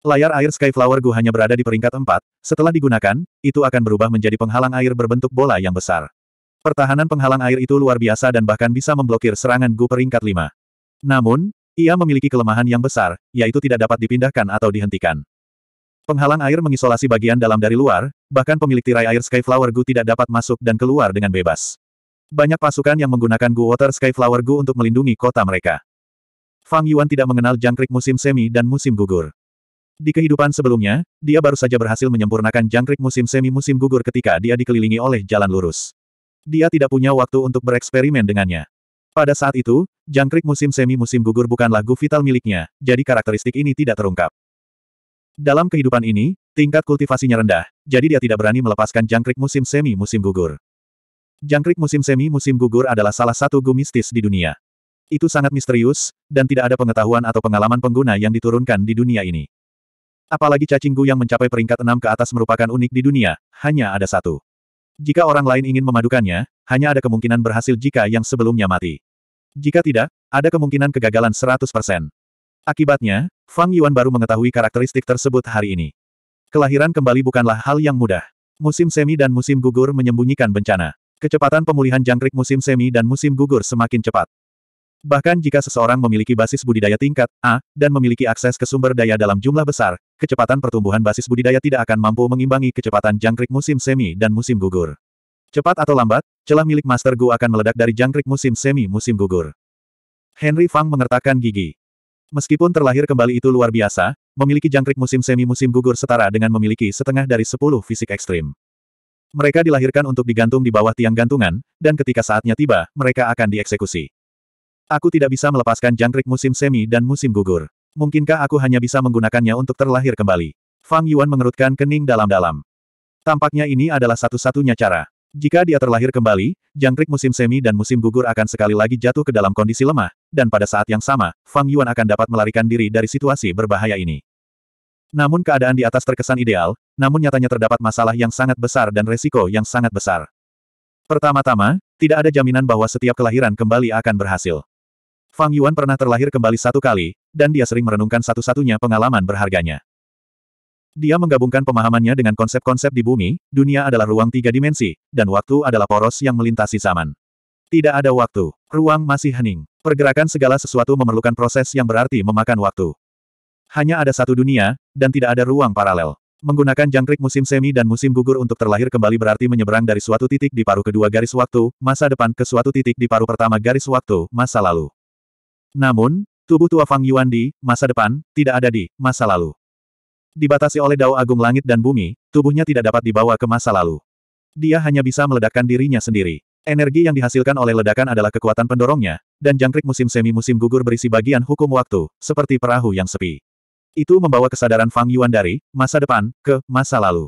Layar air Skyflower Gu hanya berada di peringkat 4, setelah digunakan, itu akan berubah menjadi penghalang air berbentuk bola yang besar. Pertahanan penghalang air itu luar biasa dan bahkan bisa memblokir serangan Gu peringkat 5. Namun, ia memiliki kelemahan yang besar, yaitu tidak dapat dipindahkan atau dihentikan. Penghalang air mengisolasi bagian dalam dari luar, bahkan pemilik tirai air Skyflower Gu tidak dapat masuk dan keluar dengan bebas. Banyak pasukan yang menggunakan Gu Water Skyflower Gu untuk melindungi kota mereka. Fang Yuan tidak mengenal jangkrik musim semi dan musim gugur. Di kehidupan sebelumnya, dia baru saja berhasil menyempurnakan jangkrik musim semi-musim gugur ketika dia dikelilingi oleh jalan lurus. Dia tidak punya waktu untuk bereksperimen dengannya. Pada saat itu, jangkrik musim semi-musim gugur bukanlah gu vital miliknya, jadi karakteristik ini tidak terungkap. Dalam kehidupan ini, tingkat kultivasinya rendah, jadi dia tidak berani melepaskan jangkrik musim semi-musim gugur. Jangkrik musim semi-musim gugur adalah salah satu gu mistis di dunia. Itu sangat misterius, dan tidak ada pengetahuan atau pengalaman pengguna yang diturunkan di dunia ini. Apalagi cacing gu yang mencapai peringkat enam ke atas merupakan unik di dunia, hanya ada satu. Jika orang lain ingin memadukannya, hanya ada kemungkinan berhasil jika yang sebelumnya mati. Jika tidak, ada kemungkinan kegagalan 100%. Akibatnya, Fang Yuan baru mengetahui karakteristik tersebut hari ini. Kelahiran kembali bukanlah hal yang mudah. Musim semi dan musim gugur menyembunyikan bencana. Kecepatan pemulihan jangkrik musim semi dan musim gugur semakin cepat. Bahkan jika seseorang memiliki basis budidaya tingkat A, dan memiliki akses ke sumber daya dalam jumlah besar, kecepatan pertumbuhan basis budidaya tidak akan mampu mengimbangi kecepatan jangkrik musim semi dan musim gugur. Cepat atau lambat, celah milik Master Gu akan meledak dari jangkrik musim semi musim gugur. Henry Fang mengertakkan gigi. Meskipun terlahir kembali itu luar biasa, memiliki jangkrik musim semi musim gugur setara dengan memiliki setengah dari sepuluh fisik ekstrim. Mereka dilahirkan untuk digantung di bawah tiang gantungan, dan ketika saatnya tiba, mereka akan dieksekusi. Aku tidak bisa melepaskan jangkrik musim semi dan musim gugur. Mungkinkah aku hanya bisa menggunakannya untuk terlahir kembali? Fang Yuan mengerutkan kening dalam-dalam. Tampaknya ini adalah satu-satunya cara. Jika dia terlahir kembali, jangkrik musim semi dan musim gugur akan sekali lagi jatuh ke dalam kondisi lemah, dan pada saat yang sama, Fang Yuan akan dapat melarikan diri dari situasi berbahaya ini. Namun keadaan di atas terkesan ideal, namun nyatanya terdapat masalah yang sangat besar dan resiko yang sangat besar. Pertama-tama, tidak ada jaminan bahwa setiap kelahiran kembali akan berhasil. Fang Yuan pernah terlahir kembali satu kali, dan dia sering merenungkan satu-satunya pengalaman berharganya. Dia menggabungkan pemahamannya dengan konsep-konsep di bumi, dunia adalah ruang tiga dimensi, dan waktu adalah poros yang melintasi zaman. Tidak ada waktu, ruang masih hening. Pergerakan segala sesuatu memerlukan proses yang berarti memakan waktu. Hanya ada satu dunia, dan tidak ada ruang paralel. Menggunakan jangkrik musim semi dan musim gugur untuk terlahir kembali berarti menyeberang dari suatu titik di paruh kedua garis waktu, masa depan ke suatu titik di paruh pertama garis waktu, masa lalu. Namun, tubuh tua Fang Yuan di masa depan, tidak ada di masa lalu. Dibatasi oleh dao agung langit dan bumi, tubuhnya tidak dapat dibawa ke masa lalu. Dia hanya bisa meledakkan dirinya sendiri. Energi yang dihasilkan oleh ledakan adalah kekuatan pendorongnya, dan jangkrik musim semi-musim gugur berisi bagian hukum waktu, seperti perahu yang sepi. Itu membawa kesadaran Fang Yuan dari masa depan ke masa lalu.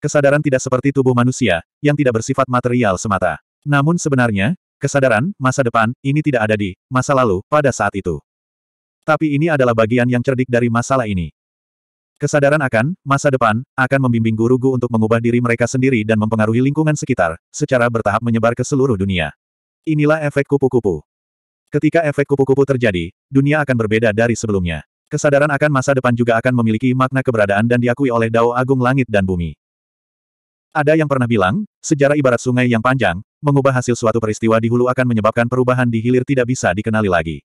Kesadaran tidak seperti tubuh manusia, yang tidak bersifat material semata. Namun sebenarnya, Kesadaran, masa depan, ini tidak ada di masa lalu pada saat itu. Tapi ini adalah bagian yang cerdik dari masalah ini. Kesadaran akan masa depan akan membimbing guru-guru untuk mengubah diri mereka sendiri dan mempengaruhi lingkungan sekitar secara bertahap menyebar ke seluruh dunia. Inilah efek kupu-kupu. Ketika efek kupu-kupu terjadi, dunia akan berbeda dari sebelumnya. Kesadaran akan masa depan juga akan memiliki makna keberadaan dan diakui oleh Dao Agung Langit dan Bumi. Ada yang pernah bilang, sejarah ibarat sungai yang panjang, mengubah hasil suatu peristiwa di hulu akan menyebabkan perubahan di hilir tidak bisa dikenali lagi.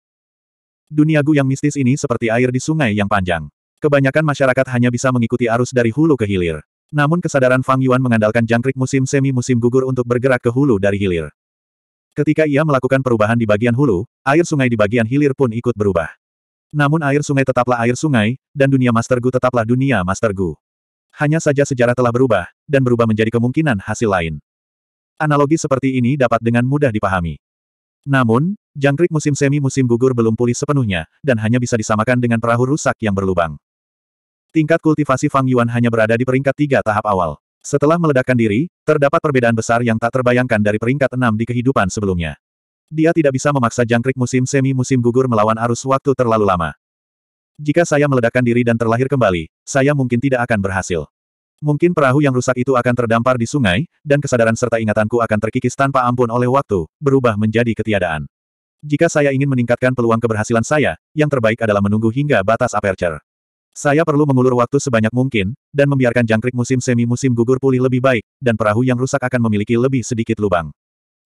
Dunia Gu yang mistis ini seperti air di sungai yang panjang. Kebanyakan masyarakat hanya bisa mengikuti arus dari hulu ke hilir. Namun kesadaran Fang Yuan mengandalkan jangkrik musim semi musim gugur untuk bergerak ke hulu dari hilir. Ketika ia melakukan perubahan di bagian hulu, air sungai di bagian hilir pun ikut berubah. Namun air sungai tetaplah air sungai, dan dunia Master Gu tetaplah dunia Master Gu. Hanya saja sejarah telah berubah, dan berubah menjadi kemungkinan hasil lain. Analogi seperti ini dapat dengan mudah dipahami. Namun, jangkrik musim semi musim gugur belum pulih sepenuhnya, dan hanya bisa disamakan dengan perahu rusak yang berlubang. Tingkat kultivasi Fang Yuan hanya berada di peringkat tiga tahap awal. Setelah meledakkan diri, terdapat perbedaan besar yang tak terbayangkan dari peringkat enam di kehidupan sebelumnya. Dia tidak bisa memaksa jangkrik musim semi musim gugur melawan arus waktu terlalu lama. Jika saya meledakkan diri dan terlahir kembali, saya mungkin tidak akan berhasil. Mungkin perahu yang rusak itu akan terdampar di sungai, dan kesadaran serta ingatanku akan terkikis tanpa ampun oleh waktu, berubah menjadi ketiadaan. Jika saya ingin meningkatkan peluang keberhasilan saya, yang terbaik adalah menunggu hingga batas aperture. Saya perlu mengulur waktu sebanyak mungkin, dan membiarkan jangkrik musim semi-musim gugur pulih lebih baik, dan perahu yang rusak akan memiliki lebih sedikit lubang.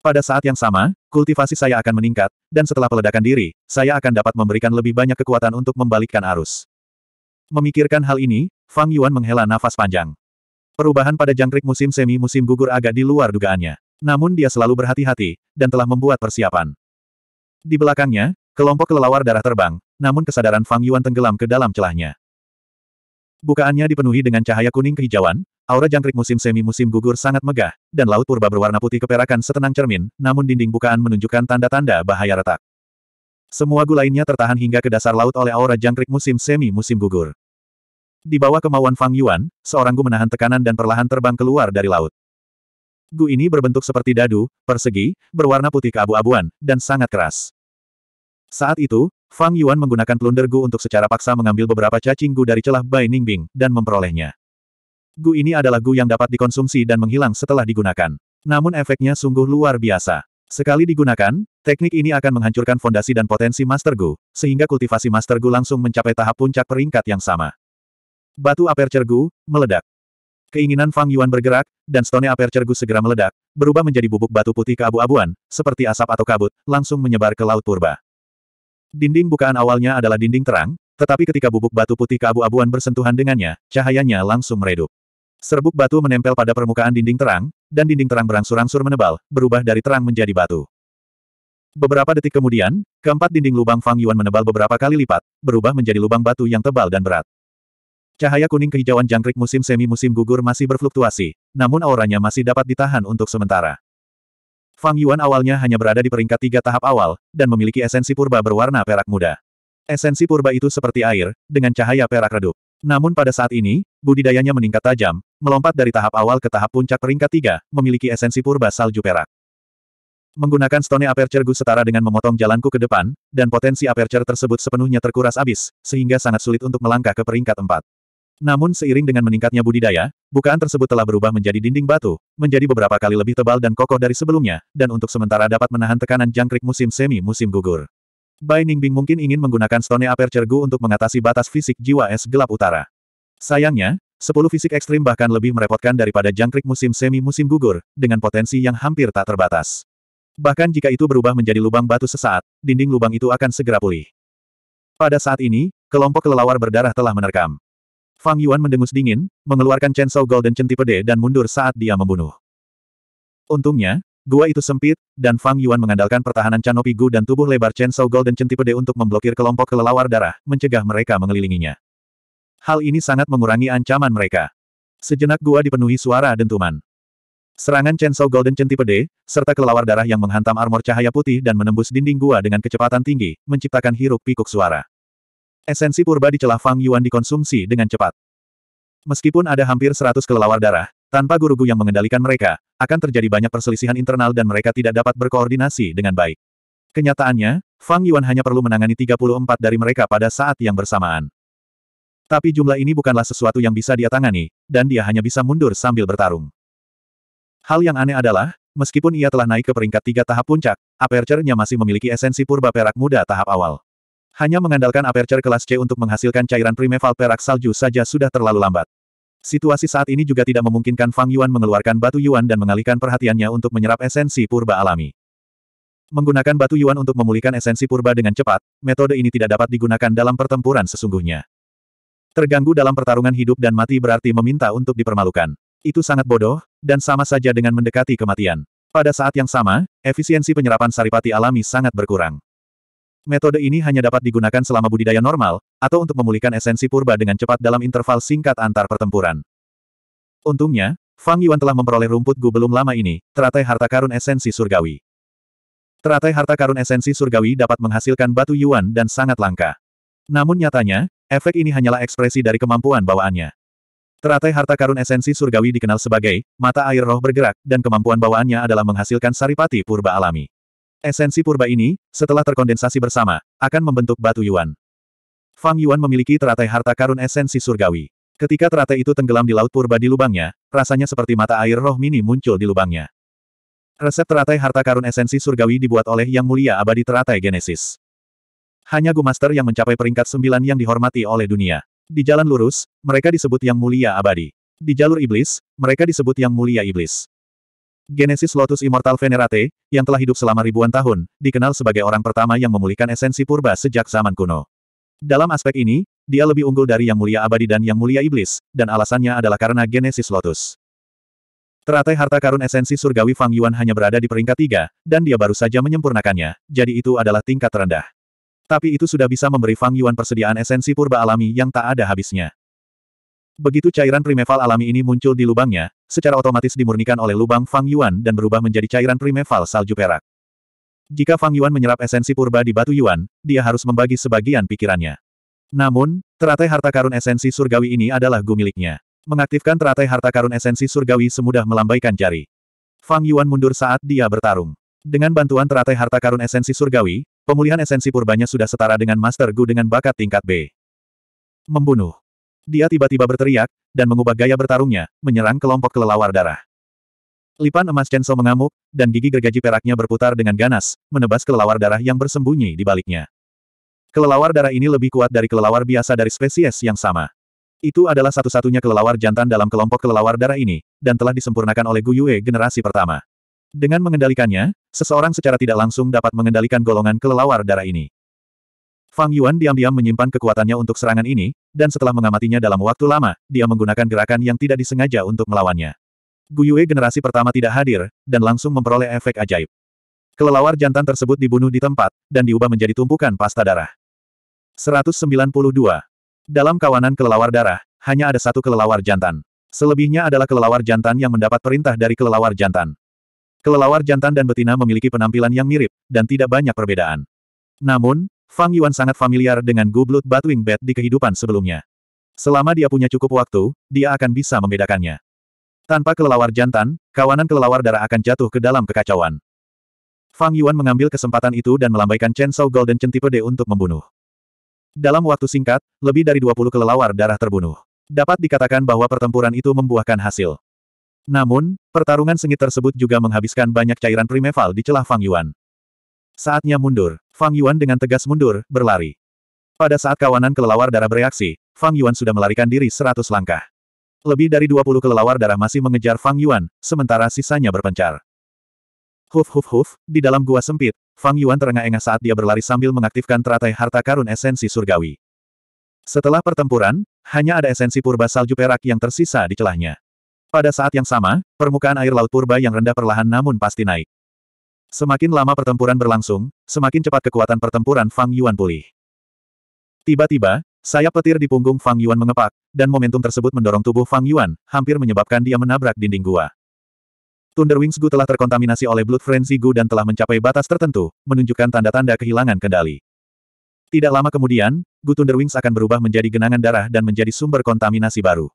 Pada saat yang sama, kultivasi saya akan meningkat, dan setelah peledakan diri, saya akan dapat memberikan lebih banyak kekuatan untuk membalikkan arus. Memikirkan hal ini, Fang Yuan menghela nafas panjang. Perubahan pada jangkrik musim semi-musim gugur agak di luar dugaannya. Namun dia selalu berhati-hati, dan telah membuat persiapan. Di belakangnya, kelompok kelelawar darah terbang, namun kesadaran Fang Yuan tenggelam ke dalam celahnya. Bukaannya dipenuhi dengan cahaya kuning kehijauan, Aura jangkrik musim semi-musim gugur sangat megah, dan laut purba berwarna putih keperakan setenang cermin, namun dinding bukaan menunjukkan tanda-tanda bahaya retak. Semua lainnya tertahan hingga ke dasar laut oleh aura jangkrik musim semi-musim gugur. Di bawah kemauan Fang Yuan, seorang Gu menahan tekanan dan perlahan terbang keluar dari laut. Gu ini berbentuk seperti dadu, persegi, berwarna putih keabu-abuan, dan sangat keras. Saat itu, Fang Yuan menggunakan plunder Gu untuk secara paksa mengambil beberapa cacing Gu dari celah Bai Ningbing, dan memperolehnya. Gu ini adalah gu yang dapat dikonsumsi dan menghilang setelah digunakan. Namun efeknya sungguh luar biasa. Sekali digunakan, teknik ini akan menghancurkan fondasi dan potensi Master Gu, sehingga kultivasi Master Gu langsung mencapai tahap puncak peringkat yang sama. Batu Aperture Gu, meledak. Keinginan Fang Yuan bergerak, dan stone Aperture Gu segera meledak, berubah menjadi bubuk batu putih keabu-abuan, seperti asap atau kabut, langsung menyebar ke Laut Purba. Dinding bukaan awalnya adalah dinding terang, tetapi ketika bubuk batu putih keabu-abuan bersentuhan dengannya, cahayanya langsung meredup. Serbuk batu menempel pada permukaan dinding terang, dan dinding terang berangsur-angsur menebal, berubah dari terang menjadi batu. Beberapa detik kemudian, keempat dinding lubang Fang Yuan menebal beberapa kali lipat, berubah menjadi lubang batu yang tebal dan berat. Cahaya kuning kehijauan jangkrik musim semi-musim gugur masih berfluktuasi, namun auranya masih dapat ditahan untuk sementara. Fang Yuan awalnya hanya berada di peringkat tiga tahap awal, dan memiliki esensi purba berwarna perak muda. Esensi purba itu seperti air, dengan cahaya perak redup. Namun pada saat ini, budidayanya meningkat tajam, melompat dari tahap awal ke tahap puncak peringkat tiga, memiliki esensi purba salju perak. Menggunakan stone aperture gus setara dengan memotong jalanku ke depan, dan potensi aperture tersebut sepenuhnya terkuras abis, sehingga sangat sulit untuk melangkah ke peringkat empat. Namun seiring dengan meningkatnya budidaya, bukaan tersebut telah berubah menjadi dinding batu, menjadi beberapa kali lebih tebal dan kokoh dari sebelumnya, dan untuk sementara dapat menahan tekanan jangkrik musim semi musim gugur. Bai Ningbing mungkin ingin menggunakan Stone Aperture Gu untuk mengatasi batas fisik jiwa es gelap utara. Sayangnya, 10 fisik ekstrim bahkan lebih merepotkan daripada jangkrik musim semi-musim gugur, dengan potensi yang hampir tak terbatas. Bahkan jika itu berubah menjadi lubang batu sesaat, dinding lubang itu akan segera pulih. Pada saat ini, kelompok kelelawar berdarah telah menerkam. Fang Yuan mendengus dingin, mengeluarkan Chen Shou Golden Centipede dan mundur saat dia membunuh. Untungnya, Gua itu sempit, dan Fang Yuan mengandalkan pertahanan Canopy Gu dan tubuh lebar Chen Shou Golden Centipede untuk memblokir kelompok kelelawar darah, mencegah mereka mengelilinginya. Hal ini sangat mengurangi ancaman mereka. Sejenak gua dipenuhi suara dentuman. Serangan Chen Shou Golden Centipede, serta kelelawar darah yang menghantam armor cahaya putih dan menembus dinding gua dengan kecepatan tinggi, menciptakan hiruk pikuk suara. Esensi purba di celah Fang Yuan dikonsumsi dengan cepat. Meskipun ada hampir 100 kelelawar darah, tanpa guru-guru yang mengendalikan mereka, akan terjadi banyak perselisihan internal dan mereka tidak dapat berkoordinasi dengan baik. Kenyataannya, Fang Yuan hanya perlu menangani 34 dari mereka pada saat yang bersamaan. Tapi jumlah ini bukanlah sesuatu yang bisa dia tangani, dan dia hanya bisa mundur sambil bertarung. Hal yang aneh adalah, meskipun ia telah naik ke peringkat tiga tahap puncak, aperture-nya masih memiliki esensi purba perak muda tahap awal. Hanya mengandalkan aperture kelas C untuk menghasilkan cairan primeval perak salju saja sudah terlalu lambat. Situasi saat ini juga tidak memungkinkan Fang Yuan mengeluarkan batu Yuan dan mengalihkan perhatiannya untuk menyerap esensi purba alami. Menggunakan batu Yuan untuk memulihkan esensi purba dengan cepat, metode ini tidak dapat digunakan dalam pertempuran sesungguhnya. Terganggu dalam pertarungan hidup dan mati berarti meminta untuk dipermalukan. Itu sangat bodoh, dan sama saja dengan mendekati kematian. Pada saat yang sama, efisiensi penyerapan saripati alami sangat berkurang. Metode ini hanya dapat digunakan selama budidaya normal, atau untuk memulihkan esensi purba dengan cepat dalam interval singkat antar pertempuran. Untungnya, Fang Yuan telah memperoleh rumput gu belum lama ini, teratai harta karun esensi surgawi. Teratai harta karun esensi surgawi dapat menghasilkan batu Yuan dan sangat langka. Namun nyatanya, efek ini hanyalah ekspresi dari kemampuan bawaannya. Teratai harta karun esensi surgawi dikenal sebagai mata air roh bergerak, dan kemampuan bawaannya adalah menghasilkan saripati purba alami. Esensi purba ini, setelah terkondensasi bersama, akan membentuk batu Yuan. Fang Yuan memiliki teratai harta karun esensi surgawi. Ketika teratai itu tenggelam di laut purba di lubangnya, rasanya seperti mata air roh mini muncul di lubangnya. Resep teratai harta karun esensi surgawi dibuat oleh Yang Mulia Abadi Teratai Genesis. Hanya Gu Master yang mencapai peringkat sembilan yang dihormati oleh dunia. Di jalan lurus, mereka disebut Yang Mulia Abadi. Di jalur iblis, mereka disebut Yang Mulia Iblis. Genesis Lotus Immortal Venerate, yang telah hidup selama ribuan tahun, dikenal sebagai orang pertama yang memulihkan esensi purba sejak zaman kuno. Dalam aspek ini, dia lebih unggul dari Yang Mulia Abadi dan Yang Mulia Iblis, dan alasannya adalah karena Genesis Lotus. Teratai harta karun esensi surgawi Fang Yuan hanya berada di peringkat tiga, dan dia baru saja menyempurnakannya, jadi itu adalah tingkat terendah. Tapi itu sudah bisa memberi Fang Yuan persediaan esensi purba alami yang tak ada habisnya. Begitu cairan primeval alami ini muncul di lubangnya, secara otomatis dimurnikan oleh lubang Fang Yuan dan berubah menjadi cairan primeval salju perak. Jika Fang Yuan menyerap esensi purba di batu Yuan, dia harus membagi sebagian pikirannya. Namun, teratai harta karun esensi surgawi ini adalah gu miliknya. Mengaktifkan teratai harta karun esensi surgawi semudah melambaikan jari. Fang Yuan mundur saat dia bertarung. Dengan bantuan teratai harta karun esensi surgawi, pemulihan esensi purbanya sudah setara dengan Master Gu dengan bakat tingkat B. Membunuh. Dia tiba-tiba berteriak, dan mengubah gaya bertarungnya, menyerang kelompok kelelawar darah. Lipan emas Chen Shou mengamuk, dan gigi gergaji peraknya berputar dengan ganas, menebas kelelawar darah yang bersembunyi di baliknya. Kelelawar darah ini lebih kuat dari kelelawar biasa dari spesies yang sama. Itu adalah satu-satunya kelelawar jantan dalam kelompok kelelawar darah ini, dan telah disempurnakan oleh Gu Yue generasi pertama. Dengan mengendalikannya, seseorang secara tidak langsung dapat mengendalikan golongan kelelawar darah ini. Fang Yuan diam-diam menyimpan kekuatannya untuk serangan ini, dan setelah mengamatinya dalam waktu lama, dia menggunakan gerakan yang tidak disengaja untuk melawannya. Guyue generasi pertama tidak hadir, dan langsung memperoleh efek ajaib. Kelelawar jantan tersebut dibunuh di tempat, dan diubah menjadi tumpukan pasta darah. 192. Dalam kawanan kelelawar darah, hanya ada satu kelelawar jantan. Selebihnya adalah kelelawar jantan yang mendapat perintah dari kelelawar jantan. Kelelawar jantan dan betina memiliki penampilan yang mirip, dan tidak banyak perbedaan. Namun, Fang Yuan sangat familiar dengan Goblut Batwing Bat di kehidupan sebelumnya. Selama dia punya cukup waktu, dia akan bisa membedakannya. Tanpa kelelawar jantan, kawanan kelelawar darah akan jatuh ke dalam kekacauan. Fang Yuan mengambil kesempatan itu dan melambaikan Chen Shou Golden Chen tipe D untuk membunuh. Dalam waktu singkat, lebih dari 20 kelelawar darah terbunuh. Dapat dikatakan bahwa pertempuran itu membuahkan hasil. Namun, pertarungan sengit tersebut juga menghabiskan banyak cairan primeval di celah Fang Yuan. Saatnya mundur. Fang Yuan dengan tegas mundur, berlari. Pada saat kawanan kelelawar darah bereaksi, Fang Yuan sudah melarikan diri seratus langkah. Lebih dari dua puluh kelelawar darah masih mengejar Fang Yuan, sementara sisanya berpencar. Huf huf huf, di dalam gua sempit, Fang Yuan terengah-engah saat dia berlari sambil mengaktifkan teratai harta karun esensi surgawi. Setelah pertempuran, hanya ada esensi purba salju perak yang tersisa di celahnya. Pada saat yang sama, permukaan air laut purba yang rendah perlahan namun pasti naik. Semakin lama pertempuran berlangsung, semakin cepat kekuatan pertempuran Fang Yuan pulih. Tiba-tiba, sayap petir di punggung Fang Yuan mengepak, dan momentum tersebut mendorong tubuh Fang Yuan, hampir menyebabkan dia menabrak dinding gua. Thunder Wings Gu telah terkontaminasi oleh Blood Frenzy Gu dan telah mencapai batas tertentu, menunjukkan tanda-tanda kehilangan kendali. Tidak lama kemudian, Gu Thunder Wings akan berubah menjadi genangan darah dan menjadi sumber kontaminasi baru.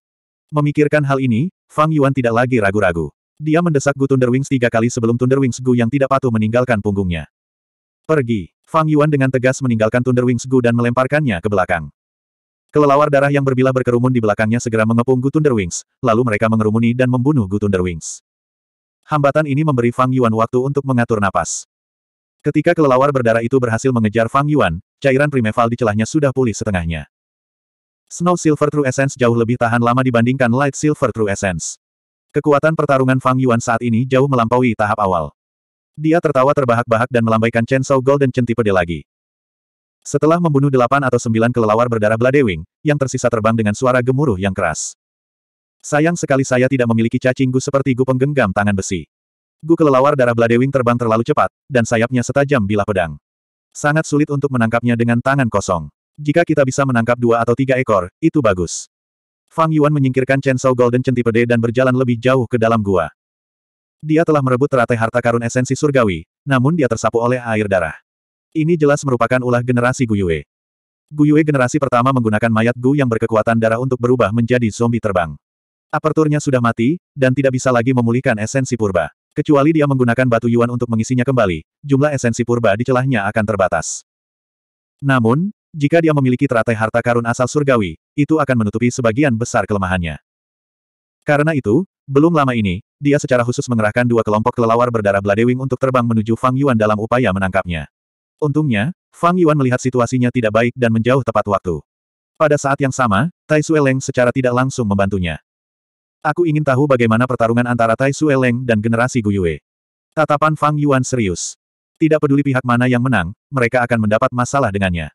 Memikirkan hal ini, Fang Yuan tidak lagi ragu-ragu. Dia mendesak Gu Thunderwings tiga kali sebelum Thunderwings Gu yang tidak patuh meninggalkan punggungnya. Pergi. Fang Yuan dengan tegas meninggalkan Thunderwings Gu dan melemparkannya ke belakang. Kelelawar darah yang berbilah berkerumun di belakangnya segera mengepung Gu Thunderwings, lalu mereka mengerumuni dan membunuh Gu Thunderwings. Hambatan ini memberi Fang Yuan waktu untuk mengatur napas. Ketika kelelawar berdarah itu berhasil mengejar Fang Yuan, cairan primeval di celahnya sudah pulih setengahnya. Snow Silver True Essence jauh lebih tahan lama dibandingkan Light Silver True Essence. Kekuatan pertarungan Fang Yuan saat ini jauh melampaui tahap awal. Dia tertawa terbahak-bahak dan melambaikan Chen Shou Golden tipe Pede lagi. Setelah membunuh delapan atau sembilan kelelawar berdarah Bladewing, yang tersisa terbang dengan suara gemuruh yang keras. Sayang sekali saya tidak memiliki cacing gu seperti gu penggenggam tangan besi. Gu kelelawar darah Bladewing terbang terlalu cepat, dan sayapnya setajam bilah pedang. Sangat sulit untuk menangkapnya dengan tangan kosong. Jika kita bisa menangkap dua atau tiga ekor, itu bagus. Fang Yuan menyingkirkan Chen Shao Golden Centipede dan berjalan lebih jauh ke dalam gua. Dia telah merebut teratai harta karun esensi surgawi, namun dia tersapu oleh air darah. Ini jelas merupakan ulah generasi Guyue. Guyue generasi pertama menggunakan mayat Gu yang berkekuatan darah untuk berubah menjadi zombie terbang. Aperturnya sudah mati, dan tidak bisa lagi memulihkan esensi purba. Kecuali dia menggunakan batu Yuan untuk mengisinya kembali, jumlah esensi purba di celahnya akan terbatas. Namun, jika dia memiliki teratai harta karun asal surgawi, itu akan menutupi sebagian besar kelemahannya. Karena itu, belum lama ini, dia secara khusus mengerahkan dua kelompok kelelawar berdarah Bladewing untuk terbang menuju Fang Yuan dalam upaya menangkapnya. Untungnya, Fang Yuan melihat situasinya tidak baik dan menjauh tepat waktu. Pada saat yang sama, Tai Sue Leng secara tidak langsung membantunya. Aku ingin tahu bagaimana pertarungan antara Tai Sue Leng dan generasi Guyue. Tatapan Fang Yuan serius. Tidak peduli pihak mana yang menang, mereka akan mendapat masalah dengannya.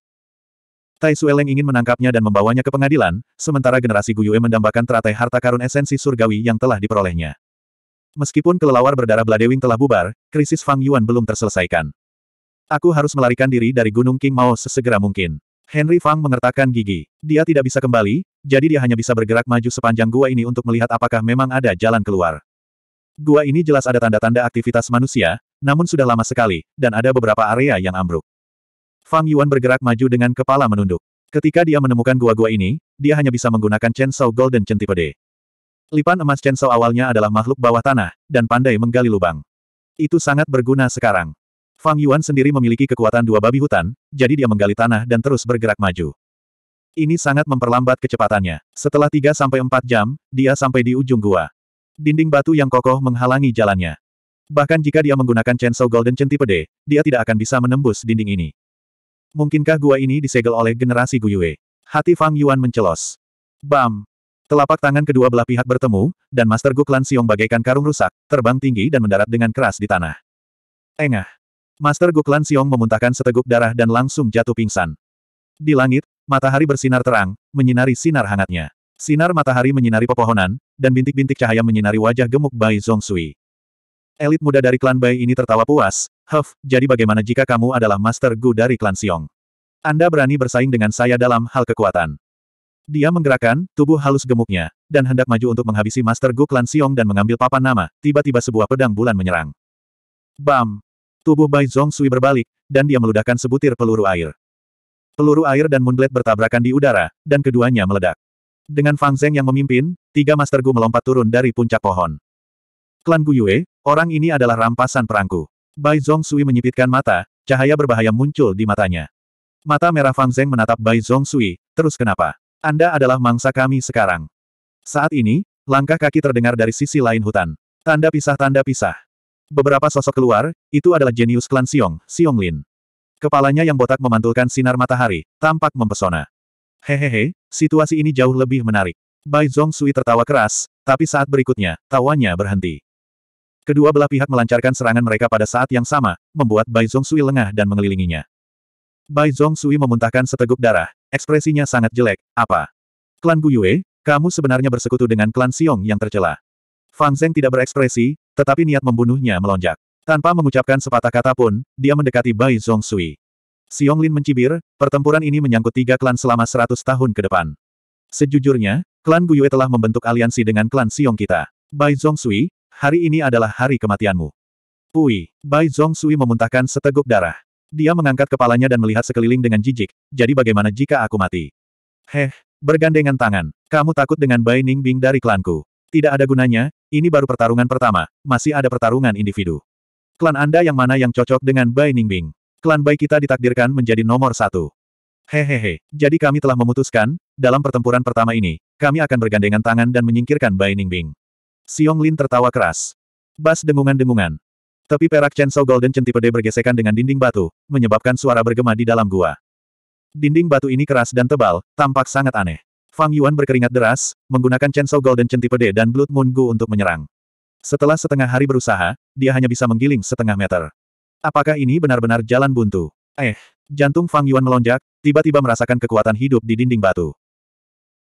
Tai Sueleng ingin menangkapnya dan membawanya ke pengadilan, sementara generasi Guyue mendambakan teratai harta karun esensi surgawi yang telah diperolehnya. Meskipun kelelawar berdarah Bladewing telah bubar, krisis Fang Yuan belum terselesaikan. Aku harus melarikan diri dari Gunung King Mao sesegera mungkin. Henry Fang mengertakkan gigi. Dia tidak bisa kembali, jadi dia hanya bisa bergerak maju sepanjang gua ini untuk melihat apakah memang ada jalan keluar. Gua ini jelas ada tanda-tanda aktivitas manusia, namun sudah lama sekali, dan ada beberapa area yang ambruk. Fang Yuan bergerak maju dengan kepala menunduk. Ketika dia menemukan gua-gua ini, dia hanya bisa menggunakan Chen Chainsaw Golden Centipede. Lipan emas Chen Chainsaw awalnya adalah makhluk bawah tanah, dan pandai menggali lubang. Itu sangat berguna sekarang. Fang Yuan sendiri memiliki kekuatan dua babi hutan, jadi dia menggali tanah dan terus bergerak maju. Ini sangat memperlambat kecepatannya. Setelah 3-4 jam, dia sampai di ujung gua. Dinding batu yang kokoh menghalangi jalannya. Bahkan jika dia menggunakan Chen Chainsaw Golden Centipede, dia tidak akan bisa menembus dinding ini. Mungkinkah gua ini disegel oleh generasi Guyue? Hati Fang Yuan mencelos. Bam! Telapak tangan kedua belah pihak bertemu, dan Master Gu Klan Siong bagaikan karung rusak, terbang tinggi dan mendarat dengan keras di tanah. Engah! Master Gu Klan Siong memuntahkan seteguk darah dan langsung jatuh pingsan. Di langit, matahari bersinar terang, menyinari sinar hangatnya. Sinar matahari menyinari pepohonan, dan bintik-bintik cahaya menyinari wajah gemuk Bai Zhongxui. Elit muda dari klan Bai ini tertawa puas, Huff, jadi bagaimana jika kamu adalah Master Gu dari klan Xiong? Anda berani bersaing dengan saya dalam hal kekuatan. Dia menggerakkan tubuh halus gemuknya, dan hendak maju untuk menghabisi Master Gu klan Xiong dan mengambil papan nama, tiba-tiba sebuah pedang bulan menyerang. Bam! Tubuh Bai Zong Sui berbalik, dan dia meludahkan sebutir peluru air. Peluru air dan Moonblade bertabrakan di udara, dan keduanya meledak. Dengan Fang Zeng yang memimpin, tiga Master Gu melompat turun dari puncak pohon. Klan Gu Yue, orang ini adalah rampasan perangku. Bai Sui menyipitkan mata, cahaya berbahaya muncul di matanya. Mata merah Fang Zeng menatap Bai Sui, terus kenapa? Anda adalah mangsa kami sekarang. Saat ini, langkah kaki terdengar dari sisi lain hutan. Tanda pisah-tanda pisah. Beberapa sosok keluar, itu adalah jenius klan Xiong, Xiong Lin. Kepalanya yang botak memantulkan sinar matahari, tampak mempesona. Hehehe, situasi ini jauh lebih menarik. Bai Sui tertawa keras, tapi saat berikutnya, tawanya berhenti. Kedua belah pihak melancarkan serangan mereka pada saat yang sama, membuat Bai Sui lengah dan mengelilinginya. Bai Sui memuntahkan seteguk darah, ekspresinya sangat jelek, apa? Klan Guyue, kamu sebenarnya bersekutu dengan klan Xiong yang tercela. Fang Zeng tidak berekspresi, tetapi niat membunuhnya melonjak. Tanpa mengucapkan sepatah kata pun, dia mendekati Bai Zhongsui. Xiong Lin mencibir, pertempuran ini menyangkut tiga klan selama seratus tahun ke depan. Sejujurnya, klan Guyue telah membentuk aliansi dengan klan Xiong kita. Bai Sui, hari ini adalah hari kematianmu. Pui, Bai Zong Sui memuntahkan seteguk darah. Dia mengangkat kepalanya dan melihat sekeliling dengan jijik, jadi bagaimana jika aku mati? Heh, bergandengan tangan, kamu takut dengan Bai Ningbing dari klanku. Tidak ada gunanya, ini baru pertarungan pertama, masih ada pertarungan individu. Klan Anda yang mana yang cocok dengan Bai Ningbing? Klan Bai kita ditakdirkan menjadi nomor satu. Hehehe, jadi kami telah memutuskan, dalam pertempuran pertama ini, kami akan bergandengan tangan dan menyingkirkan Bai Ningbing. Xiong Lin tertawa keras. Bas dengungan-dengungan. Tepi perak Chen Shou Golden Centipede bergesekan dengan dinding batu, menyebabkan suara bergema di dalam gua. Dinding batu ini keras dan tebal, tampak sangat aneh. Fang Yuan berkeringat deras, menggunakan Chen Shou Golden Centipede dan Blood Moon Gu untuk menyerang. Setelah setengah hari berusaha, dia hanya bisa menggiling setengah meter. Apakah ini benar-benar jalan buntu? Eh, jantung Fang Yuan melonjak, tiba-tiba merasakan kekuatan hidup di dinding batu.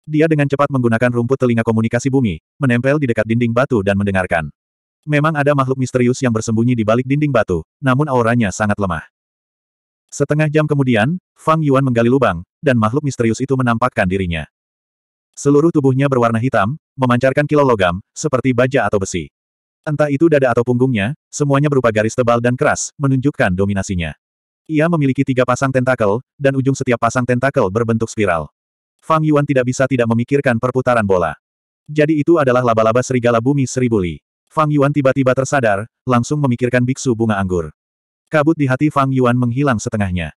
Dia dengan cepat menggunakan rumput telinga komunikasi bumi, menempel di dekat dinding batu dan mendengarkan. Memang ada makhluk misterius yang bersembunyi di balik dinding batu, namun auranya sangat lemah. Setengah jam kemudian, Fang Yuan menggali lubang, dan makhluk misterius itu menampakkan dirinya. Seluruh tubuhnya berwarna hitam, memancarkan kilau logam, seperti baja atau besi. Entah itu dada atau punggungnya, semuanya berupa garis tebal dan keras, menunjukkan dominasinya. Ia memiliki tiga pasang tentakel, dan ujung setiap pasang tentakel berbentuk spiral. Fang Yuan tidak bisa tidak memikirkan perputaran bola. Jadi itu adalah laba-laba serigala bumi seribu li. Fang Yuan tiba-tiba tersadar, langsung memikirkan biksu bunga anggur. Kabut di hati Fang Yuan menghilang setengahnya.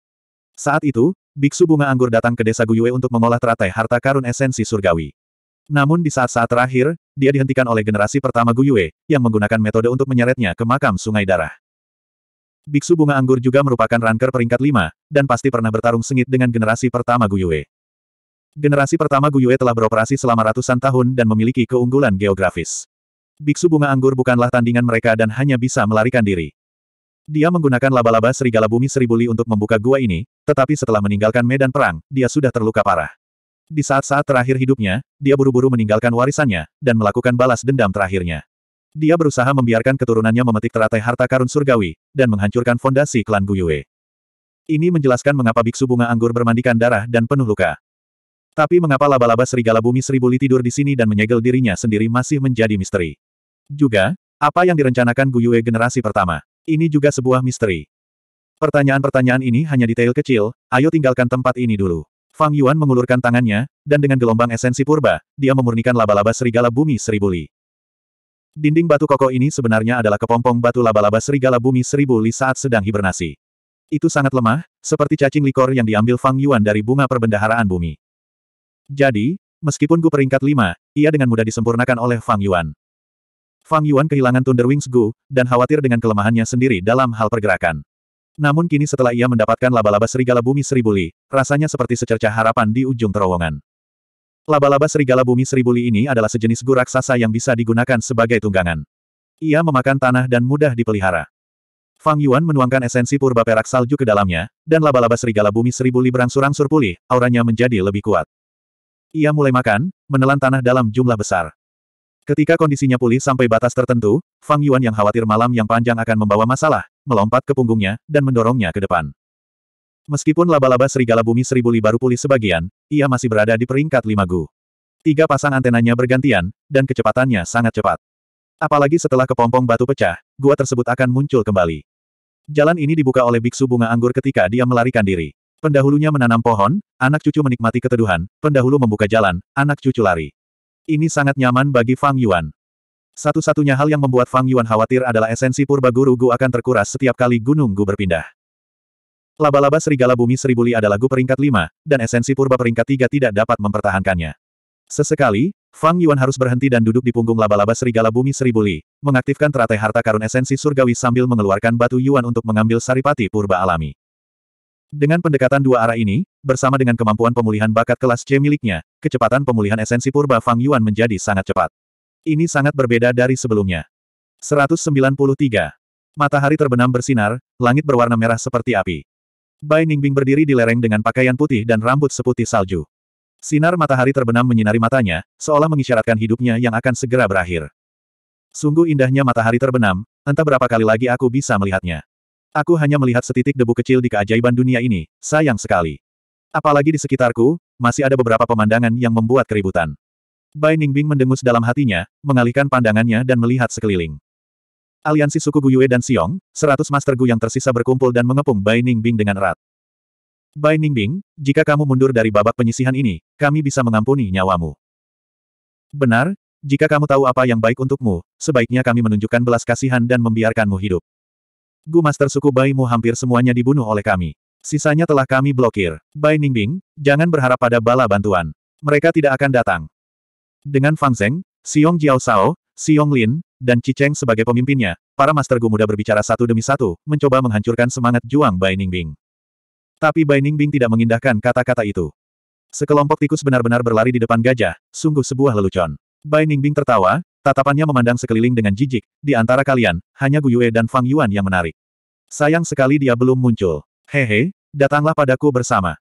Saat itu, biksu bunga anggur datang ke desa Guyue untuk mengolah teratai harta karun esensi surgawi. Namun di saat-saat terakhir, dia dihentikan oleh generasi pertama Guyue, yang menggunakan metode untuk menyeretnya ke makam sungai darah. Biksu bunga anggur juga merupakan ranker peringkat lima dan pasti pernah bertarung sengit dengan generasi pertama Guyue. Generasi pertama Guyue telah beroperasi selama ratusan tahun dan memiliki keunggulan geografis. Biksu bunga anggur bukanlah tandingan mereka dan hanya bisa melarikan diri. Dia menggunakan laba-laba serigala bumi seribu li untuk membuka gua ini, tetapi setelah meninggalkan medan perang, dia sudah terluka parah. Di saat-saat terakhir hidupnya, dia buru-buru meninggalkan warisannya, dan melakukan balas dendam terakhirnya. Dia berusaha membiarkan keturunannya memetik teratai harta karun surgawi, dan menghancurkan fondasi klan Guyue. Ini menjelaskan mengapa biksu bunga anggur bermandikan darah dan penuh luka. Tapi mengapa laba-laba serigala bumi seribu li tidur di sini dan menyegel dirinya sendiri masih menjadi misteri. Juga, apa yang direncanakan Guyue generasi pertama? Ini juga sebuah misteri. Pertanyaan-pertanyaan ini hanya detail kecil, ayo tinggalkan tempat ini dulu. Fang Yuan mengulurkan tangannya, dan dengan gelombang esensi purba, dia memurnikan laba-laba serigala bumi seribu li. Dinding batu kokoh ini sebenarnya adalah kepompong batu laba-laba serigala bumi seribu li saat sedang hibernasi. Itu sangat lemah, seperti cacing likor yang diambil Fang Yuan dari bunga perbendaharaan bumi. Jadi, meskipun Gu peringkat 5, ia dengan mudah disempurnakan oleh Fang Yuan. Fang Yuan kehilangan Thunder Wings Gu, dan khawatir dengan kelemahannya sendiri dalam hal pergerakan. Namun kini setelah ia mendapatkan laba-laba serigala bumi seribu li, rasanya seperti secerca harapan di ujung terowongan. Laba-laba serigala bumi seribu li ini adalah sejenis gu raksasa yang bisa digunakan sebagai tunggangan. Ia memakan tanah dan mudah dipelihara. Fang Yuan menuangkan esensi purba perak salju ke dalamnya, dan laba-laba serigala bumi seribu li berangsur-angsur pulih, auranya menjadi lebih kuat. Ia mulai makan, menelan tanah dalam jumlah besar. Ketika kondisinya pulih sampai batas tertentu, Fang Yuan yang khawatir malam yang panjang akan membawa masalah, melompat ke punggungnya, dan mendorongnya ke depan. Meskipun laba-laba serigala bumi seribu li baru pulih sebagian, ia masih berada di peringkat lima gu. Tiga pasang antenanya bergantian, dan kecepatannya sangat cepat. Apalagi setelah kepompong batu pecah, gua tersebut akan muncul kembali. Jalan ini dibuka oleh biksu bunga anggur ketika dia melarikan diri. Pendahulunya menanam pohon, anak cucu menikmati keteduhan, pendahulu membuka jalan, anak cucu lari. Ini sangat nyaman bagi Fang Yuan. Satu-satunya hal yang membuat Fang Yuan khawatir adalah esensi purba guru Gu akan terkuras setiap kali gunung Gu berpindah. Laba-laba serigala bumi seribu li adalah Gu peringkat lima, dan esensi purba peringkat tiga tidak dapat mempertahankannya. Sesekali, Fang Yuan harus berhenti dan duduk di punggung laba-laba serigala bumi seribu li, mengaktifkan teratai harta karun esensi surgawi sambil mengeluarkan batu Yuan untuk mengambil saripati purba alami. Dengan pendekatan dua arah ini, bersama dengan kemampuan pemulihan bakat kelas C miliknya, kecepatan pemulihan esensi purba Fang Yuan menjadi sangat cepat. Ini sangat berbeda dari sebelumnya. 193. Matahari terbenam bersinar, langit berwarna merah seperti api. Bai Ningbing berdiri di lereng dengan pakaian putih dan rambut seputih salju. Sinar matahari terbenam menyinari matanya, seolah mengisyaratkan hidupnya yang akan segera berakhir. Sungguh indahnya matahari terbenam, entah berapa kali lagi aku bisa melihatnya. Aku hanya melihat setitik debu kecil di keajaiban dunia ini, sayang sekali. Apalagi di sekitarku, masih ada beberapa pemandangan yang membuat keributan. Bai Ningbing mendengus dalam hatinya, mengalihkan pandangannya dan melihat sekeliling. Aliansi suku Guyue dan Siong, seratus master Gu yang tersisa berkumpul dan mengepung Bai Ningbing dengan erat. Bai Ningbing, jika kamu mundur dari babak penyisihan ini, kami bisa mengampuni nyawamu. Benar, jika kamu tahu apa yang baik untukmu, sebaiknya kami menunjukkan belas kasihan dan membiarkanmu hidup. Gu Master suku Baimu hampir semuanya dibunuh oleh kami. Sisanya telah kami blokir. Bai Ningbing, jangan berharap pada bala bantuan. Mereka tidak akan datang. Dengan Fang Zeng, Xiong Jiao Sao, Xiong Lin, dan Cheng sebagai pemimpinnya, para Master Gu muda berbicara satu demi satu, mencoba menghancurkan semangat juang Bai Ningbing. Tapi Bai Ningbing tidak mengindahkan kata-kata itu. Sekelompok tikus benar-benar berlari di depan gajah, sungguh sebuah lelucon. Bai Ningbing tertawa, Tatapannya memandang sekeliling dengan jijik, di antara kalian, hanya Guyue dan Fang Yuan yang menarik. Sayang sekali dia belum muncul. Hehe, datanglah padaku bersama.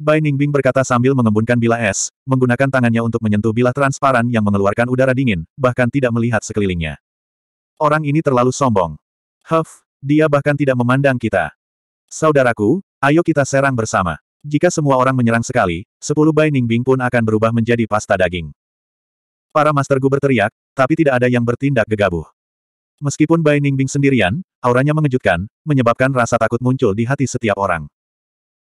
Bai Ningbing berkata sambil mengembunkan bila es, menggunakan tangannya untuk menyentuh bila transparan yang mengeluarkan udara dingin, bahkan tidak melihat sekelilingnya. Orang ini terlalu sombong. Huff, dia bahkan tidak memandang kita. Saudaraku, ayo kita serang bersama. Jika semua orang menyerang sekali, sepuluh Bai Ningbing pun akan berubah menjadi pasta daging. Para Master Gu berteriak, tapi tidak ada yang bertindak gegabah. Meskipun Bai Ningbing sendirian, auranya mengejutkan, menyebabkan rasa takut muncul di hati setiap orang.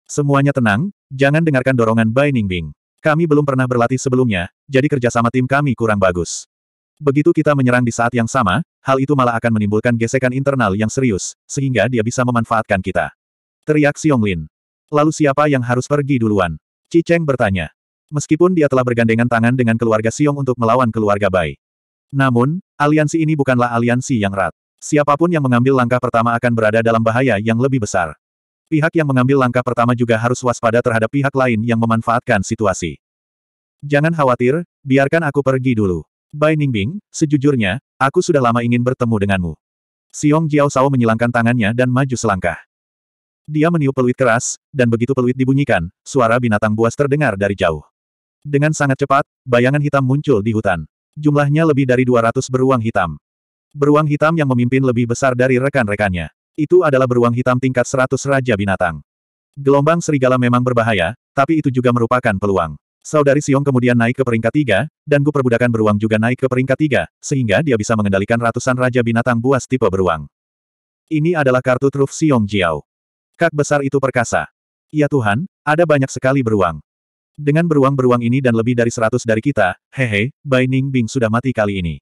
Semuanya tenang, jangan dengarkan dorongan Bai Ningbing. Kami belum pernah berlatih sebelumnya, jadi kerjasama tim kami kurang bagus. Begitu kita menyerang di saat yang sama, hal itu malah akan menimbulkan gesekan internal yang serius, sehingga dia bisa memanfaatkan kita. Teriak Xiong Lin. Lalu siapa yang harus pergi duluan? Ci Cheng bertanya. Meskipun dia telah bergandengan tangan dengan keluarga Siong untuk melawan keluarga Bai. Namun, aliansi ini bukanlah aliansi yang erat. Siapapun yang mengambil langkah pertama akan berada dalam bahaya yang lebih besar. Pihak yang mengambil langkah pertama juga harus waspada terhadap pihak lain yang memanfaatkan situasi. Jangan khawatir, biarkan aku pergi dulu. Bai Ningbing, sejujurnya, aku sudah lama ingin bertemu denganmu. Siong Jiao Sao menyilangkan tangannya dan maju selangkah. Dia meniup peluit keras, dan begitu peluit dibunyikan, suara binatang buas terdengar dari jauh. Dengan sangat cepat, bayangan hitam muncul di hutan. Jumlahnya lebih dari 200 beruang hitam. Beruang hitam yang memimpin lebih besar dari rekan-rekannya. Itu adalah beruang hitam tingkat 100 Raja Binatang. Gelombang serigala memang berbahaya, tapi itu juga merupakan peluang. Saudari Siong kemudian naik ke peringkat tiga, dan Gu perbudakan beruang juga naik ke peringkat tiga, sehingga dia bisa mengendalikan ratusan raja binatang buas tipe beruang. Ini adalah kartu truf Siong Jiao. Kak besar itu perkasa. Ya Tuhan, ada banyak sekali beruang. Dengan beruang-beruang ini dan lebih dari seratus dari kita, hehe, Bai Ning Bing sudah mati kali ini.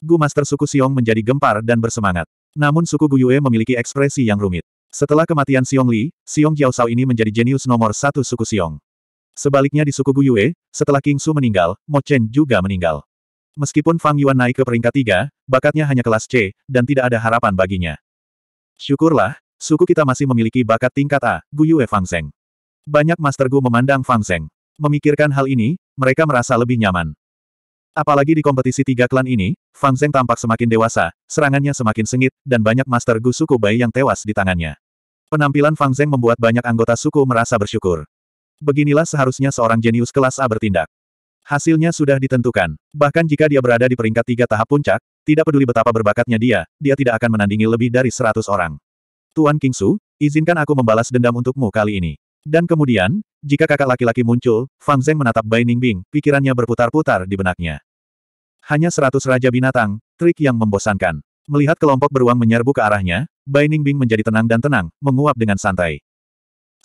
Gu Master suku Xiong menjadi gempar dan bersemangat. Namun suku Yue memiliki ekspresi yang rumit. Setelah kematian Xiong Li, Xiong Sao ini menjadi jenius nomor satu suku Xiong. Sebaliknya di suku Yue, setelah King Su meninggal, Mo Chen juga meninggal. Meskipun Fang Yuan naik ke peringkat tiga, bakatnya hanya kelas C, dan tidak ada harapan baginya. Syukurlah, suku kita masih memiliki bakat tingkat A, Yue Fang Zeng. Banyak Master Gu memandang Fang Zeng. Memikirkan hal ini, mereka merasa lebih nyaman. Apalagi di kompetisi tiga klan ini, Fang Zeng tampak semakin dewasa, serangannya semakin sengit, dan banyak Master Gu suku Bai yang tewas di tangannya. Penampilan Fang Zeng membuat banyak anggota suku merasa bersyukur. Beginilah seharusnya seorang jenius kelas A bertindak. Hasilnya sudah ditentukan. Bahkan jika dia berada di peringkat tiga tahap puncak, tidak peduli betapa berbakatnya dia, dia tidak akan menandingi lebih dari seratus orang. Tuan King Su, izinkan aku membalas dendam untukmu kali ini. Dan kemudian, jika kakak laki-laki muncul, Fang Zeng menatap Bai Ningbing, pikirannya berputar-putar di benaknya. Hanya seratus raja binatang, trik yang membosankan. Melihat kelompok beruang menyerbu ke arahnya, Bai Ningbing menjadi tenang dan tenang, menguap dengan santai.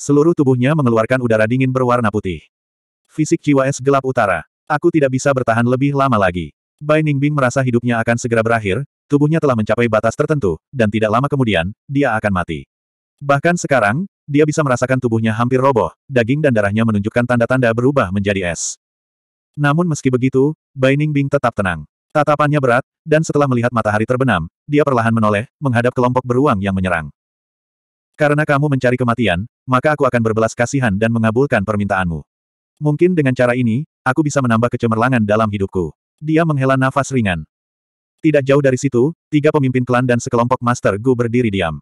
Seluruh tubuhnya mengeluarkan udara dingin berwarna putih. Fisik jiwa es gelap utara. Aku tidak bisa bertahan lebih lama lagi. Bai Ningbing merasa hidupnya akan segera berakhir, tubuhnya telah mencapai batas tertentu, dan tidak lama kemudian, dia akan mati. Bahkan sekarang, dia bisa merasakan tubuhnya hampir roboh, daging dan darahnya menunjukkan tanda-tanda berubah menjadi es. Namun meski begitu, Bai Bing tetap tenang. Tatapannya berat, dan setelah melihat matahari terbenam, dia perlahan menoleh, menghadap kelompok beruang yang menyerang. Karena kamu mencari kematian, maka aku akan berbelas kasihan dan mengabulkan permintaanmu. Mungkin dengan cara ini, aku bisa menambah kecemerlangan dalam hidupku. Dia menghela nafas ringan. Tidak jauh dari situ, tiga pemimpin klan dan sekelompok Master Gu berdiri diam.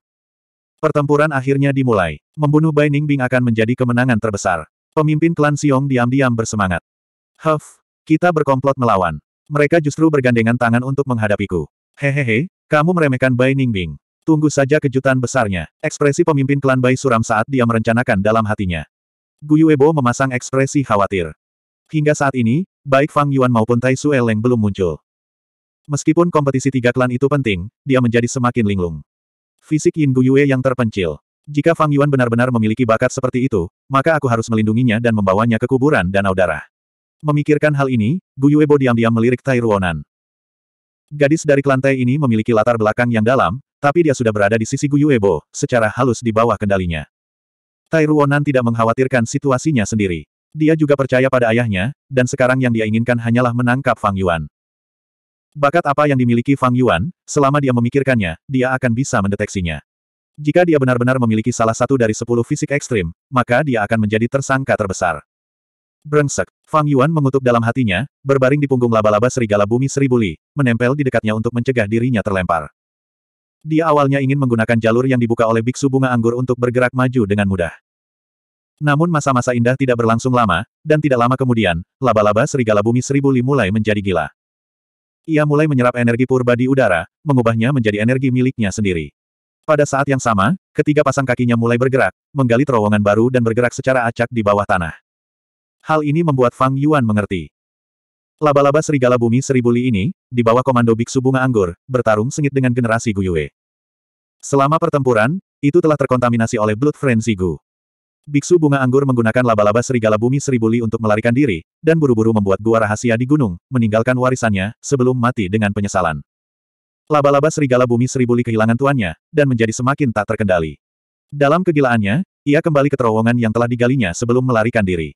Pertempuran akhirnya dimulai. Membunuh Bai Ningbing akan menjadi kemenangan terbesar. Pemimpin klan Xiong diam-diam bersemangat. Huff, kita berkomplot melawan. Mereka justru bergandengan tangan untuk menghadapiku. Hehehe, kamu meremehkan Bai Ningbing. Tunggu saja kejutan besarnya. Ekspresi pemimpin klan Bai suram saat dia merencanakan dalam hatinya. Guyuebo memasang ekspresi khawatir. Hingga saat ini, baik Fang Yuan maupun Tai Su Eleng belum muncul. Meskipun kompetisi tiga klan itu penting, dia menjadi semakin linglung. Fisik Yin Guyue yang terpencil. Jika Fang Yuan benar-benar memiliki bakat seperti itu, maka aku harus melindunginya dan membawanya ke kuburan danau darah. Memikirkan hal ini, Guyue Bo diam-diam melirik Tai Ruonan. Gadis dari klantai ini memiliki latar belakang yang dalam, tapi dia sudah berada di sisi Guyue Bo, secara halus di bawah kendalinya. Tai Ruonan tidak mengkhawatirkan situasinya sendiri. Dia juga percaya pada ayahnya, dan sekarang yang dia inginkan hanyalah menangkap Fang Yuan. Bakat apa yang dimiliki Fang Yuan, selama dia memikirkannya, dia akan bisa mendeteksinya. Jika dia benar-benar memiliki salah satu dari sepuluh fisik ekstrim, maka dia akan menjadi tersangka terbesar. Brengsek, Fang Yuan mengutuk dalam hatinya, berbaring di punggung laba-laba serigala bumi seribu li, menempel di dekatnya untuk mencegah dirinya terlempar. Dia awalnya ingin menggunakan jalur yang dibuka oleh biksu bunga anggur untuk bergerak maju dengan mudah. Namun masa-masa indah tidak berlangsung lama, dan tidak lama kemudian, laba-laba serigala bumi seribu li mulai menjadi gila. Ia mulai menyerap energi purba di udara, mengubahnya menjadi energi miliknya sendiri. Pada saat yang sama, ketiga pasang kakinya mulai bergerak, menggali terowongan baru dan bergerak secara acak di bawah tanah. Hal ini membuat Fang Yuan mengerti. Laba-laba serigala bumi seribu li ini, di bawah komando biksu bunga anggur, bertarung sengit dengan generasi Guyue. Selama pertempuran, itu telah terkontaminasi oleh Blood Frenzy Gu. Biksu bunga anggur menggunakan laba-laba serigala bumi seribu li untuk melarikan diri, dan buru-buru membuat gua rahasia di gunung, meninggalkan warisannya, sebelum mati dengan penyesalan. Laba-laba serigala bumi seribu li kehilangan tuannya, dan menjadi semakin tak terkendali. Dalam kegilaannya, ia kembali ke terowongan yang telah digalinya sebelum melarikan diri.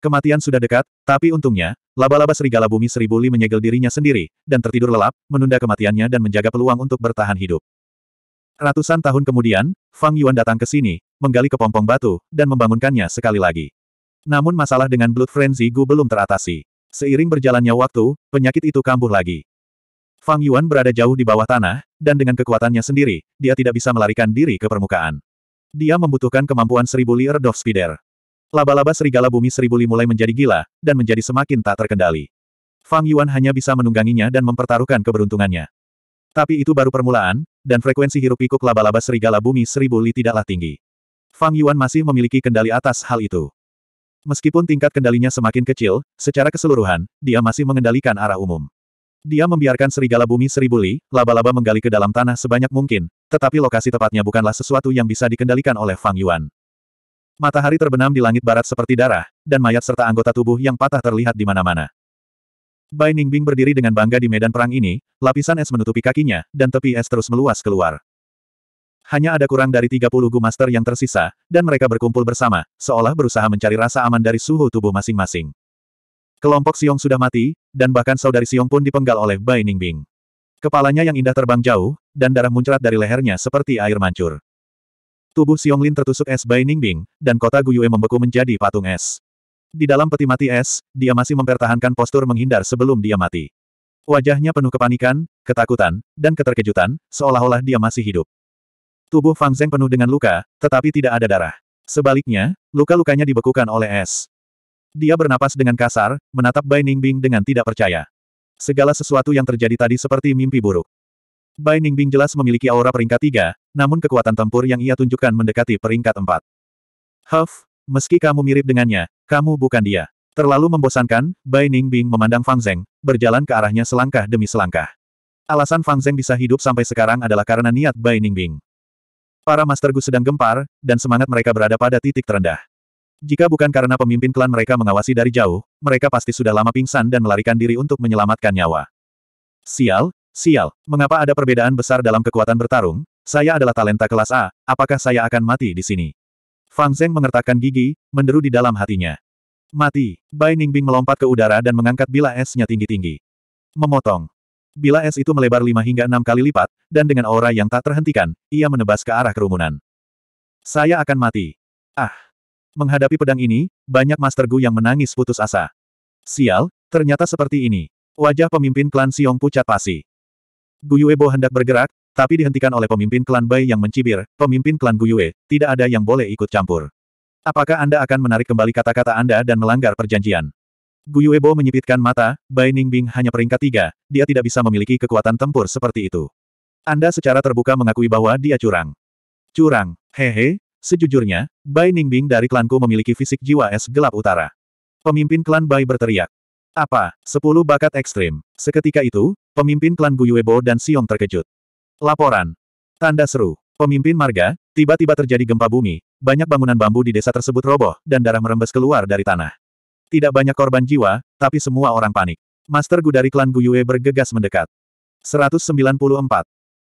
Kematian sudah dekat, tapi untungnya, laba-laba serigala bumi seribu li menyegel dirinya sendiri, dan tertidur lelap, menunda kematiannya dan menjaga peluang untuk bertahan hidup. Ratusan tahun kemudian, Fang Yuan datang ke sini, menggali kepompong batu, dan membangunkannya sekali lagi. Namun masalah dengan Blood Frenzy Gu belum teratasi. Seiring berjalannya waktu, penyakit itu kambuh lagi. Fang Yuan berada jauh di bawah tanah, dan dengan kekuatannya sendiri, dia tidak bisa melarikan diri ke permukaan. Dia membutuhkan kemampuan seribu liar Dove Spider. Laba-laba serigala bumi seribu li mulai menjadi gila, dan menjadi semakin tak terkendali. Fang Yuan hanya bisa menungganginya dan mempertaruhkan keberuntungannya. Tapi itu baru permulaan, dan frekuensi hirup pikuk laba-laba serigala bumi seribu li tidaklah tinggi. Fang Yuan masih memiliki kendali atas hal itu. Meskipun tingkat kendalinya semakin kecil, secara keseluruhan, dia masih mengendalikan arah umum. Dia membiarkan serigala bumi seribu li, laba-laba menggali ke dalam tanah sebanyak mungkin, tetapi lokasi tepatnya bukanlah sesuatu yang bisa dikendalikan oleh Fang Yuan. Matahari terbenam di langit barat seperti darah, dan mayat serta anggota tubuh yang patah terlihat di mana-mana. Bai Ningbing berdiri dengan bangga di medan perang ini, lapisan es menutupi kakinya, dan tepi es terus meluas keluar hanya ada kurang dari 30 Gu Master yang tersisa, dan mereka berkumpul bersama, seolah berusaha mencari rasa aman dari suhu tubuh masing-masing. Kelompok Siong sudah mati, dan bahkan saudari Siong pun dipenggal oleh Bai Ningbing. Kepalanya yang indah terbang jauh, dan darah muncrat dari lehernya seperti air mancur. Tubuh Siong Lin tertusuk es Bai Ningbing, dan kota Guyue membeku menjadi patung es. Di dalam peti mati es, dia masih mempertahankan postur menghindar sebelum dia mati. Wajahnya penuh kepanikan, ketakutan, dan keterkejutan, seolah-olah dia masih hidup. Tubuh Fang Zeng penuh dengan luka, tetapi tidak ada darah. Sebaliknya, luka-lukanya dibekukan oleh es. Dia bernapas dengan kasar, menatap Bai Ningbing dengan tidak percaya. Segala sesuatu yang terjadi tadi seperti mimpi buruk. Bai Ningbing jelas memiliki aura peringkat tiga, namun kekuatan tempur yang ia tunjukkan mendekati peringkat empat. Huff, meski kamu mirip dengannya, kamu bukan dia. Terlalu membosankan, Bai Ningbing memandang Fang Zeng, berjalan ke arahnya selangkah demi selangkah. Alasan Fang Zeng bisa hidup sampai sekarang adalah karena niat Bai Ningbing. Para Master Gu sedang gempar, dan semangat mereka berada pada titik terendah. Jika bukan karena pemimpin klan mereka mengawasi dari jauh, mereka pasti sudah lama pingsan dan melarikan diri untuk menyelamatkan nyawa. Sial, sial, mengapa ada perbedaan besar dalam kekuatan bertarung? Saya adalah talenta kelas A, apakah saya akan mati di sini? Fang Zeng mengertakkan gigi, menderu di dalam hatinya. Mati, Bai Ningbing melompat ke udara dan mengangkat bila esnya tinggi-tinggi. Memotong, Bila es itu melebar lima hingga enam kali lipat, dan dengan aura yang tak terhentikan, ia menebas ke arah kerumunan. Saya akan mati. Ah! Menghadapi pedang ini, banyak Master Gu yang menangis putus asa. Sial, ternyata seperti ini. Wajah pemimpin klan Siong pucat pasi. Guyuebo hendak bergerak, tapi dihentikan oleh pemimpin klan Bai yang mencibir, pemimpin klan Guyue, tidak ada yang boleh ikut campur. Apakah Anda akan menarik kembali kata-kata Anda dan melanggar perjanjian? Guyuebo menyipitkan mata, Bai Ningbing hanya peringkat tiga, dia tidak bisa memiliki kekuatan tempur seperti itu. Anda secara terbuka mengakui bahwa dia curang. Curang, hehe, sejujurnya, Bai Ningbing dari klanku memiliki fisik jiwa es gelap utara. Pemimpin klan Bai berteriak. Apa? Sepuluh bakat ekstrim. Seketika itu, pemimpin klan Guyuebo dan Siong terkejut. Laporan. Tanda seru. Pemimpin marga, tiba-tiba terjadi gempa bumi, banyak bangunan bambu di desa tersebut roboh, dan darah merembes keluar dari tanah. Tidak banyak korban jiwa, tapi semua orang panik. Master Gu dari klan Guyue bergegas mendekat. 194.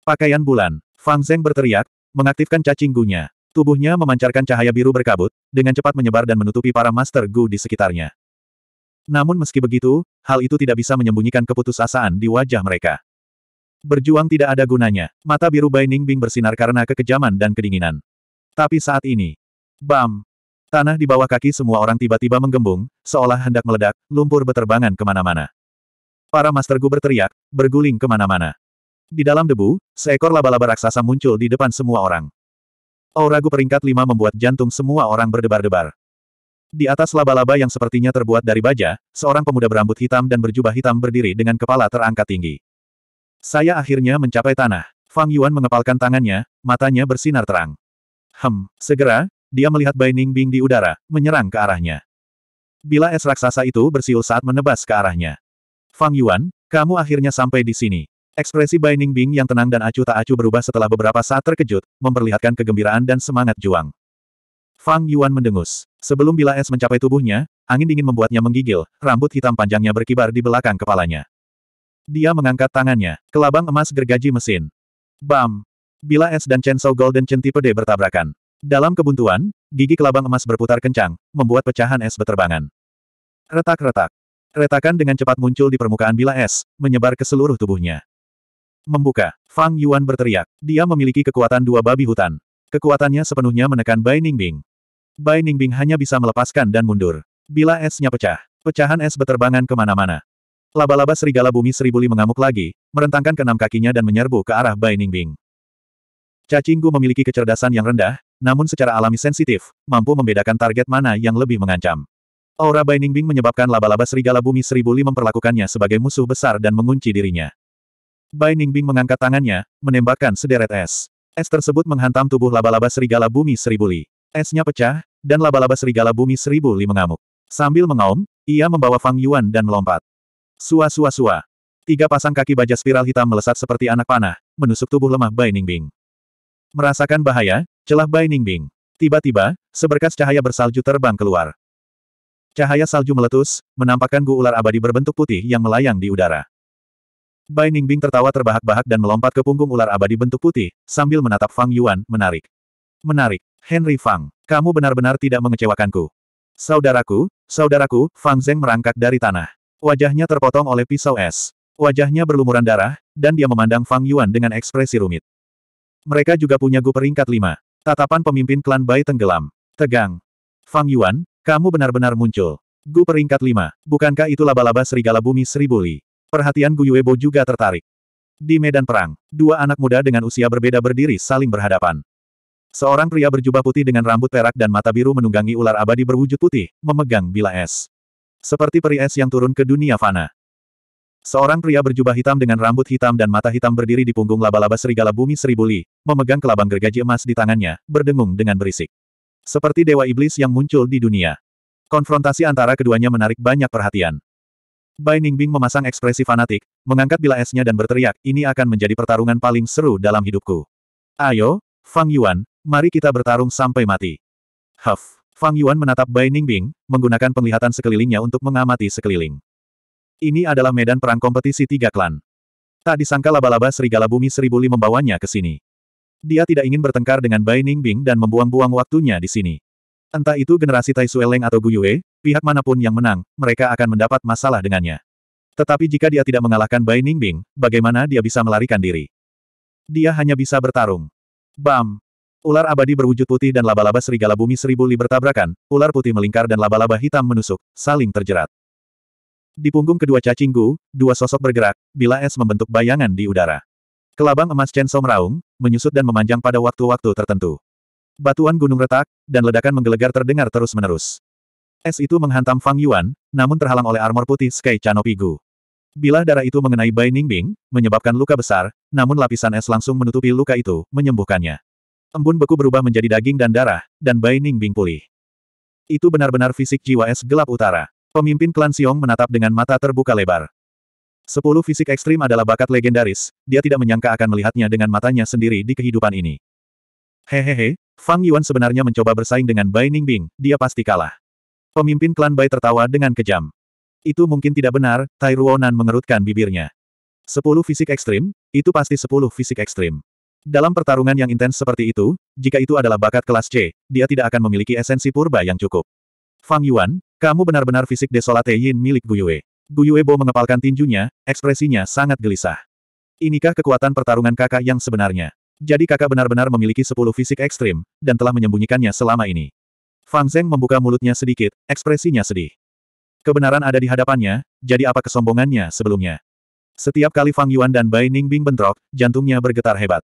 Pakaian bulan. Fang Zeng berteriak, mengaktifkan cacing gunya. Tubuhnya memancarkan cahaya biru berkabut, dengan cepat menyebar dan menutupi para Master Gu di sekitarnya. Namun meski begitu, hal itu tidak bisa menyembunyikan keputusasaan di wajah mereka. Berjuang tidak ada gunanya. Mata biru Bai Ningbing bersinar karena kekejaman dan kedinginan. Tapi saat ini, bam, Tanah di bawah kaki semua orang tiba-tiba menggembung, seolah hendak meledak, lumpur beterbangan kemana-mana. Para Master Gu berteriak, berguling kemana-mana. Di dalam debu, seekor laba-laba raksasa muncul di depan semua orang. Aura Gu peringkat lima membuat jantung semua orang berdebar-debar. Di atas laba-laba yang sepertinya terbuat dari baja, seorang pemuda berambut hitam dan berjubah hitam berdiri dengan kepala terangkat tinggi. Saya akhirnya mencapai tanah. Fang Yuan mengepalkan tangannya, matanya bersinar terang. Hem, segera, dia melihat Bai Ningbing di udara, menyerang ke arahnya. Bila es raksasa itu bersiul saat menebas ke arahnya. Fang Yuan, kamu akhirnya sampai di sini. Ekspresi Bai Ningbing yang tenang dan acuh tak acuh berubah setelah beberapa saat terkejut, memperlihatkan kegembiraan dan semangat juang. Fang Yuan mendengus. Sebelum bila es mencapai tubuhnya, angin dingin membuatnya menggigil, rambut hitam panjangnya berkibar di belakang kepalanya. Dia mengangkat tangannya, kelabang emas gergaji mesin. Bam! Bila es dan Chen Sao Golden Chen tipe D bertabrakan. Dalam kebuntuan, gigi kelabang emas berputar kencang, membuat pecahan es berterbangan. Retak-retak. Retakan dengan cepat muncul di permukaan bila es, menyebar ke seluruh tubuhnya. Membuka, Fang Yuan berteriak. Dia memiliki kekuatan dua babi hutan. Kekuatannya sepenuhnya menekan Bai Ningbing. Bai Ningbing hanya bisa melepaskan dan mundur. Bila esnya pecah, pecahan es berterbangan kemana-mana. Laba-laba serigala bumi seribu li mengamuk lagi, merentangkan keenam kakinya dan menyerbu ke arah Bai Ningbing. Cacingku memiliki kecerdasan yang rendah, namun secara alami sensitif, mampu membedakan target mana yang lebih mengancam. Aura Binding menyebabkan laba-laba serigala bumi seribu li memperlakukannya sebagai musuh besar dan mengunci dirinya. Binding mengangkat tangannya, menembakkan sederet es. Es tersebut menghantam tubuh laba-laba serigala bumi seribu li. Esnya pecah, dan laba-laba serigala bumi seribu li mengamuk. Sambil mengaum, ia membawa Fang Yuan dan melompat. Sua-sua-sua. Tiga pasang kaki baja spiral hitam melesat seperti anak panah, menusuk tubuh lemah Bai Ningbing. Merasakan bahaya, celah Bai Ningbing. Tiba-tiba, seberkas cahaya bersalju terbang keluar. Cahaya salju meletus, menampakkan Gu Ular Abadi berbentuk putih yang melayang di udara. Bai Ningbing tertawa terbahak-bahak dan melompat ke punggung ular abadi bentuk putih, sambil menatap Fang Yuan, menarik. Menarik, Henry Fang, kamu benar-benar tidak mengecewakanku. Saudaraku, saudaraku, Fang Zeng merangkak dari tanah. Wajahnya terpotong oleh pisau es. Wajahnya berlumuran darah, dan dia memandang Fang Yuan dengan ekspresi rumit. Mereka juga punya Gu peringkat lima. Tatapan pemimpin klan Bai tenggelam. Tegang. Fang Yuan, kamu benar-benar muncul. Gu peringkat lima. Bukankah itu laba-laba serigala bumi seribu li? Perhatian Gu Yuebo juga tertarik. Di medan perang, dua anak muda dengan usia berbeda berdiri saling berhadapan. Seorang pria berjubah putih dengan rambut perak dan mata biru menunggangi ular abadi berwujud putih, memegang bila es. Seperti peri es yang turun ke dunia fana. Seorang pria berjubah hitam dengan rambut hitam dan mata hitam berdiri di punggung laba-laba serigala bumi seribu li, memegang kelabang gergaji emas di tangannya, berdengung dengan berisik. Seperti dewa iblis yang muncul di dunia. Konfrontasi antara keduanya menarik banyak perhatian. Bai Ningbing memasang ekspresi fanatik, mengangkat bila esnya dan berteriak, ini akan menjadi pertarungan paling seru dalam hidupku. Ayo, Fang Yuan, mari kita bertarung sampai mati. Huff. Fang Yuan menatap Bai Ningbing, menggunakan penglihatan sekelilingnya untuk mengamati sekeliling. Ini adalah medan perang kompetisi tiga klan. Tak disangka laba-laba serigala bumi seribu li membawanya ke sini. Dia tidak ingin bertengkar dengan Bai Ningbing dan membuang-buang waktunya di sini. Entah itu generasi Tai Sueleng atau Guyue, pihak manapun yang menang, mereka akan mendapat masalah dengannya. Tetapi jika dia tidak mengalahkan Bai Ningbing, bagaimana dia bisa melarikan diri? Dia hanya bisa bertarung. Bam! Ular abadi berwujud putih dan laba-laba serigala bumi seribu li bertabrakan, ular putih melingkar dan laba-laba hitam menusuk, saling terjerat. Di punggung kedua cacing dua sosok bergerak, bila es membentuk bayangan di udara. Kelabang emas Chen So meraung, menyusut dan memanjang pada waktu-waktu tertentu. Batuan gunung retak, dan ledakan menggelegar terdengar terus-menerus. Es itu menghantam Fang Yuan, namun terhalang oleh armor putih Sky Canopy Gu. Bila darah itu mengenai Bai Ningbing, menyebabkan luka besar, namun lapisan es langsung menutupi luka itu, menyembuhkannya. Embun beku berubah menjadi daging dan darah, dan Bai Ningbing pulih. Itu benar-benar fisik jiwa es gelap utara. Pemimpin klan Xiong menatap dengan mata terbuka lebar. Sepuluh fisik ekstrim adalah bakat legendaris, dia tidak menyangka akan melihatnya dengan matanya sendiri di kehidupan ini. Hehehe, Fang Yuan sebenarnya mencoba bersaing dengan Bai Ningbing, dia pasti kalah. Pemimpin klan Bai tertawa dengan kejam. Itu mungkin tidak benar, Tai Ruonan mengerutkan bibirnya. Sepuluh fisik ekstrim, itu pasti sepuluh fisik ekstrim. Dalam pertarungan yang intens seperti itu, jika itu adalah bakat kelas C, dia tidak akan memiliki esensi purba yang cukup. Fang Yuan, kamu benar-benar fisik desolate Yin milik Guyue. Guyue Bo mengepalkan tinjunya, ekspresinya sangat gelisah. Inikah kekuatan pertarungan kakak yang sebenarnya? Jadi kakak benar-benar memiliki sepuluh fisik ekstrim, dan telah menyembunyikannya selama ini. Fang Zeng membuka mulutnya sedikit, ekspresinya sedih. Kebenaran ada di hadapannya, jadi apa kesombongannya sebelumnya? Setiap kali Fang Yuan dan Bai Ningbing bentrok, jantungnya bergetar hebat.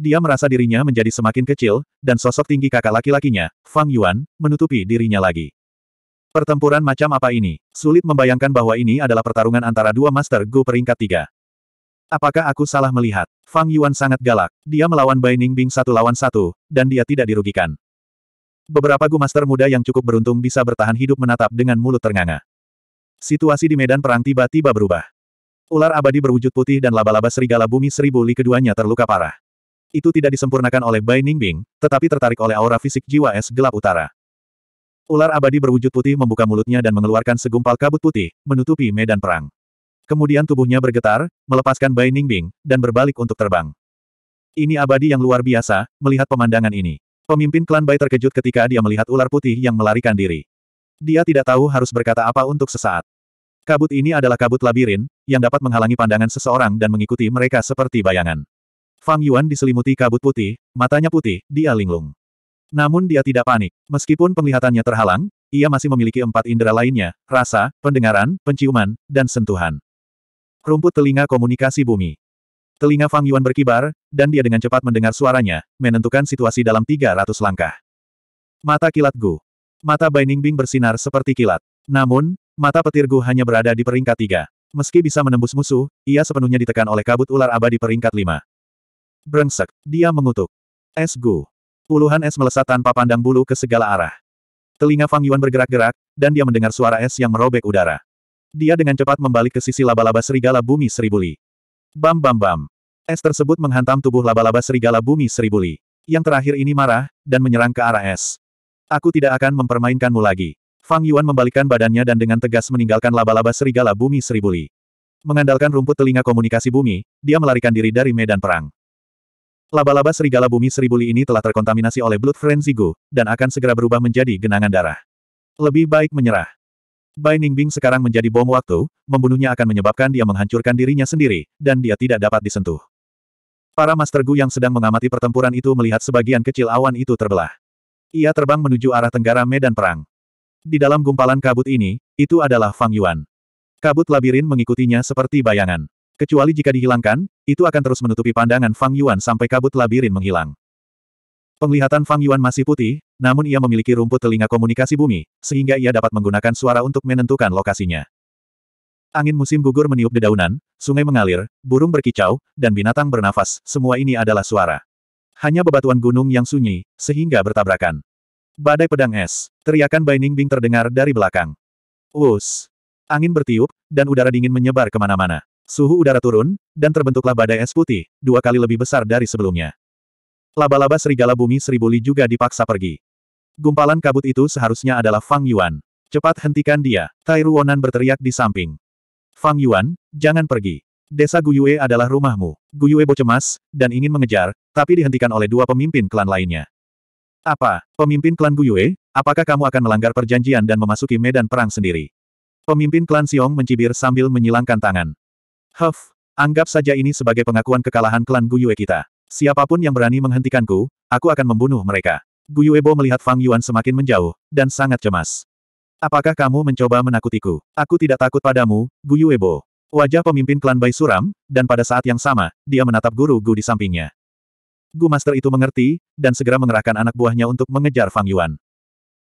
Dia merasa dirinya menjadi semakin kecil, dan sosok tinggi kakak laki-lakinya, Fang Yuan, menutupi dirinya lagi. Pertempuran macam apa ini? Sulit membayangkan bahwa ini adalah pertarungan antara dua Master Gu peringkat tiga. Apakah aku salah melihat? Fang Yuan sangat galak. Dia melawan Bai Ningbing satu lawan satu, dan dia tidak dirugikan. Beberapa Gu Master muda yang cukup beruntung bisa bertahan hidup menatap dengan mulut ternganga. Situasi di medan perang tiba-tiba berubah. Ular abadi berwujud putih dan laba-laba serigala bumi seribu li keduanya terluka parah. Itu tidak disempurnakan oleh Bai Ningbing, tetapi tertarik oleh aura fisik jiwa es gelap utara. Ular abadi berwujud putih membuka mulutnya dan mengeluarkan segumpal kabut putih, menutupi medan perang. Kemudian tubuhnya bergetar, melepaskan Bai Ningbing, dan berbalik untuk terbang. Ini abadi yang luar biasa, melihat pemandangan ini. Pemimpin klan Bai terkejut ketika dia melihat ular putih yang melarikan diri. Dia tidak tahu harus berkata apa untuk sesaat. Kabut ini adalah kabut labirin, yang dapat menghalangi pandangan seseorang dan mengikuti mereka seperti bayangan. Fang Yuan diselimuti kabut putih, matanya putih, dia linglung. Namun dia tidak panik. Meskipun penglihatannya terhalang, ia masih memiliki empat indera lainnya, rasa, pendengaran, penciuman, dan sentuhan. Rumput telinga komunikasi bumi. Telinga Fang Yuan berkibar, dan dia dengan cepat mendengar suaranya, menentukan situasi dalam 300 langkah. Mata kilat Gu. Mata Bai Bing bersinar seperti kilat. Namun, mata petir Gu hanya berada di peringkat tiga. Meski bisa menembus musuh, ia sepenuhnya ditekan oleh kabut ular abadi peringkat lima. Brengsek, dia mengutuk. Es Gu. Puluhan es melesat tanpa pandang bulu ke segala arah. Telinga Fang Yuan bergerak-gerak, dan dia mendengar suara es yang merobek udara. Dia dengan cepat membalik ke sisi laba-laba serigala bumi seribu li. Bam bam bam. Es tersebut menghantam tubuh laba-laba serigala bumi seribu li. Yang terakhir ini marah, dan menyerang ke arah es. Aku tidak akan mempermainkanmu lagi. Fang Yuan membalikkan badannya dan dengan tegas meninggalkan laba-laba serigala bumi seribu li. Mengandalkan rumput telinga komunikasi bumi, dia melarikan diri dari medan perang. Laba-laba serigala bumi seribuli ini telah terkontaminasi oleh Blood Frenzy Gu, dan akan segera berubah menjadi genangan darah. Lebih baik menyerah. Bai Ningbing sekarang menjadi bom waktu, membunuhnya akan menyebabkan dia menghancurkan dirinya sendiri, dan dia tidak dapat disentuh. Para Master Gu yang sedang mengamati pertempuran itu melihat sebagian kecil awan itu terbelah. Ia terbang menuju arah tenggara medan perang. Di dalam gumpalan kabut ini, itu adalah Fang Yuan. Kabut labirin mengikutinya seperti bayangan. Kecuali jika dihilangkan, itu akan terus menutupi pandangan Fang Yuan sampai kabut labirin menghilang. Penglihatan Fang Yuan masih putih, namun ia memiliki rumput telinga komunikasi bumi, sehingga ia dapat menggunakan suara untuk menentukan lokasinya. Angin musim gugur meniup dedaunan, sungai mengalir, burung berkicau, dan binatang bernafas, semua ini adalah suara. Hanya bebatuan gunung yang sunyi, sehingga bertabrakan. Badai pedang es, teriakan Bai Ningbing terdengar dari belakang. Us! Angin bertiup, dan udara dingin menyebar kemana-mana. Suhu udara turun, dan terbentuklah badai es putih, dua kali lebih besar dari sebelumnya. Laba-laba serigala bumi seribu li juga dipaksa pergi. Gumpalan kabut itu seharusnya adalah Fang Yuan. Cepat hentikan dia, Tai Ruonan berteriak di samping. Fang Yuan, jangan pergi. Desa Guyue adalah rumahmu. Guyue bocemas, dan ingin mengejar, tapi dihentikan oleh dua pemimpin klan lainnya. Apa, pemimpin klan Guyue, apakah kamu akan melanggar perjanjian dan memasuki medan perang sendiri? Pemimpin klan Siong mencibir sambil menyilangkan tangan. Huff, anggap saja ini sebagai pengakuan kekalahan klan Guyue kita. Siapapun yang berani menghentikanku, aku akan membunuh mereka. Guyuebo melihat Fang Yuan semakin menjauh, dan sangat cemas. Apakah kamu mencoba menakutiku? Aku tidak takut padamu, Guyuebo. Wajah pemimpin klan Bai suram, dan pada saat yang sama, dia menatap guru Gu di sampingnya. Gu Master itu mengerti, dan segera mengerahkan anak buahnya untuk mengejar Fang Yuan.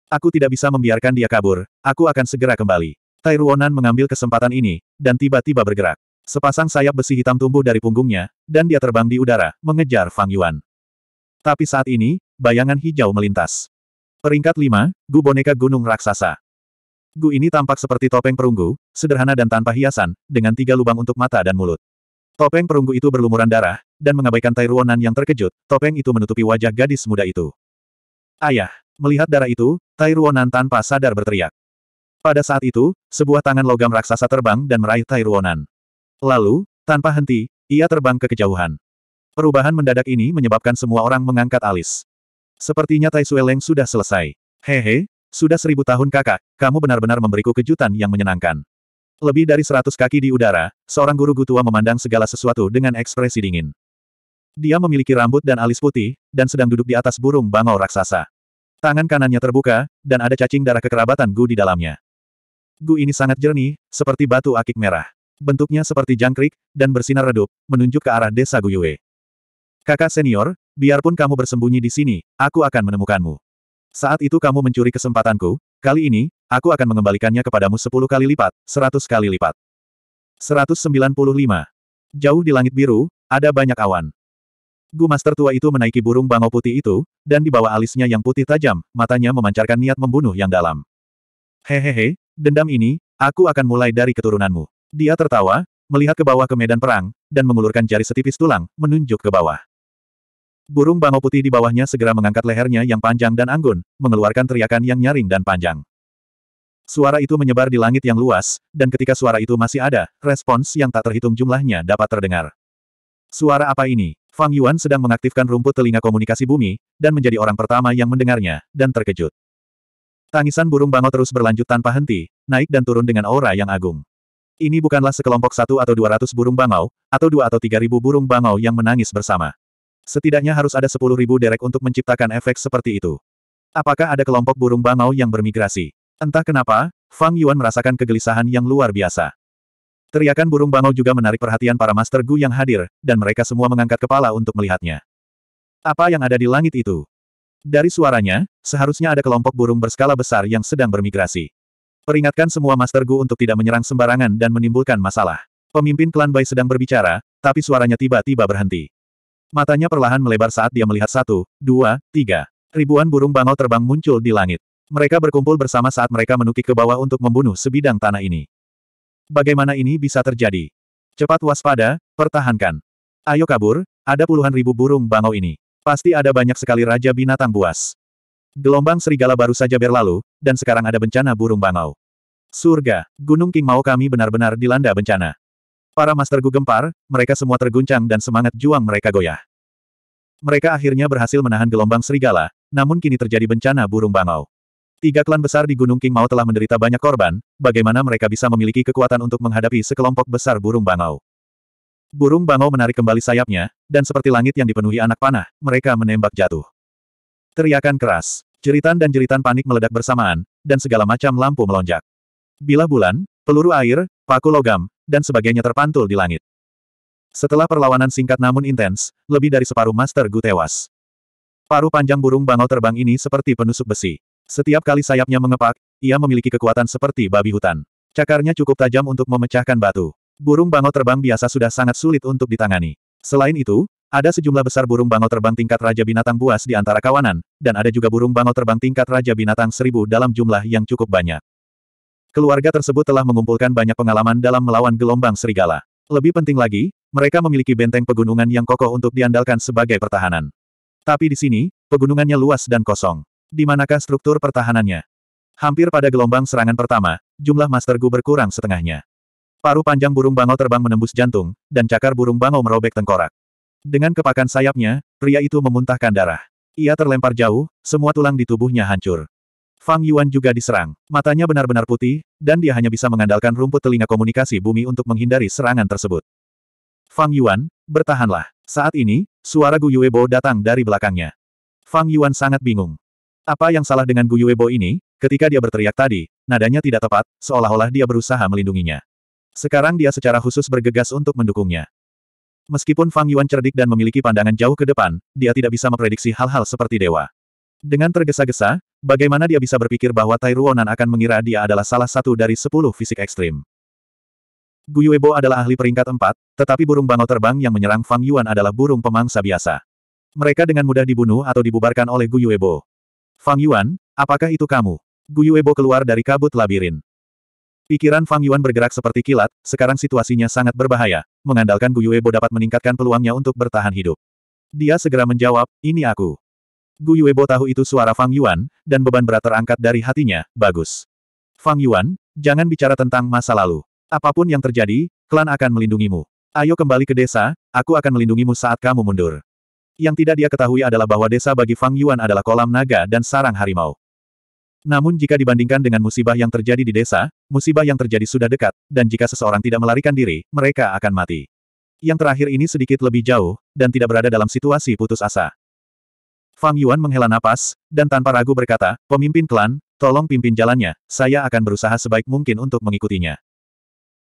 Aku tidak bisa membiarkan dia kabur, aku akan segera kembali. Tai Ruonan mengambil kesempatan ini, dan tiba-tiba bergerak. Sepasang sayap besi hitam tumbuh dari punggungnya, dan dia terbang di udara, mengejar Fang Yuan. Tapi saat ini, bayangan hijau melintas. Peringkat 5, Gu Boneka Gunung Raksasa. Gu ini tampak seperti topeng perunggu, sederhana dan tanpa hiasan, dengan tiga lubang untuk mata dan mulut. Topeng perunggu itu berlumuran darah, dan mengabaikan Tai Ruonan yang terkejut, topeng itu menutupi wajah gadis muda itu. Ayah, melihat darah itu, Tai Ruonan tanpa sadar berteriak. Pada saat itu, sebuah tangan logam raksasa terbang dan meraih Tai Ruonan. Lalu, tanpa henti, ia terbang ke kejauhan. Perubahan mendadak ini menyebabkan semua orang mengangkat alis. Sepertinya Tai Sue Leng sudah selesai. Hehe, sudah seribu tahun kakak, kamu benar-benar memberiku kejutan yang menyenangkan. Lebih dari seratus kaki di udara, seorang guru Gutua memandang segala sesuatu dengan ekspresi dingin. Dia memiliki rambut dan alis putih, dan sedang duduk di atas burung bangau raksasa. Tangan kanannya terbuka, dan ada cacing darah kekerabatan Gu di dalamnya. Gu ini sangat jernih, seperti batu akik merah bentuknya seperti jangkrik, dan bersinar redup, menunjuk ke arah desa Guyue. Kakak senior, biarpun kamu bersembunyi di sini, aku akan menemukanmu. Saat itu kamu mencuri kesempatanku, kali ini, aku akan mengembalikannya kepadamu sepuluh kali lipat, seratus kali lipat. 195. Jauh di langit biru, ada banyak awan. Master tua itu menaiki burung bangau putih itu, dan di bawah alisnya yang putih tajam, matanya memancarkan niat membunuh yang dalam. Hehehe, dendam ini, aku akan mulai dari keturunanmu. Dia tertawa, melihat ke bawah ke medan perang, dan mengulurkan jari setipis tulang, menunjuk ke bawah. Burung bangau putih di bawahnya segera mengangkat lehernya yang panjang dan anggun, mengeluarkan teriakan yang nyaring dan panjang. Suara itu menyebar di langit yang luas, dan ketika suara itu masih ada, respons yang tak terhitung jumlahnya dapat terdengar. Suara apa ini? Fang Yuan sedang mengaktifkan rumput telinga komunikasi bumi, dan menjadi orang pertama yang mendengarnya, dan terkejut. Tangisan burung bangau terus berlanjut tanpa henti, naik dan turun dengan aura yang agung. Ini bukanlah sekelompok satu atau dua ratus burung bangau, atau dua atau tiga ribu burung bangau yang menangis bersama. Setidaknya harus ada sepuluh ribu derek untuk menciptakan efek seperti itu. Apakah ada kelompok burung bangau yang bermigrasi? Entah kenapa, Fang Yuan merasakan kegelisahan yang luar biasa. Teriakan burung bangau juga menarik perhatian para Master Gu yang hadir, dan mereka semua mengangkat kepala untuk melihatnya. Apa yang ada di langit itu? Dari suaranya, seharusnya ada kelompok burung berskala besar yang sedang bermigrasi. Peringatkan semua Master Gu untuk tidak menyerang sembarangan dan menimbulkan masalah. Pemimpin klan Bai sedang berbicara, tapi suaranya tiba-tiba berhenti. Matanya perlahan melebar saat dia melihat satu, dua, tiga. Ribuan burung bangau terbang muncul di langit. Mereka berkumpul bersama saat mereka menukik ke bawah untuk membunuh sebidang tanah ini. Bagaimana ini bisa terjadi? Cepat waspada, pertahankan. Ayo kabur, ada puluhan ribu burung bangau ini. Pasti ada banyak sekali raja binatang buas. Gelombang serigala baru saja berlalu, dan sekarang ada bencana burung bangau. Surga, Gunung King mau kami benar-benar dilanda bencana. Para master gugempar, gempar, mereka semua terguncang dan semangat juang mereka goyah. Mereka akhirnya berhasil menahan gelombang serigala, namun kini terjadi bencana burung bangau. Tiga klan besar di Gunung King Mao telah menderita banyak korban, bagaimana mereka bisa memiliki kekuatan untuk menghadapi sekelompok besar burung bangau. Burung bangau menarik kembali sayapnya, dan seperti langit yang dipenuhi anak panah, mereka menembak jatuh. Teriakan keras, jeritan dan jeritan panik meledak bersamaan, dan segala macam lampu melonjak. Bila bulan, peluru air, paku logam, dan sebagainya terpantul di langit. Setelah perlawanan singkat namun intens, lebih dari separuh Master Gu tewas. Paruh panjang burung bangau terbang ini seperti penusuk besi. Setiap kali sayapnya mengepak, ia memiliki kekuatan seperti babi hutan. Cakarnya cukup tajam untuk memecahkan batu. Burung bangau terbang biasa sudah sangat sulit untuk ditangani. Selain itu, ada sejumlah besar burung bangau terbang tingkat Raja Binatang Buas di antara kawanan, dan ada juga burung bangau terbang tingkat Raja Binatang Seribu dalam jumlah yang cukup banyak. Keluarga tersebut telah mengumpulkan banyak pengalaman dalam melawan gelombang serigala. Lebih penting lagi, mereka memiliki benteng pegunungan yang kokoh untuk diandalkan sebagai pertahanan. Tapi di sini, pegunungannya luas dan kosong. Di manakah struktur pertahanannya? Hampir pada gelombang serangan pertama, jumlah Master Gu berkurang setengahnya. Paru panjang burung bangau terbang menembus jantung, dan cakar burung bangau merobek tengkorak. Dengan kepakan sayapnya, pria itu memuntahkan darah. Ia terlempar jauh, semua tulang di tubuhnya hancur. Fang Yuan juga diserang. Matanya benar-benar putih, dan dia hanya bisa mengandalkan rumput telinga komunikasi bumi untuk menghindari serangan tersebut. Fang Yuan, bertahanlah. Saat ini, suara Gu Yuebo datang dari belakangnya. Fang Yuan sangat bingung. Apa yang salah dengan Gu Yuebo ini? Ketika dia berteriak tadi, nadanya tidak tepat, seolah-olah dia berusaha melindunginya. Sekarang dia secara khusus bergegas untuk mendukungnya. Meskipun Fang Yuan cerdik dan memiliki pandangan jauh ke depan, dia tidak bisa memprediksi hal-hal seperti dewa. Dengan tergesa-gesa, bagaimana dia bisa berpikir bahwa Tai Ruonan akan mengira dia adalah salah satu dari sepuluh fisik ekstrim. Guyuebo adalah ahli peringkat empat, tetapi burung bangau terbang yang menyerang Fang Yuan adalah burung pemangsa biasa. Mereka dengan mudah dibunuh atau dibubarkan oleh Guyuebo. Fang Yuan, apakah itu kamu? Guyuebo keluar dari kabut labirin. Pikiran Fang Yuan bergerak seperti kilat, sekarang situasinya sangat berbahaya. Mengandalkan Gu Yuebo dapat meningkatkan peluangnya untuk bertahan hidup. Dia segera menjawab, ini aku. Gu Yuebo tahu itu suara Fang Yuan, dan beban berat terangkat dari hatinya, bagus. Fang Yuan, jangan bicara tentang masa lalu. Apapun yang terjadi, klan akan melindungimu. Ayo kembali ke desa, aku akan melindungimu saat kamu mundur. Yang tidak dia ketahui adalah bahwa desa bagi Fang Yuan adalah kolam naga dan sarang harimau. Namun jika dibandingkan dengan musibah yang terjadi di desa, musibah yang terjadi sudah dekat, dan jika seseorang tidak melarikan diri, mereka akan mati. Yang terakhir ini sedikit lebih jauh, dan tidak berada dalam situasi putus asa. Fang Yuan menghela napas, dan tanpa ragu berkata, pemimpin klan, tolong pimpin jalannya, saya akan berusaha sebaik mungkin untuk mengikutinya.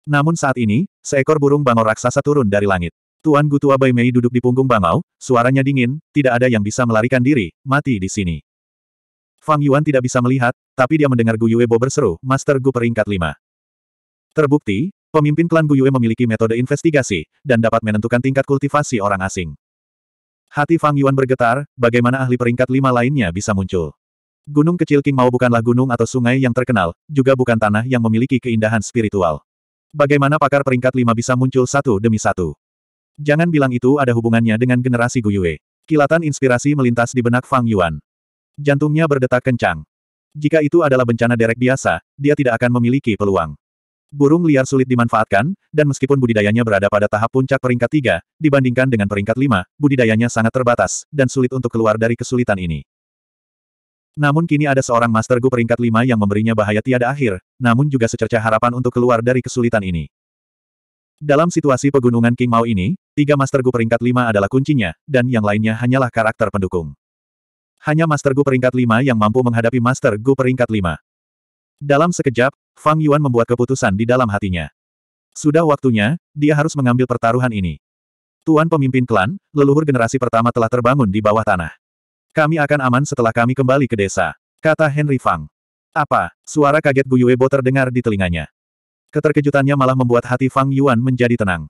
Namun saat ini, seekor burung bangau raksasa turun dari langit. Tuan Gutua Bai Mei duduk di punggung bangau, suaranya dingin, tidak ada yang bisa melarikan diri, mati di sini. Fang Yuan tidak bisa melihat, tapi dia mendengar Gu Yue Bo berseru, Master Gu peringkat 5. Terbukti, pemimpin klan Gu Yue memiliki metode investigasi, dan dapat menentukan tingkat kultivasi orang asing. Hati Fang Yuan bergetar, bagaimana ahli peringkat 5 lainnya bisa muncul. Gunung kecil King Mao bukanlah gunung atau sungai yang terkenal, juga bukan tanah yang memiliki keindahan spiritual. Bagaimana pakar peringkat 5 bisa muncul satu demi satu? Jangan bilang itu ada hubungannya dengan generasi Gu Yue. Kilatan inspirasi melintas di benak Fang Yuan. Jantungnya berdetak kencang. Jika itu adalah bencana derek biasa, dia tidak akan memiliki peluang. Burung liar sulit dimanfaatkan, dan meskipun budidayanya berada pada tahap puncak peringkat tiga, dibandingkan dengan peringkat lima, budidayanya sangat terbatas, dan sulit untuk keluar dari kesulitan ini. Namun kini ada seorang Master Gu peringkat lima yang memberinya bahaya tiada akhir, namun juga secerca harapan untuk keluar dari kesulitan ini. Dalam situasi pegunungan King Mao ini, tiga Master Gu peringkat lima adalah kuncinya, dan yang lainnya hanyalah karakter pendukung hanya Master Gu peringkat 5 yang mampu menghadapi Master Gu peringkat 5. Dalam sekejap, Fang Yuan membuat keputusan di dalam hatinya. Sudah waktunya, dia harus mengambil pertaruhan ini. Tuan pemimpin klan, leluhur generasi pertama telah terbangun di bawah tanah. Kami akan aman setelah kami kembali ke desa, kata Henry Fang. Apa? Suara kaget Yuebo terdengar di telinganya. Keterkejutannya malah membuat hati Fang Yuan menjadi tenang.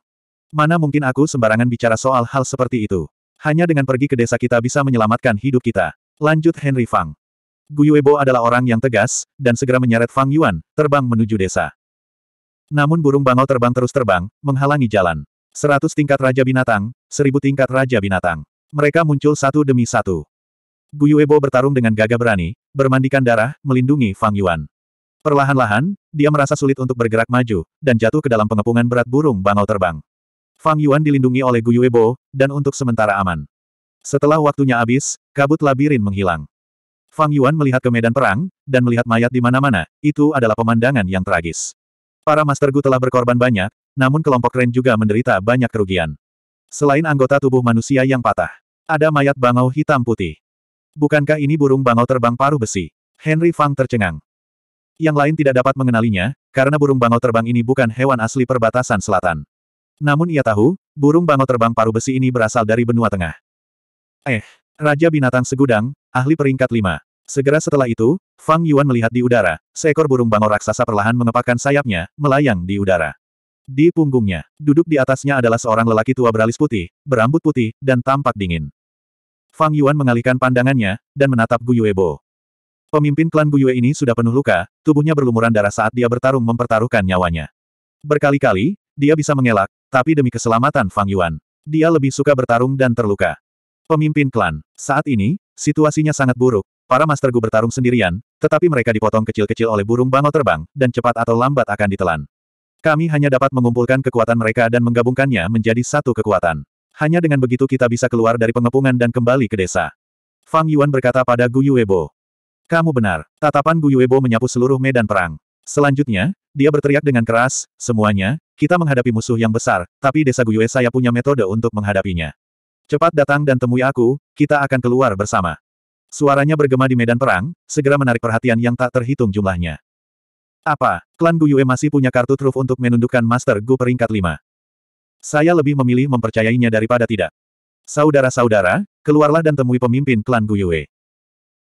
Mana mungkin aku sembarangan bicara soal hal seperti itu. Hanya dengan pergi ke desa kita bisa menyelamatkan hidup kita. Lanjut Henry Fang. Guyuebo adalah orang yang tegas, dan segera menyeret Fang Yuan, terbang menuju desa. Namun burung bangau terbang terus terbang, menghalangi jalan. Seratus tingkat Raja Binatang, seribu tingkat Raja Binatang. Mereka muncul satu demi satu. Guyuebo bertarung dengan gagah berani, bermandikan darah, melindungi Fang Yuan. Perlahan-lahan, dia merasa sulit untuk bergerak maju, dan jatuh ke dalam pengepungan berat burung bangau terbang. Fang Yuan dilindungi oleh Guyuebo, dan untuk sementara aman. Setelah waktunya habis, kabut labirin menghilang. Fang Yuan melihat ke medan perang, dan melihat mayat di mana-mana, itu adalah pemandangan yang tragis. Para Master Gu telah berkorban banyak, namun kelompok Ren juga menderita banyak kerugian. Selain anggota tubuh manusia yang patah, ada mayat bangau hitam putih. Bukankah ini burung bangau terbang paruh besi? Henry Fang tercengang. Yang lain tidak dapat mengenalinya, karena burung bangau terbang ini bukan hewan asli perbatasan selatan. Namun ia tahu, burung bangau terbang paruh besi ini berasal dari benua tengah. Eh, Raja Binatang Segudang, ahli peringkat 5. Segera setelah itu, Fang Yuan melihat di udara, seekor burung bangau raksasa perlahan mengepakkan sayapnya, melayang di udara. Di punggungnya, duduk di atasnya adalah seorang lelaki tua beralis putih, berambut putih, dan tampak dingin. Fang Yuan mengalihkan pandangannya, dan menatap Gu Bo. Pemimpin klan Yue ini sudah penuh luka, tubuhnya berlumuran darah saat dia bertarung mempertaruhkan nyawanya. Berkali-kali, dia bisa mengelak, tapi demi keselamatan Fang Yuan, dia lebih suka bertarung dan terluka. Pemimpin klan, saat ini, situasinya sangat buruk, para Master Gu bertarung sendirian, tetapi mereka dipotong kecil-kecil oleh burung bangau terbang, dan cepat atau lambat akan ditelan. Kami hanya dapat mengumpulkan kekuatan mereka dan menggabungkannya menjadi satu kekuatan. Hanya dengan begitu kita bisa keluar dari pengepungan dan kembali ke desa. Fang Yuan berkata pada Gu Yuebo. Kamu benar. Tatapan Gu Yuebo menyapu seluruh medan perang. Selanjutnya, dia berteriak dengan keras, semuanya, kita menghadapi musuh yang besar, tapi desa Gu Yue saya punya metode untuk menghadapinya. Cepat datang dan temui aku, kita akan keluar bersama. Suaranya bergema di medan perang, segera menarik perhatian yang tak terhitung jumlahnya. Apa, klan Gu Yue masih punya kartu truf untuk menundukkan Master Gu peringkat 5? Saya lebih memilih mempercayainya daripada tidak. Saudara-saudara, keluarlah dan temui pemimpin klan Gu Yue.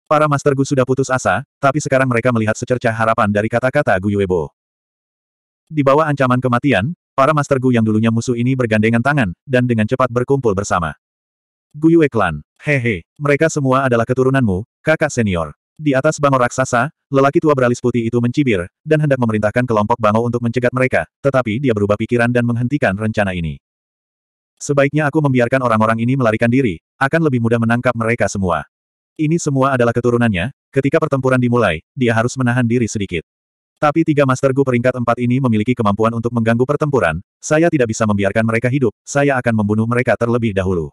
Para Master Gu sudah putus asa, tapi sekarang mereka melihat secercah harapan dari kata-kata Gu Yuebo. Di bawah ancaman kematian, Para Master Gu yang dulunya musuh ini bergandengan tangan, dan dengan cepat berkumpul bersama. Guyue Clan. Hehe, mereka semua adalah keturunanmu, kakak senior. Di atas bangau raksasa, lelaki tua beralis putih itu mencibir, dan hendak memerintahkan kelompok bangau untuk mencegat mereka, tetapi dia berubah pikiran dan menghentikan rencana ini. Sebaiknya aku membiarkan orang-orang ini melarikan diri, akan lebih mudah menangkap mereka semua. Ini semua adalah keturunannya, ketika pertempuran dimulai, dia harus menahan diri sedikit. Tapi tiga Master Gu peringkat empat ini memiliki kemampuan untuk mengganggu pertempuran, saya tidak bisa membiarkan mereka hidup, saya akan membunuh mereka terlebih dahulu.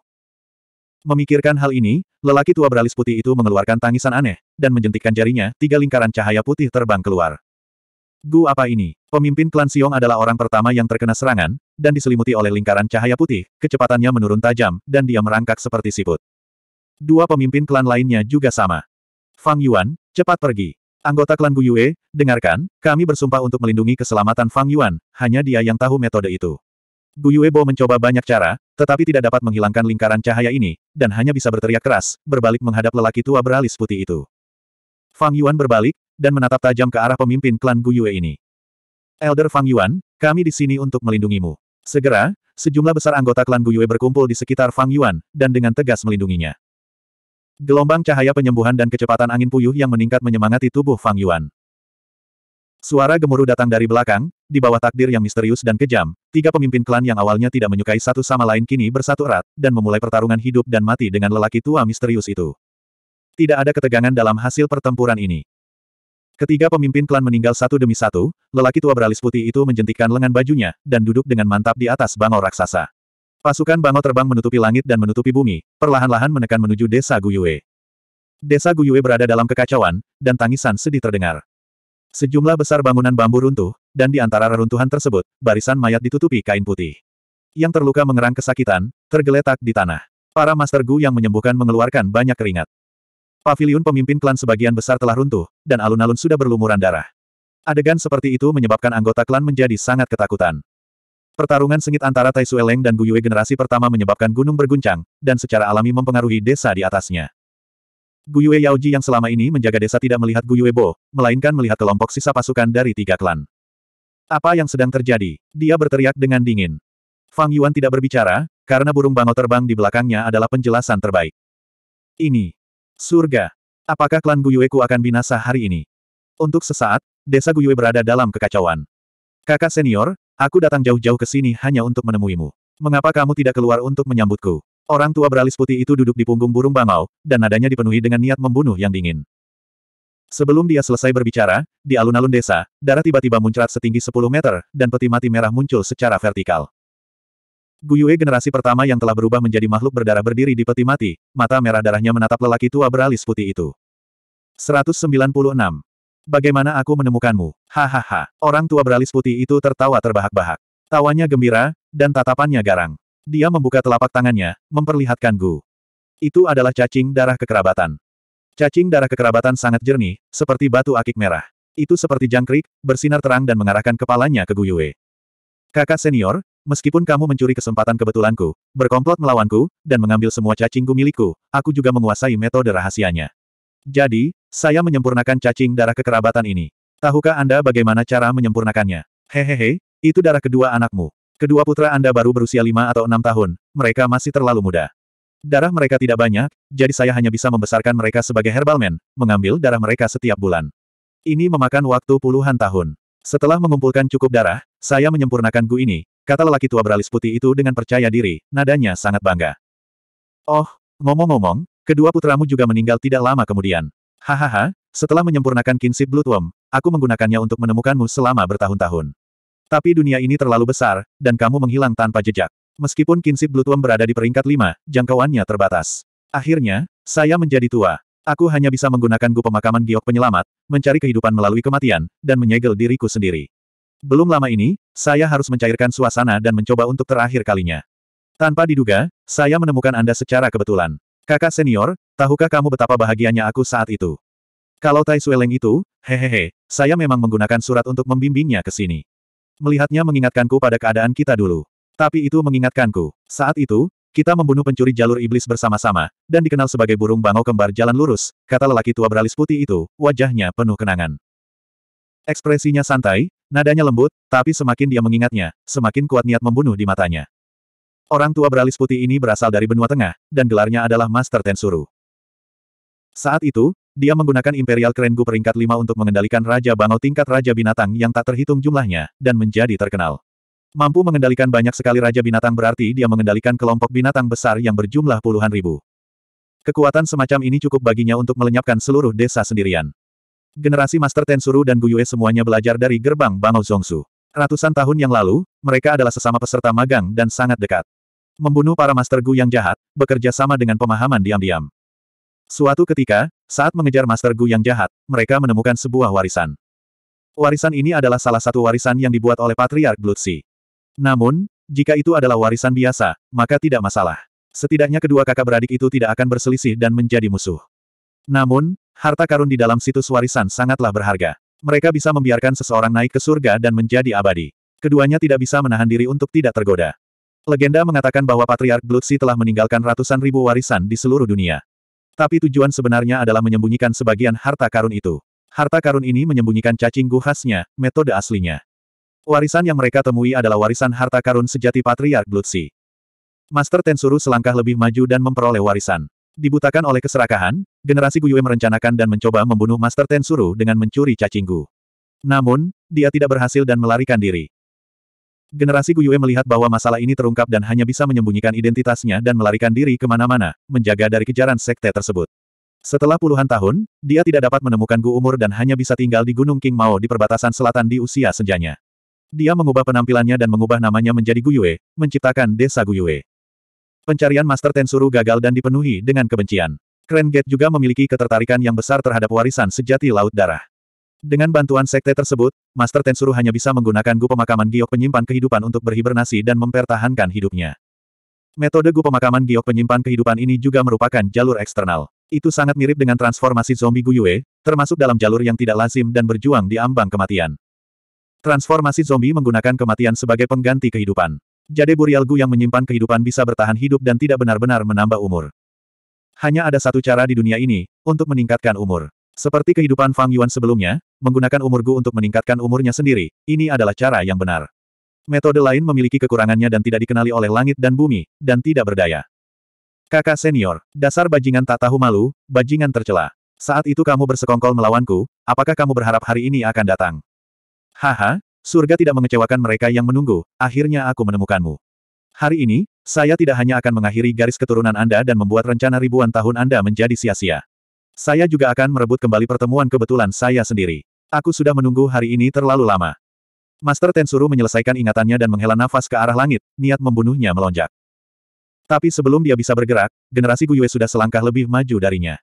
Memikirkan hal ini, lelaki tua beralis putih itu mengeluarkan tangisan aneh, dan menjentikkan jarinya, tiga lingkaran cahaya putih terbang keluar. Gu apa ini? Pemimpin klan Siong adalah orang pertama yang terkena serangan, dan diselimuti oleh lingkaran cahaya putih, kecepatannya menurun tajam, dan dia merangkak seperti siput. Dua pemimpin klan lainnya juga sama. Fang Yuan, cepat pergi. Anggota klan Guyue, dengarkan, kami bersumpah untuk melindungi keselamatan Fang Yuan, hanya dia yang tahu metode itu. Guyue Bo mencoba banyak cara, tetapi tidak dapat menghilangkan lingkaran cahaya ini, dan hanya bisa berteriak keras, berbalik menghadap lelaki tua beralis putih itu. Fang Yuan berbalik, dan menatap tajam ke arah pemimpin klan Guyue ini. Elder Fang Yuan, kami di sini untuk melindungimu. Segera, sejumlah besar anggota klan Guyue berkumpul di sekitar Fang Yuan, dan dengan tegas melindunginya. Gelombang cahaya penyembuhan dan kecepatan angin puyuh yang meningkat menyemangati tubuh Fang Yuan. Suara gemuruh datang dari belakang, di bawah takdir yang misterius dan kejam, tiga pemimpin klan yang awalnya tidak menyukai satu sama lain kini bersatu erat, dan memulai pertarungan hidup dan mati dengan lelaki tua misterius itu. Tidak ada ketegangan dalam hasil pertempuran ini. Ketiga pemimpin klan meninggal satu demi satu, lelaki tua beralis putih itu menjentikan lengan bajunya, dan duduk dengan mantap di atas bangau raksasa. Pasukan bangau terbang menutupi langit dan menutupi bumi, perlahan-lahan menekan menuju desa Guyue. Desa Guyue berada dalam kekacauan, dan tangisan sedih terdengar. Sejumlah besar bangunan bambu runtuh, dan di antara reruntuhan tersebut, barisan mayat ditutupi kain putih. Yang terluka mengerang kesakitan, tergeletak di tanah. Para Master Gu yang menyembuhkan mengeluarkan banyak keringat. Pavilion pemimpin klan sebagian besar telah runtuh, dan alun-alun sudah berlumuran darah. Adegan seperti itu menyebabkan anggota klan menjadi sangat ketakutan. Pertarungan sengit antara Tai Sueleng dan Guyue generasi pertama menyebabkan gunung berguncang, dan secara alami mempengaruhi desa di atasnya. Guyue Yaoji yang selama ini menjaga desa tidak melihat Guyue Bo, melainkan melihat kelompok sisa pasukan dari tiga klan. Apa yang sedang terjadi? Dia berteriak dengan dingin. Fang Yuan tidak berbicara, karena burung bangau terbang di belakangnya adalah penjelasan terbaik. Ini. Surga. Apakah klan Guyueku akan binasa hari ini? Untuk sesaat, desa Guyue berada dalam kekacauan. Kakak senior, Aku datang jauh-jauh ke sini hanya untuk menemuimu. Mengapa kamu tidak keluar untuk menyambutku? Orang tua beralis putih itu duduk di punggung burung bangau, dan nadanya dipenuhi dengan niat membunuh yang dingin. Sebelum dia selesai berbicara, di alun-alun desa, darah tiba-tiba muncrat setinggi 10 meter, dan peti mati merah muncul secara vertikal. Guyue generasi pertama yang telah berubah menjadi makhluk berdarah berdiri di peti mati, mata merah darahnya menatap lelaki tua beralis putih itu. 196. Bagaimana aku menemukanmu? Hahaha. Orang tua beralis putih itu tertawa terbahak-bahak. Tawanya gembira, dan tatapannya garang. Dia membuka telapak tangannya, memperlihatkan Gu. Itu adalah cacing darah kekerabatan. Cacing darah kekerabatan sangat jernih, seperti batu akik merah. Itu seperti jangkrik, bersinar terang dan mengarahkan kepalanya ke Gu Yue. Kakak senior, meskipun kamu mencuri kesempatan kebetulanku, berkomplot melawanku, dan mengambil semua cacingku milikku, aku juga menguasai metode rahasianya. Jadi, saya menyempurnakan cacing darah kekerabatan ini. Tahukah Anda bagaimana cara menyempurnakannya? Hehehe, itu darah kedua anakmu. Kedua putra Anda baru berusia lima atau enam tahun, mereka masih terlalu muda. Darah mereka tidak banyak, jadi saya hanya bisa membesarkan mereka sebagai herbalman, mengambil darah mereka setiap bulan. Ini memakan waktu puluhan tahun. Setelah mengumpulkan cukup darah, saya menyempurnakan gu ini, kata lelaki tua beralis putih itu dengan percaya diri, nadanya sangat bangga. Oh, ngomong-ngomong, kedua putramu juga meninggal tidak lama kemudian. Hahaha, setelah menyempurnakan kinsip bloodworm, aku menggunakannya untuk menemukanmu selama bertahun-tahun. Tapi dunia ini terlalu besar, dan kamu menghilang tanpa jejak. Meskipun kinsip bloodworm berada di peringkat 5, jangkauannya terbatas. Akhirnya, saya menjadi tua. Aku hanya bisa menggunakan gu pemakaman giok penyelamat, mencari kehidupan melalui kematian, dan menyegel diriku sendiri. Belum lama ini, saya harus mencairkan suasana dan mencoba untuk terakhir kalinya. Tanpa diduga, saya menemukan Anda secara kebetulan. Kakak senior, tahukah kamu betapa bahagianya aku saat itu? Kalau Tai Sueleng itu, hehehe, saya memang menggunakan surat untuk membimbingnya ke sini. Melihatnya mengingatkanku pada keadaan kita dulu. Tapi itu mengingatkanku. Saat itu, kita membunuh pencuri jalur iblis bersama-sama, dan dikenal sebagai burung bangau kembar jalan lurus, kata lelaki tua beralis putih itu, wajahnya penuh kenangan. Ekspresinya santai, nadanya lembut, tapi semakin dia mengingatnya, semakin kuat niat membunuh di matanya. Orang tua beralis putih ini berasal dari benua tengah, dan gelarnya adalah Master Tensuru. Saat itu, dia menggunakan Imperial Krengu peringkat 5 untuk mengendalikan Raja bano tingkat Raja Binatang yang tak terhitung jumlahnya, dan menjadi terkenal. Mampu mengendalikan banyak sekali Raja Binatang berarti dia mengendalikan kelompok binatang besar yang berjumlah puluhan ribu. Kekuatan semacam ini cukup baginya untuk melenyapkan seluruh desa sendirian. Generasi Master Tensuru dan Guyue semuanya belajar dari gerbang Bangau Zongsu. Ratusan tahun yang lalu, mereka adalah sesama peserta magang dan sangat dekat. Membunuh para Master Gu yang jahat, bekerja sama dengan pemahaman diam-diam. Suatu ketika, saat mengejar Master Gu yang jahat, mereka menemukan sebuah warisan. Warisan ini adalah salah satu warisan yang dibuat oleh Patriark Blutsi. Namun, jika itu adalah warisan biasa, maka tidak masalah. Setidaknya kedua kakak beradik itu tidak akan berselisih dan menjadi musuh. Namun, harta karun di dalam situs warisan sangatlah berharga. Mereka bisa membiarkan seseorang naik ke surga dan menjadi abadi. Keduanya tidak bisa menahan diri untuk tidak tergoda. Legenda mengatakan bahwa Patriark Bloodsi telah meninggalkan ratusan ribu warisan di seluruh dunia. Tapi tujuan sebenarnya adalah menyembunyikan sebagian harta karun itu. Harta karun ini menyembunyikan cacing gu khasnya, metode aslinya. Warisan yang mereka temui adalah warisan harta karun sejati Patriark Bloodsi. Master Tensuru selangkah lebih maju dan memperoleh warisan. Dibutakan oleh keserakahan, generasi Guyue merencanakan dan mencoba membunuh Master Tensuru dengan mencuri cacing gu. Namun, dia tidak berhasil dan melarikan diri. Generasi Guyue melihat bahwa masalah ini terungkap dan hanya bisa menyembunyikan identitasnya dan melarikan diri kemana-mana, menjaga dari kejaran sekte tersebut. Setelah puluhan tahun, dia tidak dapat menemukan Gu Umur dan hanya bisa tinggal di Gunung King Mao di perbatasan selatan di usia senjanya. Dia mengubah penampilannya dan mengubah namanya menjadi Guyue, menciptakan desa Guyue. Pencarian Master Tensuru gagal dan dipenuhi dengan kebencian. Krenget juga memiliki ketertarikan yang besar terhadap warisan sejati Laut Darah. Dengan bantuan sekte tersebut, Master Tensuru hanya bisa menggunakan gu pemakaman giok penyimpan kehidupan untuk berhibernasi dan mempertahankan hidupnya. Metode gu pemakaman giok penyimpan kehidupan ini juga merupakan jalur eksternal. Itu sangat mirip dengan transformasi zombie Guyue, termasuk dalam jalur yang tidak lazim dan berjuang di ambang kematian. Transformasi zombie menggunakan kematian sebagai pengganti kehidupan. Jade Burial Gu yang menyimpan kehidupan bisa bertahan hidup dan tidak benar-benar menambah umur. Hanya ada satu cara di dunia ini, untuk meningkatkan umur. Seperti kehidupan Fang Yuan sebelumnya, menggunakan umurku untuk meningkatkan umurnya sendiri, ini adalah cara yang benar. Metode lain memiliki kekurangannya dan tidak dikenali oleh langit dan bumi, dan tidak berdaya. Kakak senior, dasar bajingan tak tahu malu, bajingan tercela. Saat itu kamu bersekongkol melawanku, apakah kamu berharap hari ini akan datang? Haha, surga tidak mengecewakan mereka yang menunggu, akhirnya aku menemukanmu. Hari ini, saya tidak hanya akan mengakhiri garis keturunan Anda dan membuat rencana ribuan tahun Anda menjadi sia-sia. Saya juga akan merebut kembali pertemuan kebetulan saya sendiri. Aku sudah menunggu hari ini terlalu lama. Master Tensuru menyelesaikan ingatannya dan menghela nafas ke arah langit, niat membunuhnya melonjak. Tapi sebelum dia bisa bergerak, generasi Guyue sudah selangkah lebih maju darinya.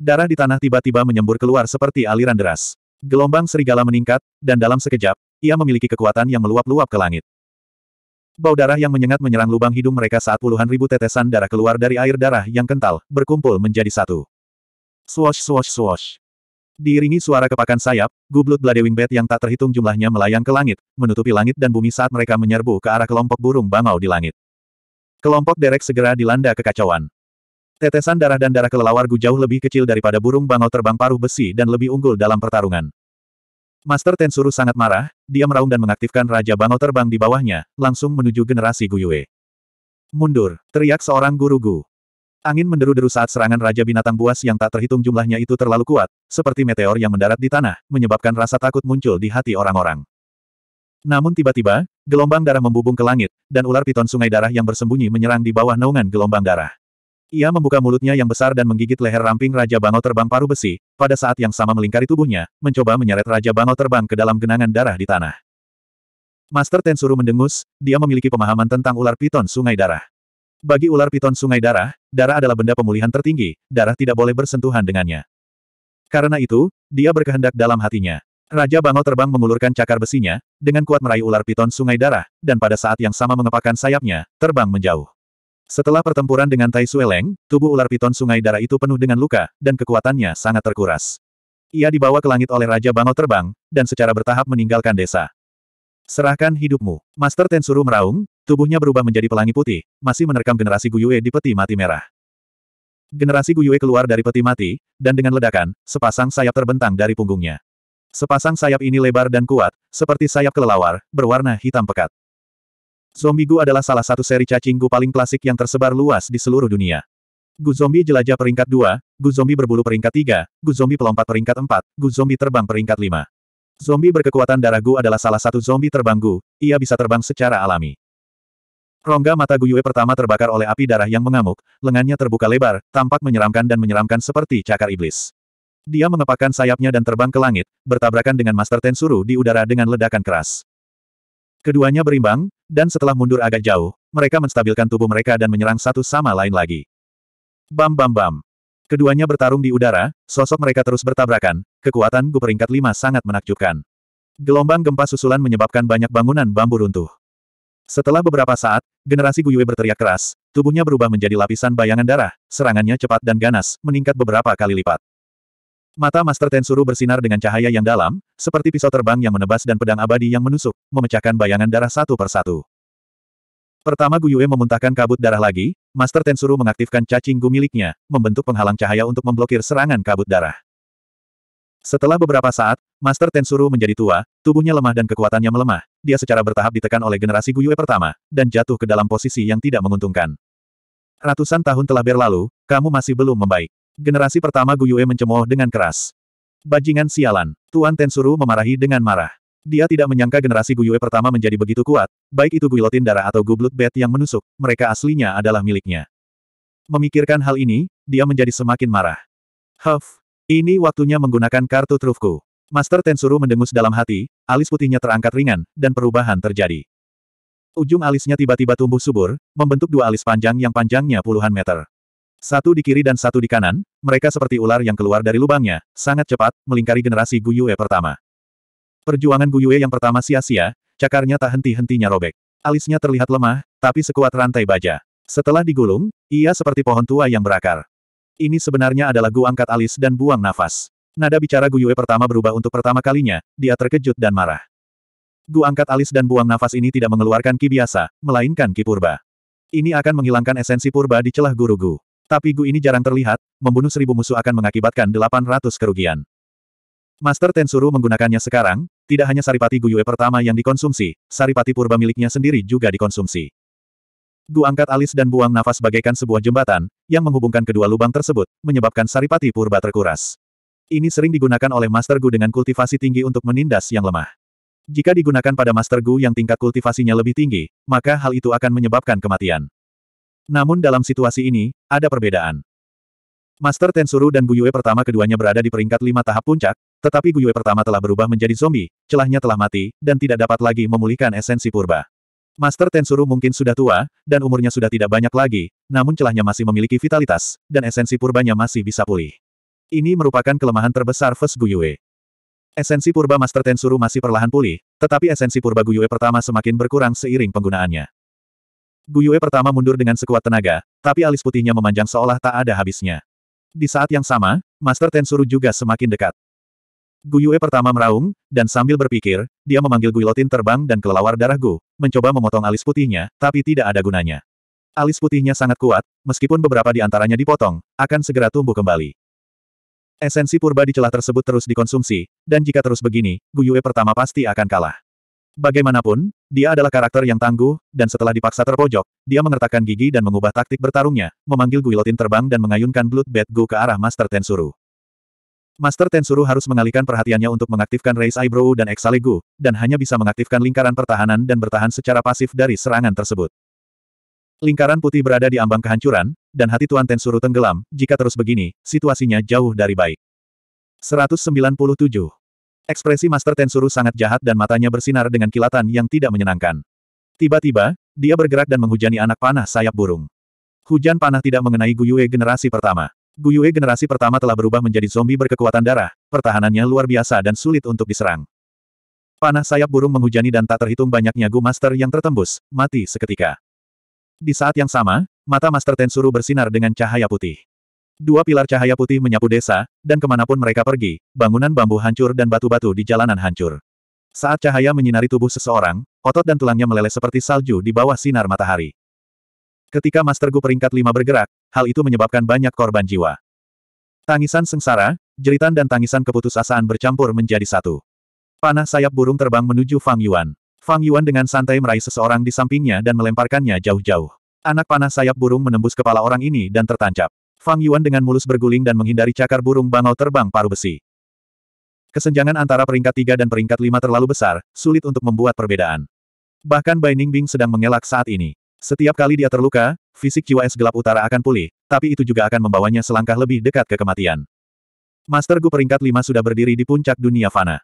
Darah di tanah tiba-tiba menyembur keluar seperti aliran deras. Gelombang serigala meningkat, dan dalam sekejap, ia memiliki kekuatan yang meluap-luap ke langit. Bau darah yang menyengat menyerang lubang hidung mereka saat puluhan ribu tetesan darah keluar dari air darah yang kental, berkumpul menjadi satu. Swash swash swash. Diiringi suara kepakan sayap, gublut Bladewing Bat yang tak terhitung jumlahnya melayang ke langit, menutupi langit dan bumi saat mereka menyerbu ke arah kelompok burung bangau di langit. Kelompok derek segera dilanda kekacauan. Tetesan darah dan darah kelelawar Gu jauh lebih kecil daripada burung bangau terbang paruh besi dan lebih unggul dalam pertarungan. Master Tensuru sangat marah, dia meraung dan mengaktifkan Raja Bangau terbang di bawahnya, langsung menuju generasi Guyue. Mundur, teriak seorang guru Gu. Angin menderu-deru saat serangan Raja Binatang Buas yang tak terhitung jumlahnya itu terlalu kuat, seperti meteor yang mendarat di tanah, menyebabkan rasa takut muncul di hati orang-orang. Namun tiba-tiba, gelombang darah membubung ke langit, dan ular piton sungai darah yang bersembunyi menyerang di bawah naungan gelombang darah. Ia membuka mulutnya yang besar dan menggigit leher ramping Raja bangau terbang paru besi, pada saat yang sama melingkari tubuhnya, mencoba menyeret Raja bangau terbang ke dalam genangan darah di tanah. Master Tensuru mendengus, dia memiliki pemahaman tentang ular piton sungai darah. Bagi ular piton sungai darah, darah adalah benda pemulihan tertinggi, darah tidak boleh bersentuhan dengannya. Karena itu, dia berkehendak dalam hatinya. Raja Bangau terbang mengulurkan cakar besinya, dengan kuat meraih ular piton sungai darah, dan pada saat yang sama mengepakkan sayapnya, terbang menjauh. Setelah pertempuran dengan Tai Sueleng, tubuh ular piton sungai darah itu penuh dengan luka, dan kekuatannya sangat terkuras. Ia dibawa ke langit oleh Raja Bangau terbang, dan secara bertahap meninggalkan desa. Serahkan hidupmu. Master Tensuru meraung, Tubuhnya berubah menjadi pelangi putih, masih menerkam generasi Guyue di peti mati merah. Generasi Guyue keluar dari peti mati, dan dengan ledakan, sepasang sayap terbentang dari punggungnya. Sepasang sayap ini lebar dan kuat, seperti sayap kelelawar, berwarna hitam pekat. Zombie Gu adalah salah satu seri cacing Gu paling klasik yang tersebar luas di seluruh dunia. Gu Zombie jelajah peringkat 2, Gu Zombie berbulu peringkat 3, Gu Zombie pelompat peringkat 4, Gu Zombie terbang peringkat 5. Zombie berkekuatan darah Gu adalah salah satu zombie terbang Gu, ia bisa terbang secara alami. Rongga mata Guyue pertama terbakar oleh api darah yang mengamuk, lengannya terbuka lebar, tampak menyeramkan dan menyeramkan seperti cakar iblis. Dia mengepakkan sayapnya dan terbang ke langit, bertabrakan dengan Master Tensuru di udara dengan ledakan keras. Keduanya berimbang, dan setelah mundur agak jauh, mereka menstabilkan tubuh mereka dan menyerang satu sama lain lagi. Bam bam bam. Keduanya bertarung di udara, sosok mereka terus bertabrakan, kekuatan Gu peringkat 5 sangat menakjubkan. Gelombang gempa susulan menyebabkan banyak bangunan bambu runtuh. Setelah beberapa saat, generasi Guyue berteriak keras, tubuhnya berubah menjadi lapisan bayangan darah, serangannya cepat dan ganas, meningkat beberapa kali lipat. Mata Master Tensuru bersinar dengan cahaya yang dalam, seperti pisau terbang yang menebas dan pedang abadi yang menusuk, memecahkan bayangan darah satu persatu. Pertama Guyue memuntahkan kabut darah lagi, Master Tensuru mengaktifkan cacing gu miliknya, membentuk penghalang cahaya untuk memblokir serangan kabut darah. Setelah beberapa saat, Master Tensuru menjadi tua, tubuhnya lemah dan kekuatannya melemah, dia secara bertahap ditekan oleh generasi Guyue pertama, dan jatuh ke dalam posisi yang tidak menguntungkan. Ratusan tahun telah berlalu, kamu masih belum membaik. Generasi pertama Guyue mencemooh dengan keras. Bajingan sialan, Tuan Tensuru memarahi dengan marah. Dia tidak menyangka generasi Guyue pertama menjadi begitu kuat, baik itu guilotin darah atau gublut Bet yang menusuk, mereka aslinya adalah miliknya. Memikirkan hal ini, dia menjadi semakin marah. Huff, ini waktunya menggunakan kartu trufku. Master Tensuru mendengus dalam hati, alis putihnya terangkat ringan, dan perubahan terjadi. Ujung alisnya tiba-tiba tumbuh subur, membentuk dua alis panjang yang panjangnya puluhan meter. Satu di kiri dan satu di kanan, mereka seperti ular yang keluar dari lubangnya, sangat cepat, melingkari generasi Guyue pertama. Perjuangan Guyue yang pertama sia-sia, cakarnya tak henti-hentinya robek. Alisnya terlihat lemah, tapi sekuat rantai baja. Setelah digulung, ia seperti pohon tua yang berakar. Ini sebenarnya adalah Gu angkat alis dan buang nafas. Nada bicara Gu Yue pertama berubah untuk pertama kalinya, dia terkejut dan marah. Gu angkat alis dan buang nafas ini tidak mengeluarkan ki biasa, melainkan ki purba. Ini akan menghilangkan esensi purba di celah guru Gu. Tapi Gu ini jarang terlihat, membunuh seribu musuh akan mengakibatkan delapan ratus kerugian. Master Tensuru menggunakannya sekarang, tidak hanya saripati Gu Yue pertama yang dikonsumsi, saripati purba miliknya sendiri juga dikonsumsi. Gu angkat alis dan buang nafas bagaikan sebuah jembatan, yang menghubungkan kedua lubang tersebut, menyebabkan saripati purba terkuras. Ini sering digunakan oleh Master Gu dengan kultivasi tinggi untuk menindas yang lemah. Jika digunakan pada Master Gu yang tingkat kultivasinya lebih tinggi, maka hal itu akan menyebabkan kematian. Namun dalam situasi ini, ada perbedaan. Master Tensuru dan Guyue pertama keduanya berada di peringkat lima tahap puncak, tetapi Guyue pertama telah berubah menjadi zombie, celahnya telah mati, dan tidak dapat lagi memulihkan esensi purba. Master Tensuru mungkin sudah tua, dan umurnya sudah tidak banyak lagi, namun celahnya masih memiliki vitalitas, dan esensi purbanya masih bisa pulih. Ini merupakan kelemahan terbesar Fes Guyue. Esensi purba Master Tensuru masih perlahan pulih, tetapi esensi purba Guyue pertama semakin berkurang seiring penggunaannya. Guyue pertama mundur dengan sekuat tenaga, tapi alis putihnya memanjang seolah tak ada habisnya. Di saat yang sama, Master Tensuru juga semakin dekat. Guyue pertama meraung, dan sambil berpikir, dia memanggil Guilotin terbang dan kelelawar darah Gu, mencoba memotong alis putihnya, tapi tidak ada gunanya. Alis putihnya sangat kuat, meskipun beberapa di antaranya dipotong, akan segera tumbuh kembali. Esensi purba di celah tersebut terus dikonsumsi, dan jika terus begini, Guyue pertama pasti akan kalah. Bagaimanapun, dia adalah karakter yang tangguh, dan setelah dipaksa terpojok, dia mengertakkan gigi dan mengubah taktik bertarungnya, memanggil Guilotin terbang dan mengayunkan Blood Bat Gu ke arah Master Tensuru. Master Tensuru harus mengalihkan perhatiannya untuk mengaktifkan Raise Eyebrow dan Exalegu, dan hanya bisa mengaktifkan lingkaran pertahanan dan bertahan secara pasif dari serangan tersebut. Lingkaran putih berada di ambang kehancuran, dan hati Tuan Tensuru tenggelam, jika terus begini, situasinya jauh dari baik. 197. Ekspresi Master Tensuru sangat jahat dan matanya bersinar dengan kilatan yang tidak menyenangkan. Tiba-tiba, dia bergerak dan menghujani anak panah sayap burung. Hujan panah tidak mengenai Guyue generasi pertama. Guyue generasi pertama telah berubah menjadi zombie berkekuatan darah, pertahanannya luar biasa dan sulit untuk diserang. Panah sayap burung menghujani dan tak terhitung banyaknya Gu Master yang tertembus, mati seketika. Di saat yang sama, mata Master Tensuru bersinar dengan cahaya putih. Dua pilar cahaya putih menyapu desa, dan kemanapun mereka pergi, bangunan bambu hancur dan batu-batu di jalanan hancur. Saat cahaya menyinari tubuh seseorang, otot dan tulangnya meleleh seperti salju di bawah sinar matahari. Ketika Master Gu peringkat lima bergerak, hal itu menyebabkan banyak korban jiwa. Tangisan sengsara, jeritan dan tangisan keputusasaan bercampur menjadi satu. Panah sayap burung terbang menuju Fang Yuan. Fang Yuan dengan santai meraih seseorang di sampingnya dan melemparkannya jauh-jauh. Anak panah sayap burung menembus kepala orang ini dan tertancap. Fang Yuan dengan mulus berguling dan menghindari cakar burung bangau terbang paruh besi. Kesenjangan antara peringkat tiga dan peringkat lima terlalu besar, sulit untuk membuat perbedaan. Bahkan Bai Ningbing sedang mengelak saat ini. Setiap kali dia terluka, fisik jiwa es gelap utara akan pulih, tapi itu juga akan membawanya selangkah lebih dekat ke kematian. Master Gu peringkat 5 sudah berdiri di puncak dunia fana.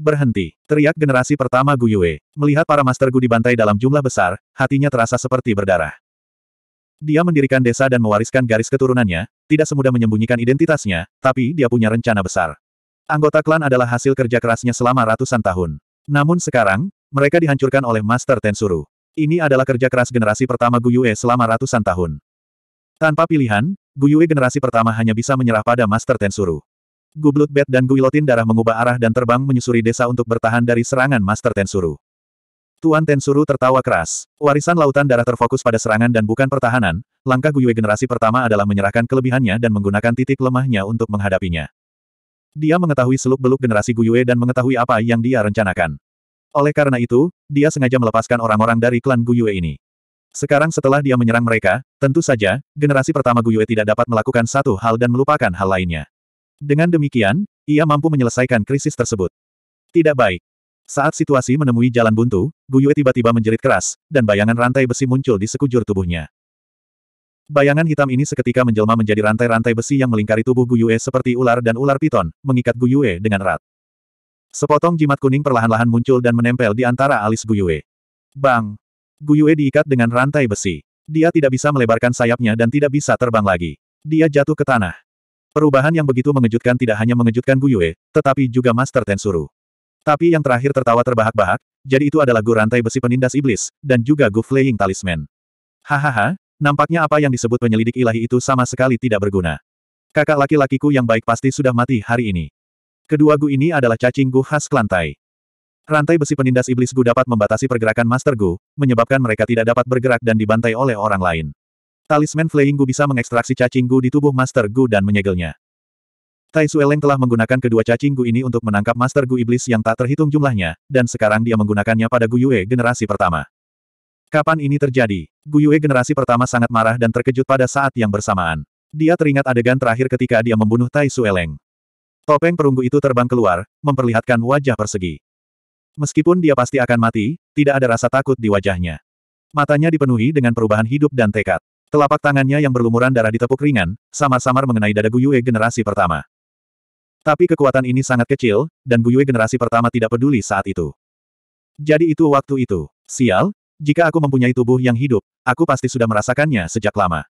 Berhenti, teriak generasi pertama Gu Yue. Melihat para Master Gu dibantai dalam jumlah besar, hatinya terasa seperti berdarah. Dia mendirikan desa dan mewariskan garis keturunannya, tidak semudah menyembunyikan identitasnya, tapi dia punya rencana besar. Anggota klan adalah hasil kerja kerasnya selama ratusan tahun. Namun sekarang, mereka dihancurkan oleh Master Tensuru. Ini adalah kerja keras generasi pertama Guyue selama ratusan tahun. Tanpa pilihan, Guyue generasi pertama hanya bisa menyerah pada Master Tensuru. Gu Bet dan Guilotin darah mengubah arah dan terbang menyusuri desa untuk bertahan dari serangan Master Tensuru. Tuan Tensuru tertawa keras. Warisan lautan darah terfokus pada serangan dan bukan pertahanan, langkah Guyue generasi pertama adalah menyerahkan kelebihannya dan menggunakan titik lemahnya untuk menghadapinya. Dia mengetahui seluk-beluk generasi Guyue dan mengetahui apa yang dia rencanakan. Oleh karena itu, dia sengaja melepaskan orang-orang dari klan Guyue ini. Sekarang setelah dia menyerang mereka, tentu saja, generasi pertama Guyue tidak dapat melakukan satu hal dan melupakan hal lainnya. Dengan demikian, ia mampu menyelesaikan krisis tersebut. Tidak baik. Saat situasi menemui jalan buntu, Guyue tiba-tiba menjerit keras, dan bayangan rantai besi muncul di sekujur tubuhnya. Bayangan hitam ini seketika menjelma menjadi rantai-rantai besi yang melingkari tubuh Guyue seperti ular dan ular piton, mengikat Guyue dengan erat. Sepotong jimat kuning perlahan-lahan muncul dan menempel di antara alis Yue. Bang! Yue diikat dengan rantai besi. Dia tidak bisa melebarkan sayapnya dan tidak bisa terbang lagi. Dia jatuh ke tanah. Perubahan yang begitu mengejutkan tidak hanya mengejutkan Yue, tetapi juga Master Tensuru. Tapi yang terakhir tertawa terbahak-bahak, jadi itu adalah Gu rantai besi penindas iblis, dan juga Gu flaying talisman. Hahaha, nampaknya apa yang disebut penyelidik ilahi itu sama sekali tidak berguna. Kakak laki-lakiku yang baik pasti sudah mati hari ini. Kedua Gu ini adalah cacing Gu khas Kelantai. Rantai besi penindas iblis Gu dapat membatasi pergerakan Master Gu, menyebabkan mereka tidak dapat bergerak dan dibantai oleh orang lain. Talisman Flying Gu bisa mengekstraksi cacing Gu di tubuh Master Gu dan menyegelnya. Tai Sueleng telah menggunakan kedua cacing Gu ini untuk menangkap Master Gu iblis yang tak terhitung jumlahnya, dan sekarang dia menggunakannya pada Gu Yue generasi pertama. Kapan ini terjadi? Gu Yue generasi pertama sangat marah dan terkejut pada saat yang bersamaan. Dia teringat adegan terakhir ketika dia membunuh Tai Sueleng. Topeng perunggu itu terbang keluar, memperlihatkan wajah persegi. Meskipun dia pasti akan mati, tidak ada rasa takut di wajahnya. Matanya dipenuhi dengan perubahan hidup dan tekad. Telapak tangannya yang berlumuran darah ditepuk ringan, samar-samar mengenai dada Guyue generasi pertama. Tapi kekuatan ini sangat kecil, dan Guyue generasi pertama tidak peduli saat itu. Jadi itu waktu itu. Sial, jika aku mempunyai tubuh yang hidup, aku pasti sudah merasakannya sejak lama.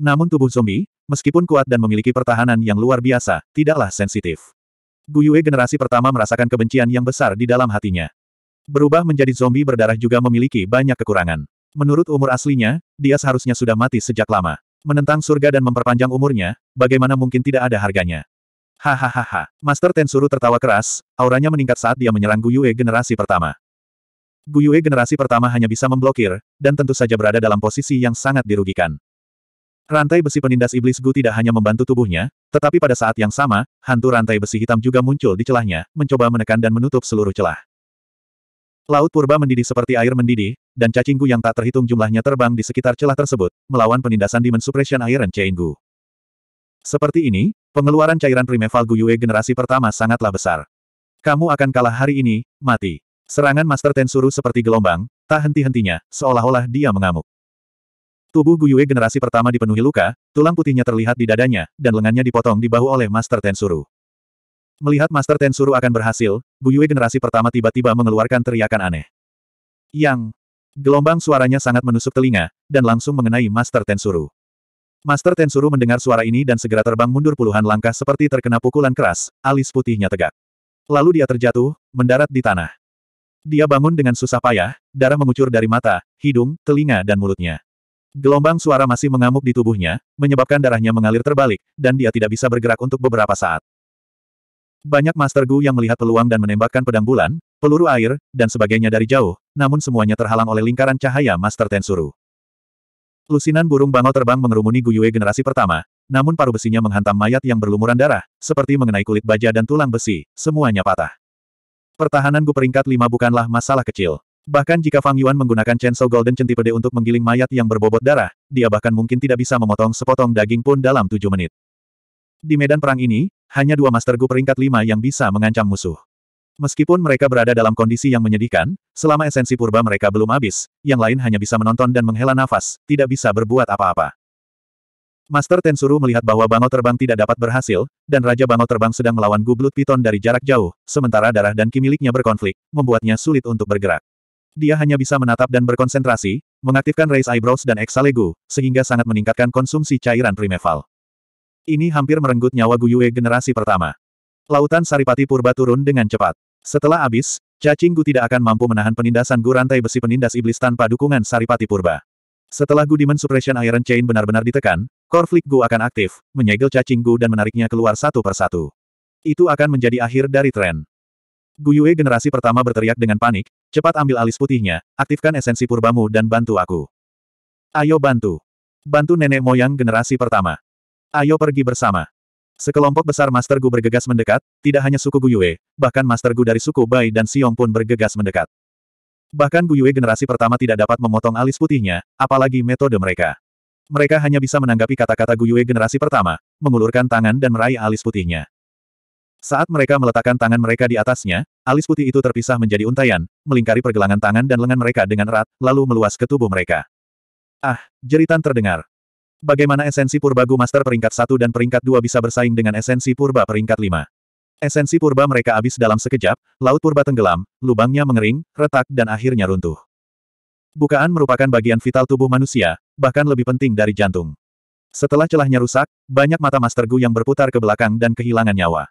Namun tubuh zombie, meskipun kuat dan memiliki pertahanan yang luar biasa, tidaklah sensitif. Yue generasi pertama merasakan kebencian yang besar di dalam hatinya. Berubah menjadi zombie berdarah juga memiliki banyak kekurangan. Menurut umur aslinya, dia seharusnya sudah mati sejak lama. Menentang surga dan memperpanjang umurnya, bagaimana mungkin tidak ada harganya. Hahaha, Master Tensuru tertawa keras, auranya meningkat saat dia menyerang Yue generasi pertama. Yue generasi pertama hanya bisa memblokir, dan tentu saja berada dalam posisi yang sangat dirugikan. Rantai besi penindas iblis Gu tidak hanya membantu tubuhnya, tetapi pada saat yang sama, hantu rantai besi hitam juga muncul di celahnya, mencoba menekan dan menutup seluruh celah. Laut purba mendidih seperti air mendidih, dan cacing Gu yang tak terhitung jumlahnya terbang di sekitar celah tersebut, melawan penindasan Demon Suppression Iron Chain Gu. Seperti ini, pengeluaran cairan primeval Gu Yue generasi pertama sangatlah besar. Kamu akan kalah hari ini, mati. Serangan Master Tensuru seperti gelombang, tak henti-hentinya, seolah-olah dia mengamuk. Tubuh Guyue generasi pertama dipenuhi luka, tulang putihnya terlihat di dadanya, dan lengannya dipotong di bahu oleh Master Tensuru. Melihat Master Tensuru akan berhasil, Guyue generasi pertama tiba-tiba mengeluarkan teriakan aneh. Yang gelombang suaranya sangat menusuk telinga, dan langsung mengenai Master Tensuru. Master Tensuru mendengar suara ini dan segera terbang mundur puluhan langkah seperti terkena pukulan keras, alis putihnya tegak. Lalu dia terjatuh, mendarat di tanah. Dia bangun dengan susah payah, darah mengucur dari mata, hidung, telinga dan mulutnya. Gelombang suara masih mengamuk di tubuhnya, menyebabkan darahnya mengalir terbalik, dan dia tidak bisa bergerak untuk beberapa saat. Banyak Master Gu yang melihat peluang dan menembakkan pedang bulan, peluru air, dan sebagainya dari jauh, namun semuanya terhalang oleh lingkaran cahaya Master Tensuru. Lusinan burung bangau terbang mengerumuni Gu Yue generasi pertama, namun paru besinya menghantam mayat yang berlumuran darah, seperti mengenai kulit baja dan tulang besi, semuanya patah. Pertahanan Gu peringkat lima bukanlah masalah kecil. Bahkan jika Fang Yuan menggunakan Chenso Golden Centipede untuk menggiling mayat yang berbobot darah, dia bahkan mungkin tidak bisa memotong sepotong daging pun dalam tujuh menit. Di medan perang ini, hanya dua Master Gu peringkat lima yang bisa mengancam musuh. Meskipun mereka berada dalam kondisi yang menyedihkan, selama esensi purba mereka belum habis, yang lain hanya bisa menonton dan menghela nafas, tidak bisa berbuat apa-apa. Master Tensuru melihat bahwa Bango Terbang tidak dapat berhasil, dan Raja Bango Terbang sedang melawan Gublut Piton dari jarak jauh, sementara darah dan kimiliknya berkonflik, membuatnya sulit untuk bergerak dia hanya bisa menatap dan berkonsentrasi, mengaktifkan raise eyebrows dan exalegu, sehingga sangat meningkatkan konsumsi cairan primeval. Ini hampir merenggut nyawa Guyue generasi pertama. Lautan Saripati Purba turun dengan cepat. Setelah habis, Cacing Gu tidak akan mampu menahan penindasan Gu rantai besi penindas iblis tanpa dukungan Saripati Purba. Setelah Gu Demon Suppression Iron Chain benar-benar ditekan, Korflik Gu akan aktif, menyegel Cacing Gu dan menariknya keluar satu persatu. Itu akan menjadi akhir dari tren. Guyue generasi pertama berteriak dengan panik, Cepat ambil alis putihnya, aktifkan esensi purbamu dan bantu aku. Ayo bantu. Bantu nenek moyang generasi pertama. Ayo pergi bersama. Sekelompok besar Master Gu bergegas mendekat, tidak hanya suku Guyue, bahkan Master Gu dari suku Bai dan Siong pun bergegas mendekat. Bahkan Guyue generasi pertama tidak dapat memotong alis putihnya, apalagi metode mereka. Mereka hanya bisa menanggapi kata-kata Guyue generasi pertama, mengulurkan tangan dan meraih alis putihnya. Saat mereka meletakkan tangan mereka di atasnya, alis putih itu terpisah menjadi untayan, melingkari pergelangan tangan dan lengan mereka dengan erat, lalu meluas ke tubuh mereka. Ah, jeritan terdengar. Bagaimana esensi purba Gu Master peringkat 1 dan peringkat 2 bisa bersaing dengan esensi purba peringkat 5? Esensi purba mereka habis dalam sekejap, laut purba tenggelam, lubangnya mengering, retak dan akhirnya runtuh. Bukaan merupakan bagian vital tubuh manusia, bahkan lebih penting dari jantung. Setelah celahnya rusak, banyak mata Master Gu yang berputar ke belakang dan kehilangan nyawa.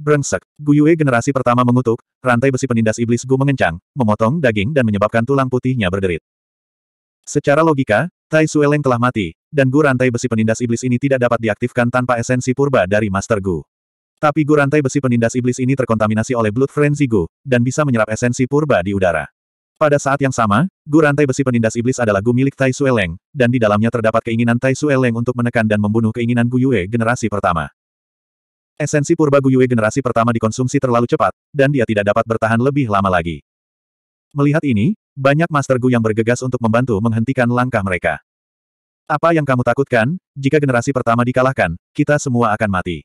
Brengsek. Guyue generasi pertama mengutuk, rantai besi penindas iblis Gu mengencang, memotong daging dan menyebabkan tulang putihnya berderit. Secara logika, Tai Sueleng telah mati, dan Gu rantai besi penindas iblis ini tidak dapat diaktifkan tanpa esensi purba dari Master Gu. Tapi Gu rantai besi penindas iblis ini terkontaminasi oleh Blood Frenzy Gu, dan bisa menyerap esensi purba di udara. Pada saat yang sama, Gu rantai besi penindas iblis adalah Gu milik Tai Sueleng, dan di dalamnya terdapat keinginan Tai Sueleng untuk menekan dan membunuh keinginan Gu generasi pertama. Esensi purba Guyue generasi pertama dikonsumsi terlalu cepat, dan dia tidak dapat bertahan lebih lama lagi. Melihat ini, banyak Master Gu yang bergegas untuk membantu menghentikan langkah mereka. Apa yang kamu takutkan, jika generasi pertama dikalahkan, kita semua akan mati.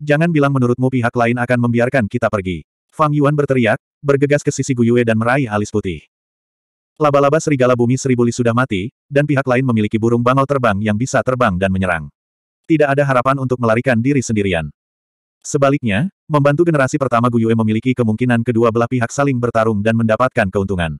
Jangan bilang menurutmu pihak lain akan membiarkan kita pergi. Fang Yuan berteriak, bergegas ke sisi Guyue dan meraih alis putih. Laba-laba serigala bumi seribu li sudah mati, dan pihak lain memiliki burung bangau terbang yang bisa terbang dan menyerang. Tidak ada harapan untuk melarikan diri sendirian. Sebaliknya, membantu generasi pertama Guyue memiliki kemungkinan kedua belah pihak saling bertarung dan mendapatkan keuntungan.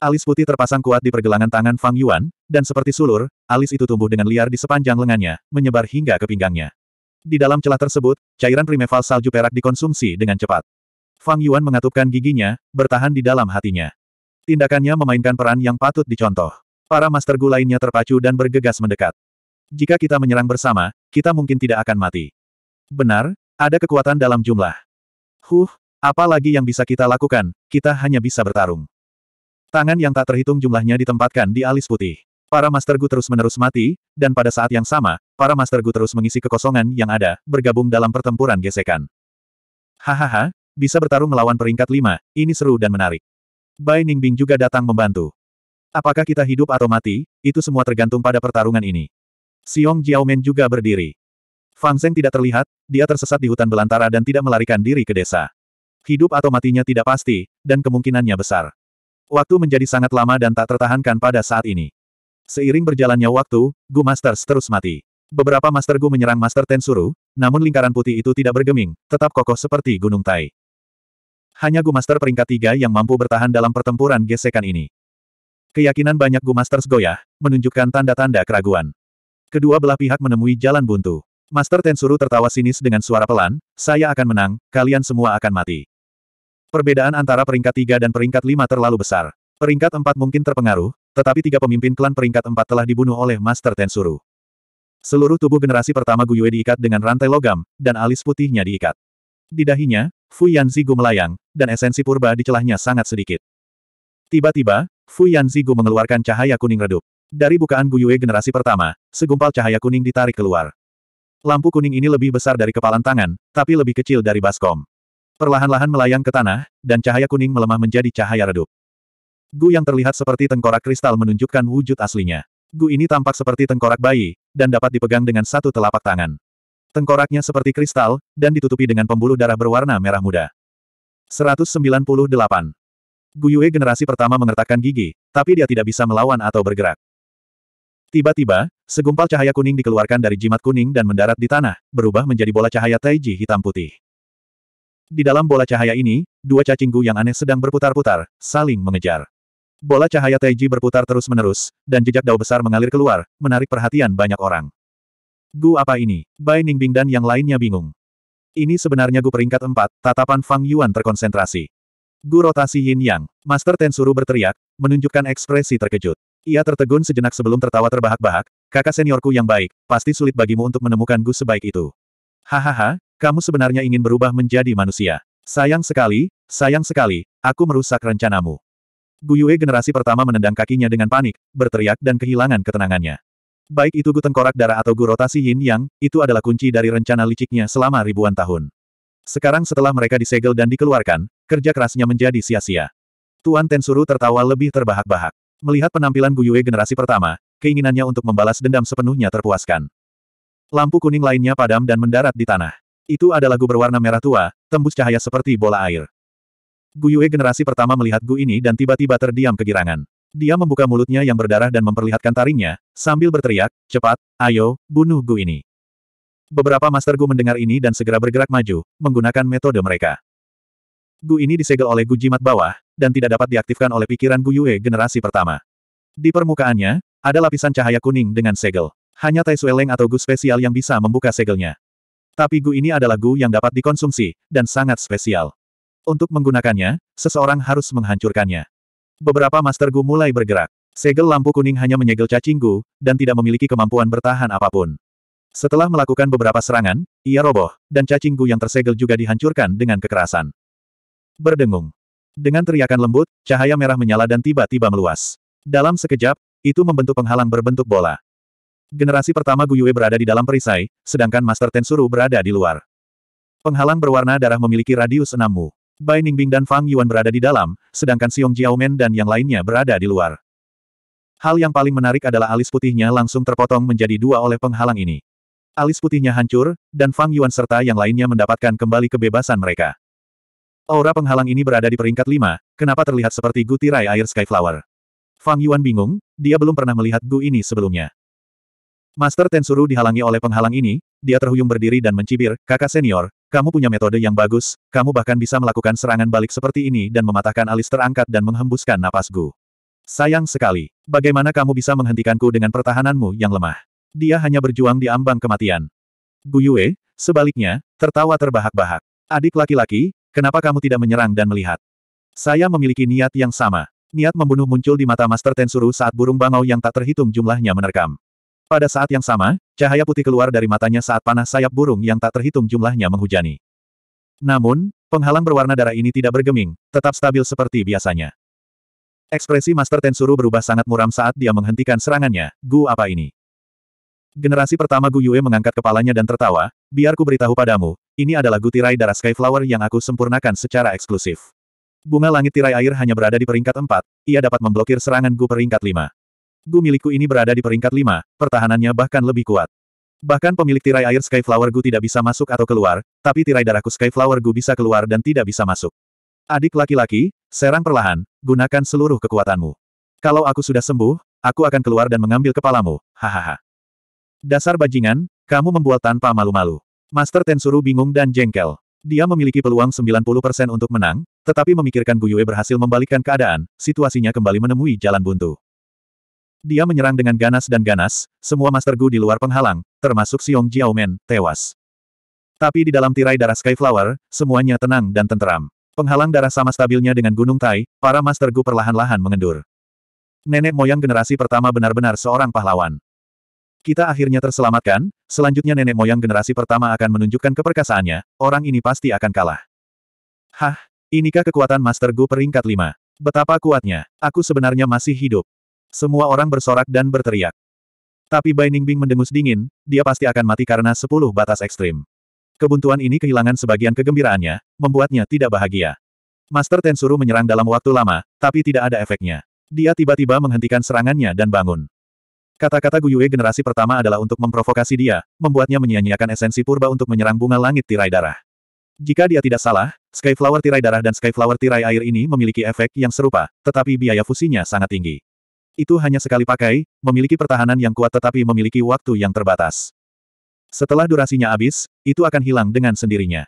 Alis putih terpasang kuat di pergelangan tangan Fang Yuan, dan seperti sulur, alis itu tumbuh dengan liar di sepanjang lengannya, menyebar hingga ke pinggangnya. Di dalam celah tersebut, cairan primeval salju perak dikonsumsi dengan cepat. Fang Yuan mengatupkan giginya, bertahan di dalam hatinya. Tindakannya memainkan peran yang patut dicontoh. Para master gu lainnya terpacu dan bergegas mendekat. Jika kita menyerang bersama, kita mungkin tidak akan mati. Benar, ada kekuatan dalam jumlah. Huh, apa lagi yang bisa kita lakukan, kita hanya bisa bertarung. Tangan yang tak terhitung jumlahnya ditempatkan di alis putih. Para Master Gu terus-menerus mati, dan pada saat yang sama, para Master Gu terus mengisi kekosongan yang ada, bergabung dalam pertempuran gesekan. Hahaha, bisa bertarung melawan peringkat lima, ini seru dan menarik. Bai Ningbing juga datang membantu. Apakah kita hidup atau mati, itu semua tergantung pada pertarungan ini. Xiong Jiaomen juga berdiri. Fang Zeng tidak terlihat, dia tersesat di hutan belantara dan tidak melarikan diri ke desa. Hidup atau matinya tidak pasti, dan kemungkinannya besar. Waktu menjadi sangat lama dan tak tertahankan pada saat ini. Seiring berjalannya waktu, Gu Masters terus mati. Beberapa Master Gu menyerang Master Tensuru, namun lingkaran putih itu tidak bergeming, tetap kokoh seperti Gunung Tai. Hanya Gu Master peringkat tiga yang mampu bertahan dalam pertempuran gesekan ini. Keyakinan banyak Gu Masters goyah, menunjukkan tanda-tanda keraguan. Kedua belah pihak menemui jalan buntu. Master Tensuru tertawa sinis dengan suara pelan, saya akan menang, kalian semua akan mati. Perbedaan antara peringkat 3 dan peringkat 5 terlalu besar. Peringkat 4 mungkin terpengaruh, tetapi tiga pemimpin klan peringkat 4 telah dibunuh oleh Master Tensuru. Seluruh tubuh generasi pertama Guyue diikat dengan rantai logam, dan alis putihnya diikat. Di dahinya, Fu Yanzigu melayang, dan esensi purba di celahnya sangat sedikit. Tiba-tiba, Fu Yanzigu mengeluarkan cahaya kuning redup. Dari bukaan Guyue generasi pertama, segumpal cahaya kuning ditarik keluar. Lampu kuning ini lebih besar dari kepalan tangan, tapi lebih kecil dari baskom. Perlahan-lahan melayang ke tanah, dan cahaya kuning melemah menjadi cahaya redup. Gu yang terlihat seperti tengkorak kristal menunjukkan wujud aslinya. Gu ini tampak seperti tengkorak bayi, dan dapat dipegang dengan satu telapak tangan. Tengkoraknya seperti kristal, dan ditutupi dengan pembuluh darah berwarna merah muda. 198. Gu Yue generasi pertama mengertakkan gigi, tapi dia tidak bisa melawan atau bergerak. Tiba-tiba, segumpal cahaya kuning dikeluarkan dari jimat kuning dan mendarat di tanah, berubah menjadi bola cahaya Taiji hitam putih. Di dalam bola cahaya ini, dua cacing gu yang aneh sedang berputar-putar, saling mengejar. Bola cahaya Taiji berputar terus-menerus, dan jejak dao besar mengalir keluar, menarik perhatian banyak orang. Gu apa ini? Bai Ningbing dan yang lainnya bingung. Ini sebenarnya gu peringkat empat, tatapan Fang Yuan terkonsentrasi. Gu rotasi yin yang, Master Tensuru berteriak, menunjukkan ekspresi terkejut. Ia tertegun sejenak sebelum tertawa terbahak-bahak, kakak seniorku yang baik, pasti sulit bagimu untuk menemukan Gu sebaik itu. Hahaha, kamu sebenarnya ingin berubah menjadi manusia. Sayang sekali, sayang sekali, aku merusak rencanamu. Yue generasi pertama menendang kakinya dengan panik, berteriak dan kehilangan ketenangannya. Baik itu Gu Tengkorak Darah atau Gu Rotasi Yin Yang, itu adalah kunci dari rencana liciknya selama ribuan tahun. Sekarang setelah mereka disegel dan dikeluarkan, kerja kerasnya menjadi sia-sia. Tuan Tensuru tertawa lebih terbahak-bahak. Melihat penampilan Guyue generasi pertama, keinginannya untuk membalas dendam sepenuhnya terpuaskan. Lampu kuning lainnya padam dan mendarat di tanah. Itu adalah Gu berwarna merah tua, tembus cahaya seperti bola air. Guyue generasi pertama melihat Gu ini dan tiba-tiba terdiam kegirangan. Dia membuka mulutnya yang berdarah dan memperlihatkan taringnya, sambil berteriak, cepat, ayo, bunuh Gu ini. Beberapa Master Gu mendengar ini dan segera bergerak maju, menggunakan metode mereka. Gu ini disegel oleh Gu jimat bawah, dan tidak dapat diaktifkan oleh pikiran Gu Yue generasi pertama. Di permukaannya, ada lapisan cahaya kuning dengan segel. Hanya Tai Sueleng atau Gu spesial yang bisa membuka segelnya. Tapi Gu ini adalah Gu yang dapat dikonsumsi, dan sangat spesial. Untuk menggunakannya, seseorang harus menghancurkannya. Beberapa Master Gu mulai bergerak. Segel lampu kuning hanya menyegel cacing Gu, dan tidak memiliki kemampuan bertahan apapun. Setelah melakukan beberapa serangan, ia roboh, dan cacing Gu yang tersegel juga dihancurkan dengan kekerasan. Berdengung. Dengan teriakan lembut, cahaya merah menyala dan tiba-tiba meluas. Dalam sekejap, itu membentuk penghalang berbentuk bola. Generasi pertama Guyue berada di dalam perisai, sedangkan Master Tensuru berada di luar. Penghalang berwarna darah memiliki radius enam mu. Bai Ningbing dan Fang Yuan berada di dalam, sedangkan Xiong Jiaomen dan yang lainnya berada di luar. Hal yang paling menarik adalah alis putihnya langsung terpotong menjadi dua oleh penghalang ini. Alis putihnya hancur, dan Fang Yuan serta yang lainnya mendapatkan kembali kebebasan mereka. Aura penghalang ini berada di peringkat 5, kenapa terlihat seperti Gu tirai air Skyflower? Fang Yuan bingung, dia belum pernah melihat Gu ini sebelumnya. Master Tensuru dihalangi oleh penghalang ini, dia terhuyung berdiri dan mencibir, kakak senior, kamu punya metode yang bagus, kamu bahkan bisa melakukan serangan balik seperti ini dan mematahkan alis terangkat dan menghembuskan napas Gu. Sayang sekali, bagaimana kamu bisa menghentikanku dengan pertahananmu yang lemah? Dia hanya berjuang di ambang kematian. Gu Yue, sebaliknya, tertawa terbahak-bahak. Adik laki-laki, Kenapa kamu tidak menyerang dan melihat? Saya memiliki niat yang sama. Niat membunuh muncul di mata Master Tensuru saat burung bangau yang tak terhitung jumlahnya menerkam. Pada saat yang sama, cahaya putih keluar dari matanya saat panah sayap burung yang tak terhitung jumlahnya menghujani. Namun, penghalang berwarna darah ini tidak bergeming, tetap stabil seperti biasanya. Ekspresi Master Tensuru berubah sangat muram saat dia menghentikan serangannya, gu apa ini? Generasi pertama Gu Yue mengangkat kepalanya dan tertawa, biarku beritahu padamu, ini adalah Gu Tirai darah Skyflower yang aku sempurnakan secara eksklusif. Bunga langit tirai air hanya berada di peringkat 4, ia dapat memblokir serangan Gu peringkat 5. Gu milikku ini berada di peringkat 5, pertahanannya bahkan lebih kuat. Bahkan pemilik tirai air Skyflower Gu tidak bisa masuk atau keluar, tapi tirai darahku Skyflower Gu bisa keluar dan tidak bisa masuk. Adik laki-laki, serang perlahan, gunakan seluruh kekuatanmu. Kalau aku sudah sembuh, aku akan keluar dan mengambil kepalamu, hahaha. Dasar bajingan, kamu membuat tanpa malu-malu. Master Tensuru bingung dan jengkel. Dia memiliki peluang 90% untuk menang, tetapi memikirkan Guyue berhasil membalikkan keadaan, situasinya kembali menemui jalan buntu. Dia menyerang dengan ganas dan ganas, semua Master Gu di luar penghalang, termasuk Xiong Jiaomen, tewas. Tapi di dalam tirai darah Skyflower, semuanya tenang dan tenteram. Penghalang darah sama stabilnya dengan Gunung Tai, para Master Gu perlahan-lahan mengendur. Nenek moyang generasi pertama benar-benar seorang pahlawan. Kita akhirnya terselamatkan, selanjutnya nenek moyang generasi pertama akan menunjukkan keperkasaannya, orang ini pasti akan kalah. Hah, inikah kekuatan Master Gu peringkat 5? Betapa kuatnya, aku sebenarnya masih hidup. Semua orang bersorak dan berteriak. Tapi Bai Ningbing mendengus dingin, dia pasti akan mati karena 10 batas ekstrim. Kebuntuan ini kehilangan sebagian kegembiraannya, membuatnya tidak bahagia. Master Tensuru menyerang dalam waktu lama, tapi tidak ada efeknya. Dia tiba-tiba menghentikan serangannya dan bangun. Kata-kata Guyue generasi pertama adalah untuk memprovokasi dia, membuatnya menyia-nyiakan esensi purba untuk menyerang bunga langit tirai darah. Jika dia tidak salah, Skyflower tirai darah dan Skyflower tirai air ini memiliki efek yang serupa, tetapi biaya fusinya sangat tinggi. Itu hanya sekali pakai, memiliki pertahanan yang kuat tetapi memiliki waktu yang terbatas. Setelah durasinya habis, itu akan hilang dengan sendirinya.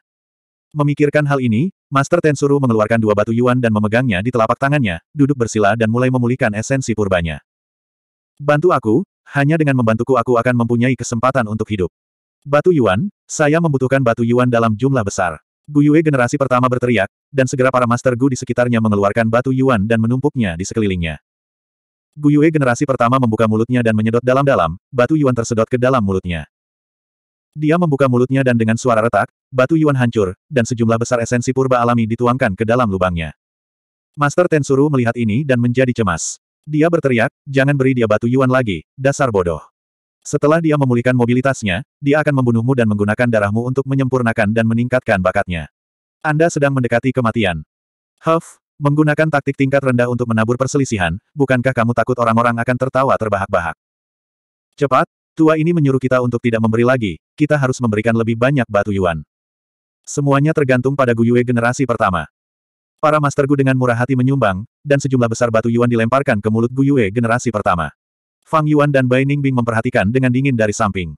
Memikirkan hal ini, Master Tensuru mengeluarkan dua batu yuan dan memegangnya di telapak tangannya, duduk bersila dan mulai memulihkan esensi purbanya. Bantu aku, hanya dengan membantuku aku akan mempunyai kesempatan untuk hidup. Batu Yuan, saya membutuhkan batu Yuan dalam jumlah besar. Yue generasi pertama berteriak, dan segera para Master Gu di sekitarnya mengeluarkan batu Yuan dan menumpuknya di sekelilingnya. Yue generasi pertama membuka mulutnya dan menyedot dalam-dalam, batu Yuan tersedot ke dalam mulutnya. Dia membuka mulutnya dan dengan suara retak, batu Yuan hancur, dan sejumlah besar esensi purba alami dituangkan ke dalam lubangnya. Master Tensuru melihat ini dan menjadi cemas. Dia berteriak, jangan beri dia batu yuan lagi, dasar bodoh. Setelah dia memulihkan mobilitasnya, dia akan membunuhmu dan menggunakan darahmu untuk menyempurnakan dan meningkatkan bakatnya. Anda sedang mendekati kematian. Huff, menggunakan taktik tingkat rendah untuk menabur perselisihan, bukankah kamu takut orang-orang akan tertawa terbahak-bahak? Cepat, tua ini menyuruh kita untuk tidak memberi lagi, kita harus memberikan lebih banyak batu yuan. Semuanya tergantung pada Guyue generasi pertama. Para Master Gu dengan murah hati menyumbang, dan sejumlah besar batu Yuan dilemparkan ke mulut Gu Yue generasi pertama. Fang Yuan dan Bai Ningbing memperhatikan dengan dingin dari samping.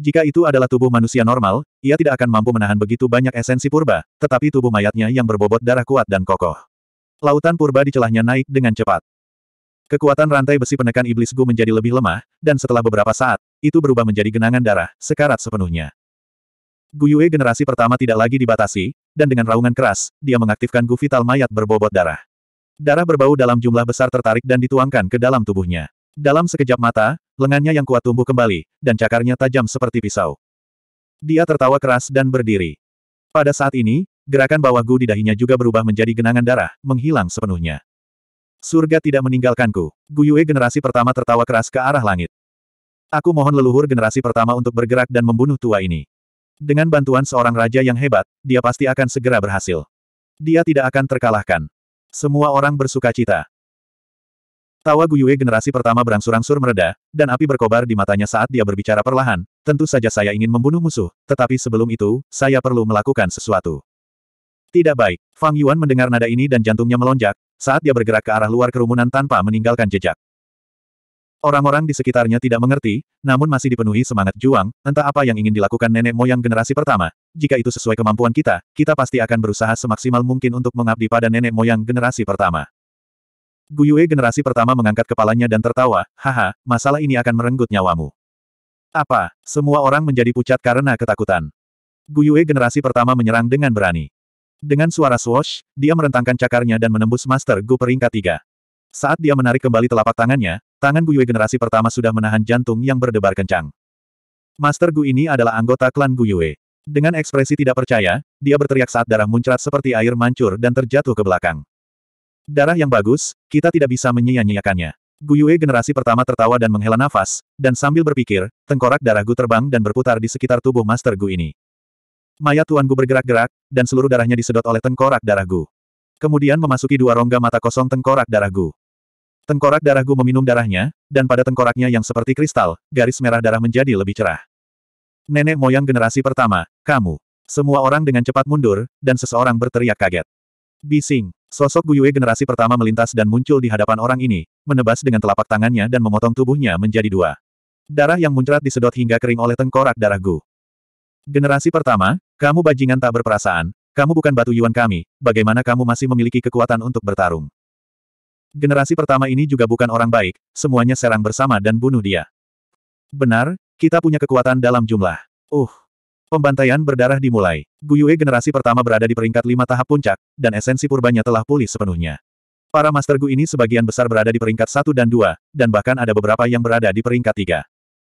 Jika itu adalah tubuh manusia normal, ia tidak akan mampu menahan begitu banyak esensi purba, tetapi tubuh mayatnya yang berbobot darah kuat dan kokoh. Lautan purba di celahnya naik dengan cepat. Kekuatan rantai besi penekan iblis Gu menjadi lebih lemah, dan setelah beberapa saat, itu berubah menjadi genangan darah, sekarat sepenuhnya. Guyue generasi pertama tidak lagi dibatasi, dan dengan raungan keras, dia mengaktifkan Gu Vital mayat berbobot darah. Darah berbau dalam jumlah besar tertarik dan dituangkan ke dalam tubuhnya. Dalam sekejap mata, lengannya yang kuat tumbuh kembali, dan cakarnya tajam seperti pisau. Dia tertawa keras dan berdiri. Pada saat ini, gerakan bawah Gu di dahinya juga berubah menjadi genangan darah, menghilang sepenuhnya. Surga tidak meninggalkanku. Guyue generasi pertama tertawa keras ke arah langit. Aku mohon leluhur generasi pertama untuk bergerak dan membunuh tua ini. Dengan bantuan seorang raja yang hebat, dia pasti akan segera berhasil. Dia tidak akan terkalahkan. Semua orang bersuka cita. Tawa Guyue generasi pertama berangsur-angsur mereda, dan api berkobar di matanya saat dia berbicara perlahan, tentu saja saya ingin membunuh musuh, tetapi sebelum itu, saya perlu melakukan sesuatu. Tidak baik, Fang Yuan mendengar nada ini dan jantungnya melonjak, saat dia bergerak ke arah luar kerumunan tanpa meninggalkan jejak. Orang-orang di sekitarnya tidak mengerti, namun masih dipenuhi semangat juang, entah apa yang ingin dilakukan nenek moyang generasi pertama. Jika itu sesuai kemampuan kita, kita pasti akan berusaha semaksimal mungkin untuk mengabdi pada nenek moyang generasi pertama. Guyue generasi pertama mengangkat kepalanya dan tertawa, haha, masalah ini akan merenggut nyawamu. Apa, semua orang menjadi pucat karena ketakutan. Guyue generasi pertama menyerang dengan berani. Dengan suara swoosh, dia merentangkan cakarnya dan menembus Master Gu peringkat tiga. Saat dia menarik kembali telapak tangannya, Tangan Guyue generasi pertama sudah menahan jantung yang berdebar kencang. Master Gu ini adalah anggota klan Guyue. Dengan ekspresi tidak percaya, dia berteriak saat darah muncrat seperti air mancur dan terjatuh ke belakang. Darah yang bagus, kita tidak bisa menyia-nyiakannya. Guyue generasi pertama tertawa dan menghela nafas, dan sambil berpikir, tengkorak darah Gu terbang dan berputar di sekitar tubuh Master Gu ini. Mayat Tuan Gu bergerak-gerak, dan seluruh darahnya disedot oleh tengkorak darah Gu. Kemudian memasuki dua rongga mata kosong tengkorak darah Gu. Tengkorak darahku meminum darahnya, dan pada tengkoraknya yang seperti kristal, garis merah darah menjadi lebih cerah. Nenek moyang generasi pertama, kamu. Semua orang dengan cepat mundur, dan seseorang berteriak kaget. Bising, sosok Guyue generasi pertama melintas dan muncul di hadapan orang ini, menebas dengan telapak tangannya dan memotong tubuhnya menjadi dua. Darah yang muncrat disedot hingga kering oleh tengkorak darah Gu. Generasi pertama, kamu bajingan tak berperasaan, kamu bukan batu yuan kami, bagaimana kamu masih memiliki kekuatan untuk bertarung? Generasi pertama ini juga bukan orang baik, semuanya serang bersama dan bunuh dia. Benar, kita punya kekuatan dalam jumlah. Uh. Pembantaian berdarah dimulai. Guyue generasi pertama berada di peringkat lima tahap puncak, dan esensi purbanya telah pulih sepenuhnya. Para Master Gu ini sebagian besar berada di peringkat satu dan dua, dan bahkan ada beberapa yang berada di peringkat tiga.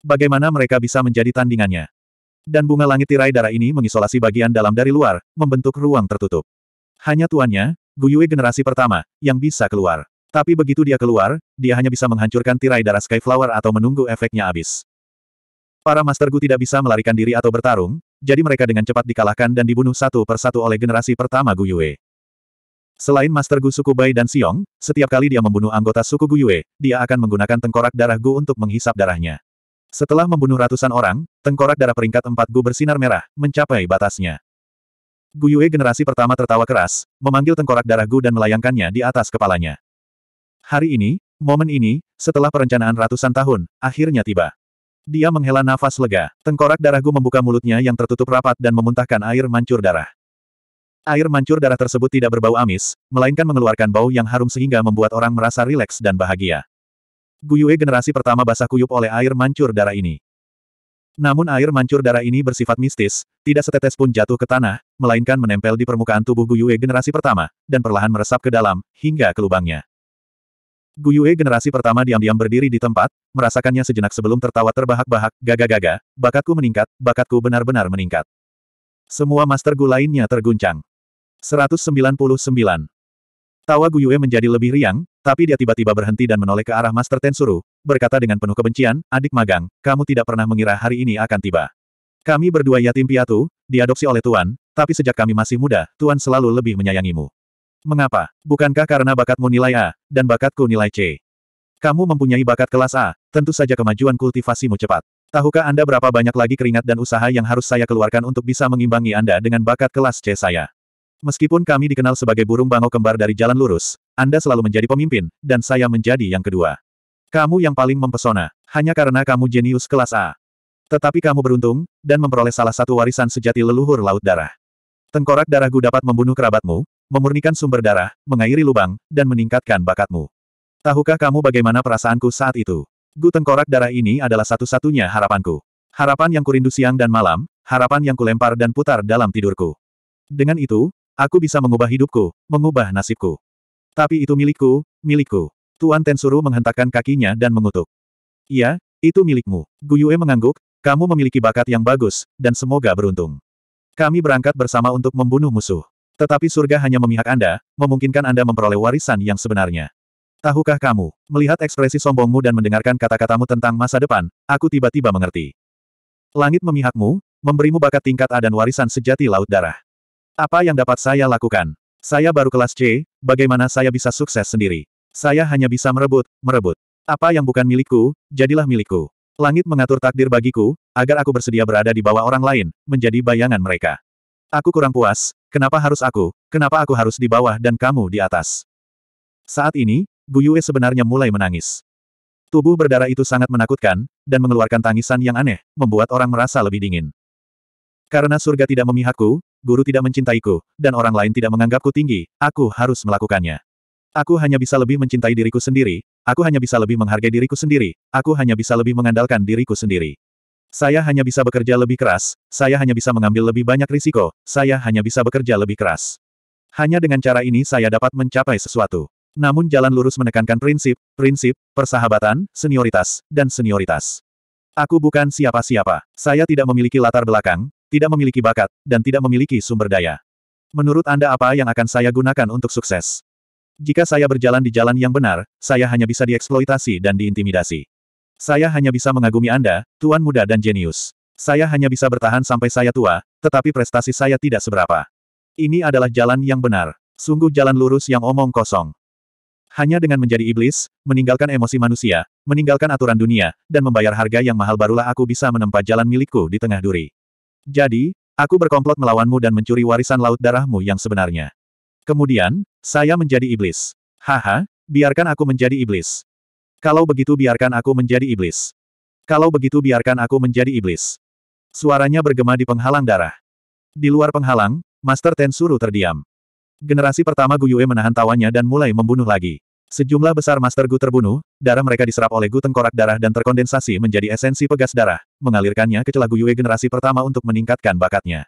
Bagaimana mereka bisa menjadi tandingannya? Dan bunga langit tirai darah ini mengisolasi bagian dalam dari luar, membentuk ruang tertutup. Hanya tuannya, Guyue generasi pertama, yang bisa keluar. Tapi begitu dia keluar, dia hanya bisa menghancurkan tirai darah Skyflower atau menunggu efeknya habis. Para Master Gu tidak bisa melarikan diri atau bertarung, jadi mereka dengan cepat dikalahkan dan dibunuh satu per satu oleh generasi pertama Gu Yue. Selain Master Gu suku Bai dan Xiong, setiap kali dia membunuh anggota suku Gu Yue, dia akan menggunakan tengkorak darah Gu untuk menghisap darahnya. Setelah membunuh ratusan orang, tengkorak darah peringkat empat Gu bersinar merah, mencapai batasnya. Gu Yue generasi pertama tertawa keras, memanggil tengkorak darah Gu dan melayangkannya di atas kepalanya. Hari ini, momen ini, setelah perencanaan ratusan tahun, akhirnya tiba. Dia menghela nafas lega. Tengkorak darahku membuka mulutnya yang tertutup rapat dan memuntahkan air mancur darah. Air mancur darah tersebut tidak berbau amis, melainkan mengeluarkan bau yang harum sehingga membuat orang merasa rileks dan bahagia. Guyue generasi pertama basah kuyup oleh air mancur darah ini. Namun air mancur darah ini bersifat mistis, tidak setetes pun jatuh ke tanah, melainkan menempel di permukaan tubuh Guyue generasi pertama, dan perlahan meresap ke dalam, hingga ke lubangnya. Guyue generasi pertama diam-diam berdiri di tempat, merasakannya sejenak sebelum tertawa terbahak-bahak, gaga-gaga, bakatku meningkat, bakatku benar-benar meningkat. Semua master Gu lainnya terguncang. 199. Tawa Guyue menjadi lebih riang, tapi dia tiba-tiba berhenti dan menoleh ke arah Master Tensuru, berkata dengan penuh kebencian, adik magang, kamu tidak pernah mengira hari ini akan tiba. Kami berdua yatim piatu, diadopsi oleh Tuan, tapi sejak kami masih muda, Tuan selalu lebih menyayangimu. Mengapa? Bukankah karena bakatmu nilai A, dan bakatku nilai C? Kamu mempunyai bakat kelas A, tentu saja kemajuan kultivasimu cepat. Tahukah Anda berapa banyak lagi keringat dan usaha yang harus saya keluarkan untuk bisa mengimbangi Anda dengan bakat kelas C saya? Meskipun kami dikenal sebagai burung bangau kembar dari jalan lurus, Anda selalu menjadi pemimpin, dan saya menjadi yang kedua. Kamu yang paling mempesona, hanya karena kamu jenius kelas A. Tetapi kamu beruntung, dan memperoleh salah satu warisan sejati leluhur Laut Darah. Tengkorak darahku dapat membunuh kerabatmu, memurnikan sumber darah, mengairi lubang, dan meningkatkan bakatmu. Tahukah kamu bagaimana perasaanku saat itu? Gu tengkorak darah ini adalah satu-satunya harapanku. Harapan yang kurindu siang dan malam, harapan yang kulempar dan putar dalam tidurku. Dengan itu, aku bisa mengubah hidupku, mengubah nasibku. Tapi itu milikku, milikku. Tuan Tensuru menghentakkan kakinya dan mengutuk. Iya, itu milikmu. Gu Yue mengangguk, kamu memiliki bakat yang bagus, dan semoga beruntung. Kami berangkat bersama untuk membunuh musuh. Tetapi surga hanya memihak Anda, memungkinkan Anda memperoleh warisan yang sebenarnya. Tahukah kamu, melihat ekspresi sombongmu dan mendengarkan kata-katamu tentang masa depan, aku tiba-tiba mengerti. Langit memihakmu, memberimu bakat tingkat A dan warisan sejati laut darah. Apa yang dapat saya lakukan? Saya baru kelas C, bagaimana saya bisa sukses sendiri? Saya hanya bisa merebut, merebut. Apa yang bukan milikku, jadilah milikku. Langit mengatur takdir bagiku, agar aku bersedia berada di bawah orang lain, menjadi bayangan mereka. Aku kurang puas, kenapa harus aku, kenapa aku harus di bawah dan kamu di atas. Saat ini, Gu Yue sebenarnya mulai menangis. Tubuh berdarah itu sangat menakutkan, dan mengeluarkan tangisan yang aneh, membuat orang merasa lebih dingin. Karena surga tidak memihakku, guru tidak mencintaiku, dan orang lain tidak menganggapku tinggi, aku harus melakukannya. Aku hanya bisa lebih mencintai diriku sendiri, aku hanya bisa lebih menghargai diriku sendiri, aku hanya bisa lebih mengandalkan diriku sendiri. Saya hanya bisa bekerja lebih keras, saya hanya bisa mengambil lebih banyak risiko, saya hanya bisa bekerja lebih keras. Hanya dengan cara ini saya dapat mencapai sesuatu. Namun jalan lurus menekankan prinsip, prinsip, persahabatan, senioritas, dan senioritas. Aku bukan siapa-siapa. Saya tidak memiliki latar belakang, tidak memiliki bakat, dan tidak memiliki sumber daya. Menurut Anda apa yang akan saya gunakan untuk sukses? Jika saya berjalan di jalan yang benar, saya hanya bisa dieksploitasi dan diintimidasi. Saya hanya bisa mengagumi Anda, Tuan Muda dan jenius. Saya hanya bisa bertahan sampai saya tua, tetapi prestasi saya tidak seberapa. Ini adalah jalan yang benar. Sungguh jalan lurus yang omong kosong. Hanya dengan menjadi iblis, meninggalkan emosi manusia, meninggalkan aturan dunia, dan membayar harga yang mahal barulah aku bisa menempa jalan milikku di tengah duri. Jadi, aku berkomplot melawanmu dan mencuri warisan laut darahmu yang sebenarnya. Kemudian, saya menjadi iblis. Haha, biarkan aku menjadi iblis. Kalau begitu biarkan aku menjadi iblis. Kalau begitu biarkan aku menjadi iblis. Suaranya bergema di penghalang darah. Di luar penghalang, Master Tensuru terdiam. Generasi pertama Gu Yue menahan tawanya dan mulai membunuh lagi. Sejumlah besar Master Gu terbunuh, darah mereka diserap oleh Gu tengkorak darah dan terkondensasi menjadi esensi pegas darah, mengalirkannya ke celah Gu Yue generasi pertama untuk meningkatkan bakatnya.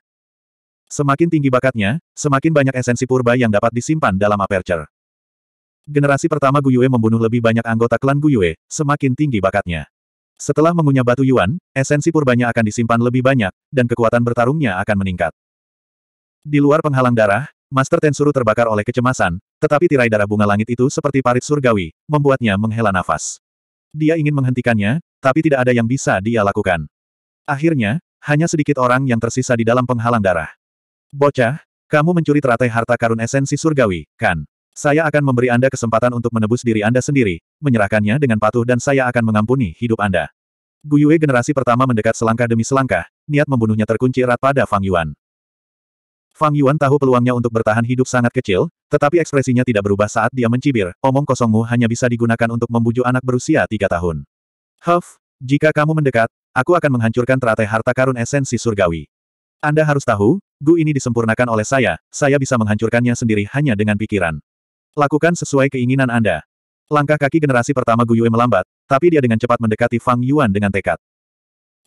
Semakin tinggi bakatnya, semakin banyak esensi purba yang dapat disimpan dalam aperture. Generasi pertama Guyue membunuh lebih banyak anggota klan Guyue, semakin tinggi bakatnya. Setelah mengunyah batu Yuan, esensi purbanya akan disimpan lebih banyak, dan kekuatan bertarungnya akan meningkat. Di luar penghalang darah, Master Tensuru terbakar oleh kecemasan, tetapi tirai darah bunga langit itu seperti parit surgawi, membuatnya menghela nafas. Dia ingin menghentikannya, tapi tidak ada yang bisa dia lakukan. Akhirnya, hanya sedikit orang yang tersisa di dalam penghalang darah. Bocah, kamu mencuri teratai harta karun esensi surgawi, kan? Saya akan memberi Anda kesempatan untuk menebus diri Anda sendiri, menyerahkannya dengan patuh dan saya akan mengampuni hidup Anda. Guyue generasi pertama mendekat selangkah demi selangkah, niat membunuhnya terkunci erat pada Fang Yuan. Fang Yuan tahu peluangnya untuk bertahan hidup sangat kecil, tetapi ekspresinya tidak berubah saat dia mencibir, omong kosongmu hanya bisa digunakan untuk membujuk anak berusia tiga tahun. Huff, jika kamu mendekat, aku akan menghancurkan teratai harta karun esensi surgawi. Anda harus tahu, Gu ini disempurnakan oleh saya, saya bisa menghancurkannya sendiri hanya dengan pikiran. Lakukan sesuai keinginan Anda. Langkah kaki generasi pertama Guyue melambat, tapi dia dengan cepat mendekati Fang Yuan dengan tekad.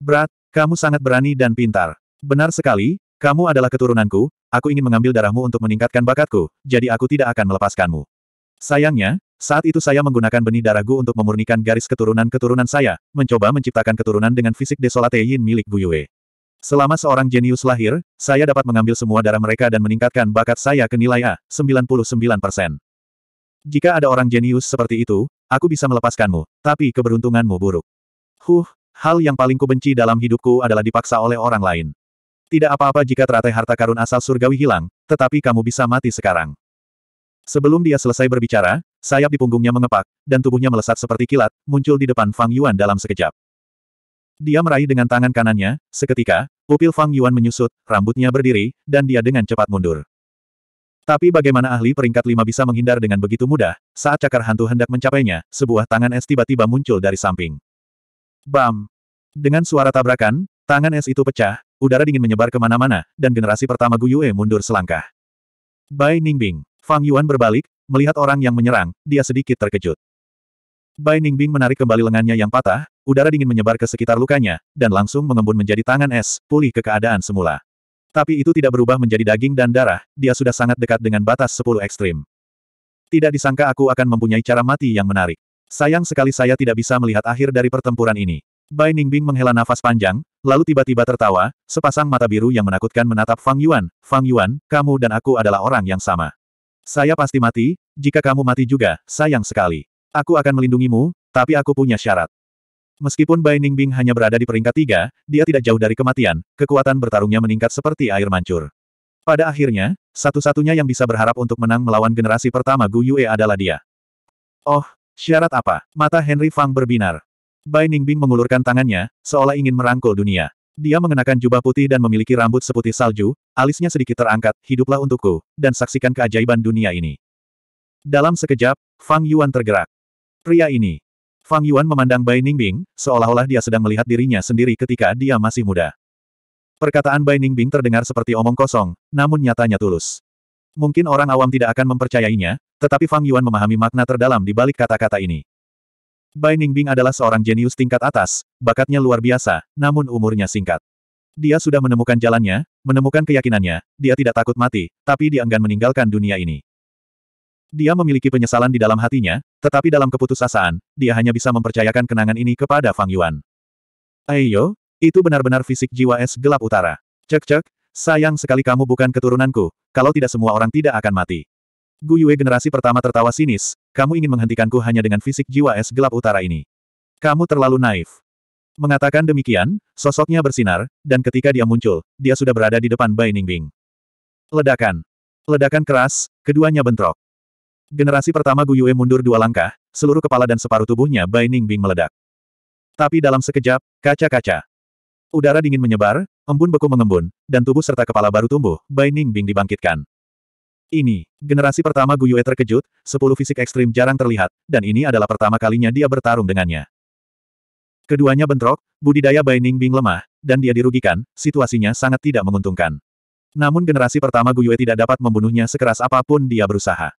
Berat, kamu sangat berani dan pintar. Benar sekali, kamu adalah keturunanku, aku ingin mengambil darahmu untuk meningkatkan bakatku, jadi aku tidak akan melepaskanmu. Sayangnya, saat itu saya menggunakan benih darahku untuk memurnikan garis keturunan-keturunan saya, mencoba menciptakan keturunan dengan fisik desolate yin milik Guyue. Selama seorang jenius lahir, saya dapat mengambil semua darah mereka dan meningkatkan bakat saya ke nilai A, 99%. Jika ada orang jenius seperti itu, aku bisa melepaskanmu, tapi keberuntunganmu buruk. Huh, hal yang paling kubenci dalam hidupku adalah dipaksa oleh orang lain. Tidak apa-apa jika teratai harta karun asal surgawi hilang, tetapi kamu bisa mati sekarang. Sebelum dia selesai berbicara, sayap di punggungnya mengepak, dan tubuhnya melesat seperti kilat, muncul di depan Fang Yuan dalam sekejap. Dia meraih dengan tangan kanannya, seketika, pupil Fang Yuan menyusut, rambutnya berdiri, dan dia dengan cepat mundur. Tapi bagaimana ahli peringkat lima bisa menghindar dengan begitu mudah, saat cakar hantu hendak mencapainya, sebuah tangan es tiba-tiba muncul dari samping. Bam! Dengan suara tabrakan, tangan es itu pecah, udara dingin menyebar kemana-mana, dan generasi pertama Guyue mundur selangkah. Bai Ningbing. Fang Yuan berbalik, melihat orang yang menyerang, dia sedikit terkejut. Bai Ningbing menarik kembali lengannya yang patah, udara dingin menyebar ke sekitar lukanya, dan langsung mengembun menjadi tangan es, pulih ke keadaan semula. Tapi itu tidak berubah menjadi daging dan darah, dia sudah sangat dekat dengan batas sepuluh ekstrim. Tidak disangka aku akan mempunyai cara mati yang menarik. Sayang sekali saya tidak bisa melihat akhir dari pertempuran ini. Bai Ningbing menghela nafas panjang, lalu tiba-tiba tertawa, sepasang mata biru yang menakutkan menatap Fang Yuan. Fang Yuan, kamu dan aku adalah orang yang sama. Saya pasti mati, jika kamu mati juga, sayang sekali. Aku akan melindungimu, tapi aku punya syarat. Meskipun Bai Ningbing hanya berada di peringkat tiga, dia tidak jauh dari kematian, kekuatan bertarungnya meningkat seperti air mancur. Pada akhirnya, satu-satunya yang bisa berharap untuk menang melawan generasi pertama Gu Yue adalah dia. Oh, syarat apa? Mata Henry Fang berbinar. Bai Ningbing mengulurkan tangannya, seolah ingin merangkul dunia. Dia mengenakan jubah putih dan memiliki rambut seputih salju, alisnya sedikit terangkat, hiduplah untukku, dan saksikan keajaiban dunia ini. Dalam sekejap, Fang Yuan tergerak. Pria ini, Fang Yuan memandang Bai Ningbing, seolah-olah dia sedang melihat dirinya sendiri ketika dia masih muda. Perkataan Bai Ningbing terdengar seperti omong kosong, namun nyatanya tulus. Mungkin orang awam tidak akan mempercayainya, tetapi Fang Yuan memahami makna terdalam di balik kata-kata ini. Bai Ningbing adalah seorang jenius tingkat atas, bakatnya luar biasa, namun umurnya singkat. Dia sudah menemukan jalannya, menemukan keyakinannya, dia tidak takut mati, tapi dia enggan meninggalkan dunia ini. Dia memiliki penyesalan di dalam hatinya, tetapi dalam keputusasaan, dia hanya bisa mempercayakan kenangan ini kepada Fang Yuan. Ayo, itu benar-benar fisik jiwa es gelap utara. Cek-cek, sayang sekali kamu bukan keturunanku, kalau tidak semua orang tidak akan mati. Gu Yue generasi pertama tertawa sinis, kamu ingin menghentikanku hanya dengan fisik jiwa es gelap utara ini. Kamu terlalu naif. Mengatakan demikian, sosoknya bersinar, dan ketika dia muncul, dia sudah berada di depan Bai Ningbing. Ledakan. Ledakan keras, keduanya bentrok. Generasi pertama Gu Yue mundur dua langkah, seluruh kepala dan separuh tubuhnya Bai Ningbing meledak. Tapi dalam sekejap, kaca-kaca. Udara dingin menyebar, embun beku mengembun, dan tubuh serta kepala baru tumbuh, Bai Ningbing dibangkitkan. Ini, generasi pertama Gu Yue terkejut, sepuluh fisik ekstrim jarang terlihat, dan ini adalah pertama kalinya dia bertarung dengannya. Keduanya bentrok, budidaya Bai Ningbing lemah, dan dia dirugikan, situasinya sangat tidak menguntungkan. Namun generasi pertama Gu Yue tidak dapat membunuhnya sekeras apapun dia berusaha.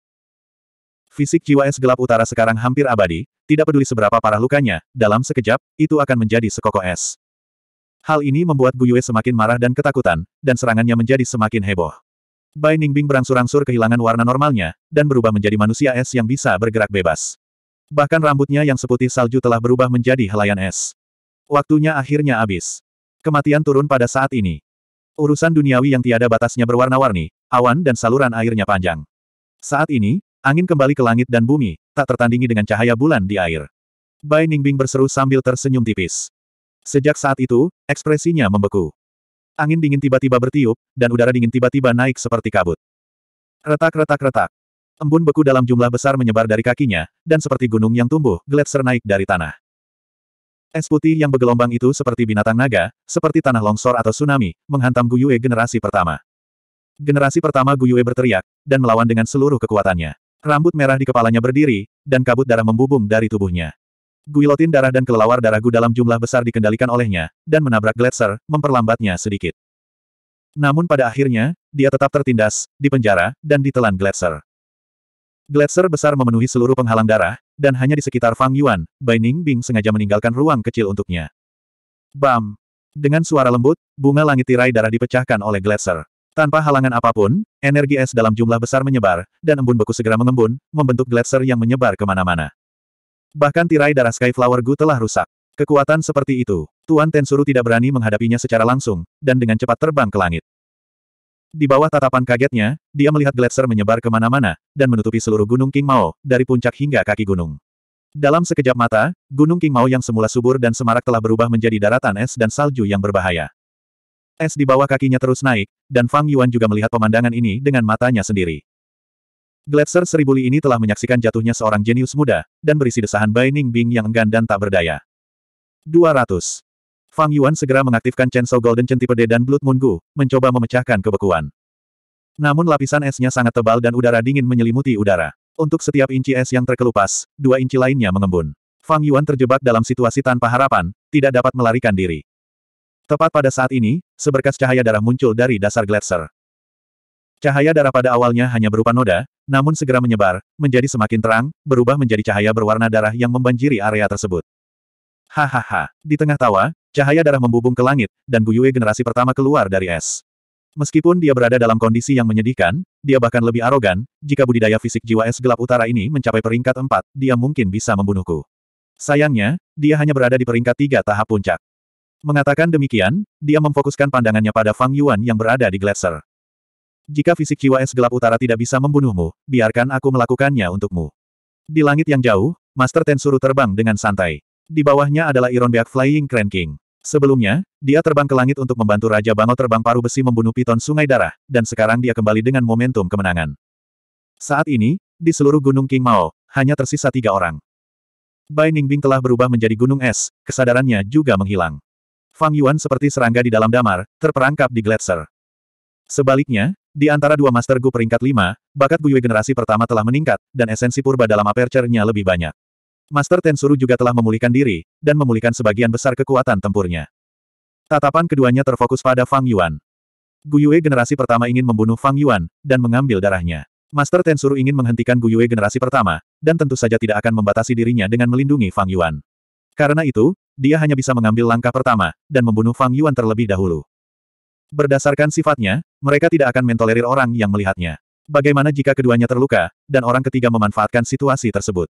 Fisik jiwa es gelap utara sekarang hampir abadi, tidak peduli seberapa parah lukanya, dalam sekejap, itu akan menjadi sekoko es. Hal ini membuat Yue semakin marah dan ketakutan, dan serangannya menjadi semakin heboh. Bai Ningbing berangsur-angsur kehilangan warna normalnya, dan berubah menjadi manusia es yang bisa bergerak bebas. Bahkan rambutnya yang seputih salju telah berubah menjadi helaian es. Waktunya akhirnya habis. Kematian turun pada saat ini. Urusan duniawi yang tiada batasnya berwarna-warni, awan dan saluran airnya panjang. Saat ini, Angin kembali ke langit dan bumi, tak tertandingi dengan cahaya bulan di air. Bai Ningbing berseru sambil tersenyum tipis. Sejak saat itu, ekspresinya membeku. Angin dingin tiba-tiba bertiup, dan udara dingin tiba-tiba naik seperti kabut. Retak-retak-retak. Embun beku dalam jumlah besar menyebar dari kakinya, dan seperti gunung yang tumbuh, gletser naik dari tanah. Es putih yang bergelombang itu seperti binatang naga, seperti tanah longsor atau tsunami, menghantam Guyue generasi pertama. Generasi pertama Guyue berteriak, dan melawan dengan seluruh kekuatannya. Rambut merah di kepalanya berdiri, dan kabut darah membubung dari tubuhnya. Guilotin darah dan kelelawar darah Gu dalam jumlah besar dikendalikan olehnya, dan menabrak Gletser, memperlambatnya sedikit. Namun pada akhirnya, dia tetap tertindas, dipenjara, dan ditelan Gletser. Gletser besar memenuhi seluruh penghalang darah, dan hanya di sekitar Fang Yuan, Bai Ning Bing sengaja meninggalkan ruang kecil untuknya. Bam! Dengan suara lembut, bunga langit tirai darah dipecahkan oleh Gletser. Tanpa halangan apapun, energi es dalam jumlah besar menyebar, dan embun beku segera mengembun, membentuk gletser yang menyebar kemana-mana. Bahkan tirai darah Skyflower Gu telah rusak. Kekuatan seperti itu, Tuan Tensuru tidak berani menghadapinya secara langsung, dan dengan cepat terbang ke langit. Di bawah tatapan kagetnya, dia melihat gletser menyebar kemana-mana, dan menutupi seluruh Gunung King Mao, dari puncak hingga kaki gunung. Dalam sekejap mata, Gunung King Mao yang semula subur dan semarak telah berubah menjadi daratan es dan salju yang berbahaya. Es di bawah kakinya terus naik, dan Fang Yuan juga melihat pemandangan ini dengan matanya sendiri. Gletser seribu li ini telah menyaksikan jatuhnya seorang jenius muda, dan berisi desahan Bai Ning Bing yang enggan dan tak berdaya. 200. Fang Yuan segera mengaktifkan Chen Chainsaw Golden Chen Tipe dan Blood Moon Gu, mencoba memecahkan kebekuan. Namun lapisan esnya sangat tebal dan udara dingin menyelimuti udara. Untuk setiap inci es yang terkelupas, dua inci lainnya mengembun. Fang Yuan terjebak dalam situasi tanpa harapan, tidak dapat melarikan diri. Tepat pada saat ini, seberkas cahaya darah muncul dari dasar gletser. Cahaya darah pada awalnya hanya berupa noda, namun segera menyebar, menjadi semakin terang, berubah menjadi cahaya berwarna darah yang membanjiri area tersebut. Hahaha, di tengah tawa, cahaya darah membubung ke langit, dan Yue generasi pertama keluar dari es. Meskipun dia berada dalam kondisi yang menyedihkan, dia bahkan lebih arogan, jika budidaya fisik jiwa es gelap utara ini mencapai peringkat 4, dia mungkin bisa membunuhku. Sayangnya, dia hanya berada di peringkat 3 tahap puncak. Mengatakan demikian, dia memfokuskan pandangannya pada Fang Yuan yang berada di gletser. Jika fisik jiwa es gelap utara tidak bisa membunuhmu, biarkan aku melakukannya untukmu. Di langit yang jauh, Master Tensuru terbang dengan santai. Di bawahnya adalah Iron Beak Flying Crane King. Sebelumnya, dia terbang ke langit untuk membantu Raja Bangau terbang paru besi membunuh piton sungai darah, dan sekarang dia kembali dengan momentum kemenangan. Saat ini, di seluruh Gunung King Mao, hanya tersisa tiga orang. Bai Ningbing telah berubah menjadi gunung es, kesadarannya juga menghilang. Fang Yuan seperti serangga di dalam damar, terperangkap di gletser. Sebaliknya, di antara dua Master Gu peringkat lima, bakat Guyue generasi pertama telah meningkat, dan esensi purba dalam aperture-nya lebih banyak. Master Tensuru juga telah memulihkan diri, dan memulihkan sebagian besar kekuatan tempurnya. Tatapan keduanya terfokus pada Fang Yuan. Guyue generasi pertama ingin membunuh Fang Yuan, dan mengambil darahnya. Master Tensuru ingin menghentikan Guyue generasi pertama, dan tentu saja tidak akan membatasi dirinya dengan melindungi Fang Yuan. Karena itu, dia hanya bisa mengambil langkah pertama, dan membunuh Fang Yuan terlebih dahulu. Berdasarkan sifatnya, mereka tidak akan mentolerir orang yang melihatnya. Bagaimana jika keduanya terluka, dan orang ketiga memanfaatkan situasi tersebut?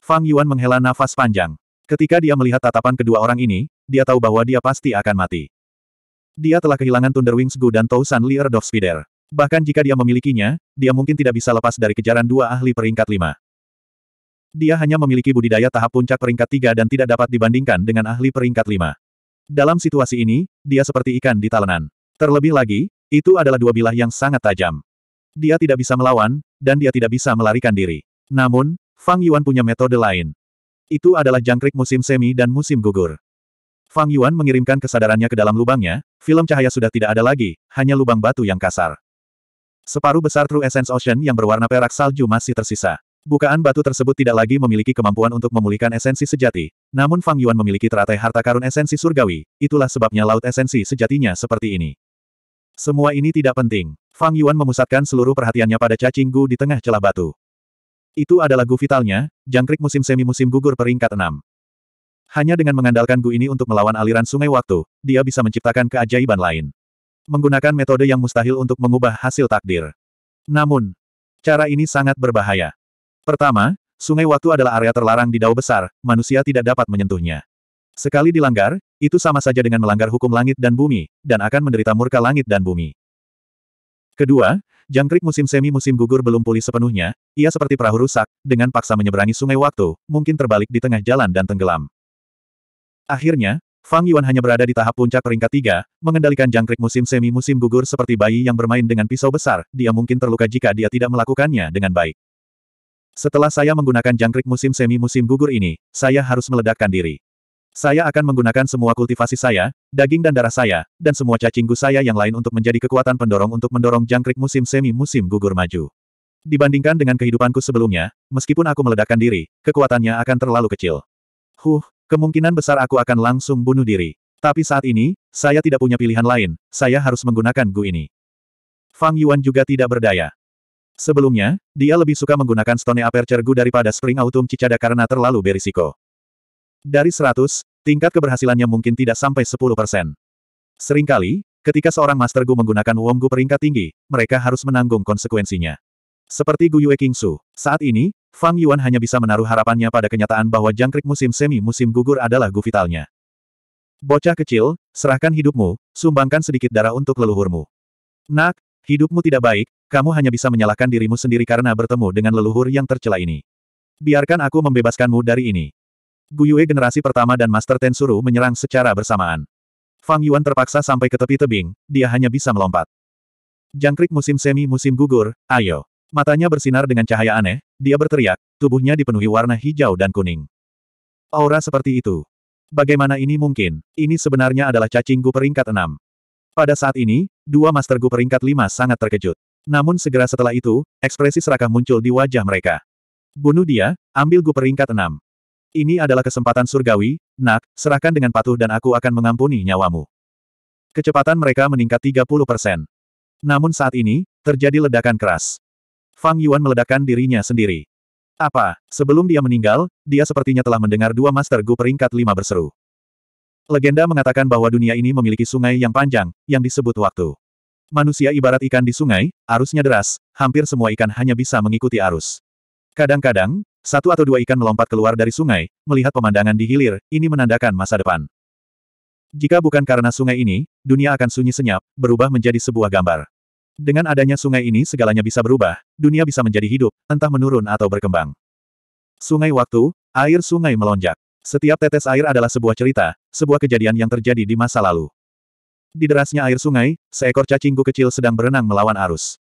Fang Yuan menghela nafas panjang. Ketika dia melihat tatapan kedua orang ini, dia tahu bahwa dia pasti akan mati. Dia telah kehilangan Thunder Wings Gu dan San Lier Spider. Bahkan jika dia memilikinya, dia mungkin tidak bisa lepas dari kejaran dua ahli peringkat lima. Dia hanya memiliki budidaya tahap puncak peringkat tiga dan tidak dapat dibandingkan dengan ahli peringkat lima. Dalam situasi ini, dia seperti ikan di talenan. Terlebih lagi, itu adalah dua bilah yang sangat tajam. Dia tidak bisa melawan, dan dia tidak bisa melarikan diri. Namun, Fang Yuan punya metode lain. Itu adalah jangkrik musim semi dan musim gugur. Fang Yuan mengirimkan kesadarannya ke dalam lubangnya, film cahaya sudah tidak ada lagi, hanya lubang batu yang kasar. Separuh besar True Essence Ocean yang berwarna perak salju masih tersisa. Bukaan batu tersebut tidak lagi memiliki kemampuan untuk memulihkan esensi sejati, namun Fang Yuan memiliki teratai harta karun esensi surgawi, itulah sebabnya laut esensi sejatinya seperti ini. Semua ini tidak penting. Fang Yuan memusatkan seluruh perhatiannya pada cacing gu di tengah celah batu. Itu adalah gu vitalnya, jangkrik musim semi-musim gugur peringkat 6. Hanya dengan mengandalkan gu ini untuk melawan aliran sungai waktu, dia bisa menciptakan keajaiban lain. Menggunakan metode yang mustahil untuk mengubah hasil takdir. Namun, cara ini sangat berbahaya. Pertama, sungai waktu adalah area terlarang di dao besar, manusia tidak dapat menyentuhnya. Sekali dilanggar, itu sama saja dengan melanggar hukum langit dan bumi, dan akan menderita murka langit dan bumi. Kedua, jangkrik musim semi musim gugur belum pulih sepenuhnya, ia seperti perahu rusak, dengan paksa menyeberangi sungai waktu, mungkin terbalik di tengah jalan dan tenggelam. Akhirnya, Fang Yuan hanya berada di tahap puncak peringkat tiga, mengendalikan jangkrik musim semi-musim gugur seperti bayi yang bermain dengan pisau besar, dia mungkin terluka jika dia tidak melakukannya dengan baik. Setelah saya menggunakan jangkrik musim semi musim gugur ini, saya harus meledakkan diri. Saya akan menggunakan semua kultivasi saya, daging dan darah saya, dan semua cacinggu saya yang lain untuk menjadi kekuatan pendorong untuk mendorong jangkrik musim semi musim gugur maju. Dibandingkan dengan kehidupanku sebelumnya, meskipun aku meledakkan diri, kekuatannya akan terlalu kecil. Huh, kemungkinan besar aku akan langsung bunuh diri. Tapi saat ini, saya tidak punya pilihan lain, saya harus menggunakan Gu ini. Fang Yuan juga tidak berdaya. Sebelumnya, dia lebih suka menggunakan Stone Aperture Gu daripada Spring Autumn Cicada karena terlalu berisiko. Dari 100, tingkat keberhasilannya mungkin tidak sampai 10%. Seringkali, ketika seorang Master Gu menggunakan Wong Gu peringkat tinggi, mereka harus menanggung konsekuensinya. Seperti Gu Yue Su, saat ini, Fang Yuan hanya bisa menaruh harapannya pada kenyataan bahwa jangkrik musim semi musim gugur adalah Gu vitalnya. Bocah kecil, serahkan hidupmu, sumbangkan sedikit darah untuk leluhurmu. Nak, Hidupmu tidak baik, kamu hanya bisa menyalahkan dirimu sendiri karena bertemu dengan leluhur yang tercela ini. Biarkan aku membebaskanmu dari ini. Guyue generasi pertama dan Master Tensuru menyerang secara bersamaan. Fang Yuan terpaksa sampai ke tepi tebing, dia hanya bisa melompat. Jangkrik musim semi musim gugur, ayo. Matanya bersinar dengan cahaya aneh, dia berteriak, tubuhnya dipenuhi warna hijau dan kuning. Aura seperti itu. Bagaimana ini mungkin? Ini sebenarnya adalah cacing peringkat enam. Pada saat ini, dua Master Gu peringkat lima sangat terkejut. Namun segera setelah itu, ekspresi serakah muncul di wajah mereka. Bunuh dia, ambil Gu peringkat enam. Ini adalah kesempatan surgawi, nak, serahkan dengan patuh dan aku akan mengampuni nyawamu. Kecepatan mereka meningkat 30 Namun saat ini, terjadi ledakan keras. Fang Yuan meledakkan dirinya sendiri. Apa? Sebelum dia meninggal, dia sepertinya telah mendengar dua Master Gu peringkat lima berseru. Legenda mengatakan bahwa dunia ini memiliki sungai yang panjang, yang disebut waktu. Manusia ibarat ikan di sungai, arusnya deras, hampir semua ikan hanya bisa mengikuti arus. Kadang-kadang, satu atau dua ikan melompat keluar dari sungai, melihat pemandangan di hilir, ini menandakan masa depan. Jika bukan karena sungai ini, dunia akan sunyi senyap, berubah menjadi sebuah gambar. Dengan adanya sungai ini segalanya bisa berubah, dunia bisa menjadi hidup, entah menurun atau berkembang. Sungai waktu, air sungai melonjak. Setiap tetes air adalah sebuah cerita, sebuah kejadian yang terjadi di masa lalu. Di derasnya air sungai, seekor cacinggu kecil sedang berenang melawan arus.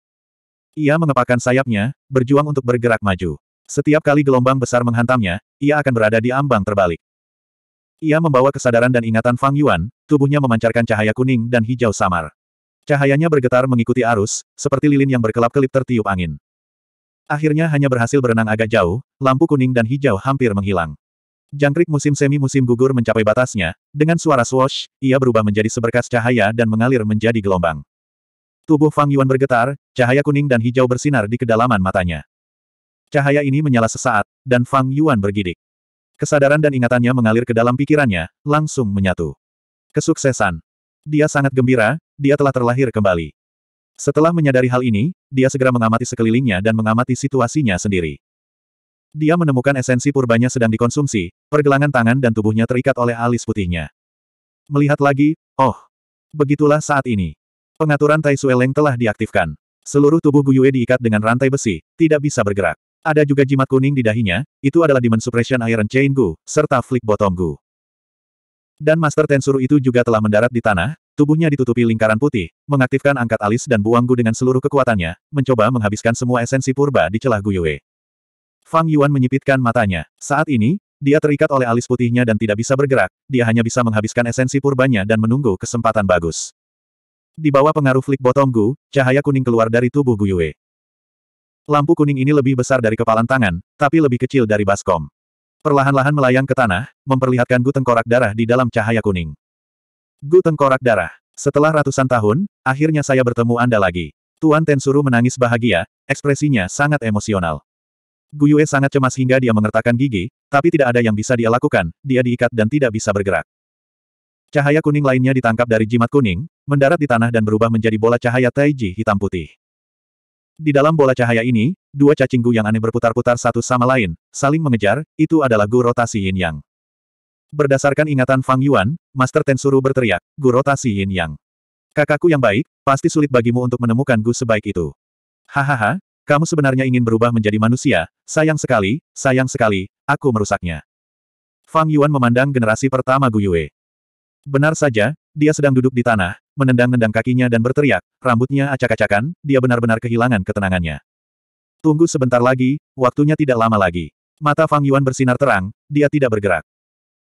Ia mengepakkan sayapnya, berjuang untuk bergerak maju. Setiap kali gelombang besar menghantamnya, ia akan berada di ambang terbalik. Ia membawa kesadaran dan ingatan Fang Yuan, tubuhnya memancarkan cahaya kuning dan hijau samar. Cahayanya bergetar mengikuti arus, seperti lilin yang berkelap-kelip tertiup angin. Akhirnya hanya berhasil berenang agak jauh, lampu kuning dan hijau hampir menghilang. Jangkrik musim semi-musim gugur mencapai batasnya, dengan suara swash, ia berubah menjadi seberkas cahaya dan mengalir menjadi gelombang. Tubuh Fang Yuan bergetar, cahaya kuning dan hijau bersinar di kedalaman matanya. Cahaya ini menyala sesaat, dan Fang Yuan bergidik. Kesadaran dan ingatannya mengalir ke dalam pikirannya, langsung menyatu. Kesuksesan. Dia sangat gembira, dia telah terlahir kembali. Setelah menyadari hal ini, dia segera mengamati sekelilingnya dan mengamati situasinya sendiri. Dia menemukan esensi purbanya sedang dikonsumsi, pergelangan tangan dan tubuhnya terikat oleh alis putihnya. Melihat lagi, oh. Begitulah saat ini. Pengaturan Tai sueleng telah diaktifkan. Seluruh tubuh Guyue diikat dengan rantai besi, tidak bisa bergerak. Ada juga jimat kuning di dahinya, itu adalah Demon Suppression Iron Chain Gu, serta Flick Bottom Gu. Dan Master Tensuru itu juga telah mendarat di tanah, tubuhnya ditutupi lingkaran putih, mengaktifkan angkat alis dan buang Gu dengan seluruh kekuatannya, mencoba menghabiskan semua esensi purba di celah Guyue. Fang Yuan menyipitkan matanya. Saat ini, dia terikat oleh alis putihnya dan tidak bisa bergerak, dia hanya bisa menghabiskan esensi purbanya dan menunggu kesempatan bagus. Di bawah pengaruh flik botong Gu, cahaya kuning keluar dari tubuh Gu Yue. Lampu kuning ini lebih besar dari kepalan tangan, tapi lebih kecil dari baskom. Perlahan-lahan melayang ke tanah, memperlihatkan Gu tengkorak darah di dalam cahaya kuning. Gu tengkorak darah. Setelah ratusan tahun, akhirnya saya bertemu Anda lagi. Tuan Tensuru menangis bahagia, ekspresinya sangat emosional. Guyue sangat cemas hingga dia mengertakkan gigi, tapi tidak ada yang bisa dia lakukan, dia diikat dan tidak bisa bergerak. Cahaya kuning lainnya ditangkap dari jimat kuning, mendarat di tanah dan berubah menjadi bola cahaya Taiji hitam putih. Di dalam bola cahaya ini, dua cacing gu yang aneh berputar-putar satu sama lain, saling mengejar, itu adalah gu rotasi yin yang. Berdasarkan ingatan Fang Yuan, Master Tensuru berteriak, gu rotasi yin yang. Kakakku yang baik, pasti sulit bagimu untuk menemukan gu sebaik itu. Hahaha, kamu sebenarnya ingin berubah menjadi manusia, sayang sekali, sayang sekali, aku merusaknya. Fang Yuan memandang generasi pertama Gu Yue. Benar saja, dia sedang duduk di tanah, menendang-nendang kakinya dan berteriak, rambutnya acak-acakan, dia benar-benar kehilangan ketenangannya. Tunggu sebentar lagi, waktunya tidak lama lagi. Mata Fang Yuan bersinar terang, dia tidak bergerak.